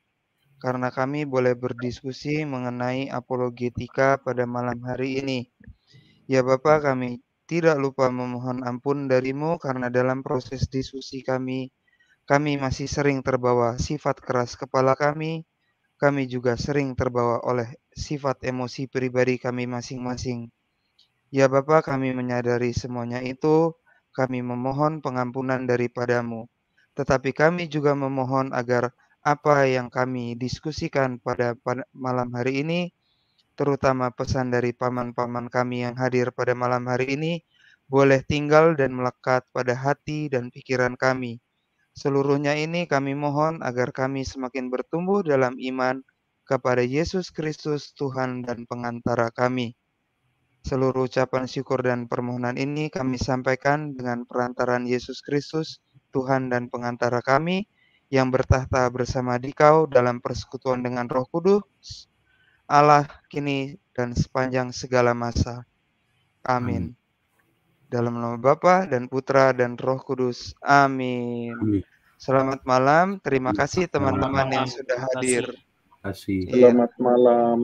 karena kami boleh berdiskusi mengenai apologetika pada malam hari ini. Ya Bapa, kami tidak lupa memohon ampun darimu karena dalam proses diskusi kami, kami masih sering terbawa sifat keras kepala kami, kami juga sering terbawa oleh sifat emosi pribadi kami masing-masing. Ya Bapa, kami menyadari semuanya itu, kami memohon pengampunan daripadamu. Tetapi kami juga memohon agar apa yang kami diskusikan pada malam hari ini, terutama pesan dari paman-paman kami yang hadir pada malam hari ini, boleh tinggal dan melekat pada hati dan pikiran kami. Seluruhnya ini kami mohon agar kami semakin bertumbuh dalam iman, kepada Yesus Kristus Tuhan dan pengantara kami. Seluruh ucapan syukur dan permohonan ini kami sampaikan dengan perantaran Yesus Kristus Tuhan dan pengantara kami yang bertahta bersama dikau dalam persekutuan dengan Roh Kudus, Allah kini dan sepanjang segala masa. Amin. Dalam nama Bapa dan Putra dan Roh Kudus. Amin. Amin. Selamat malam. Terima kasih teman-teman yang sudah hadir kasih. Selamat malam.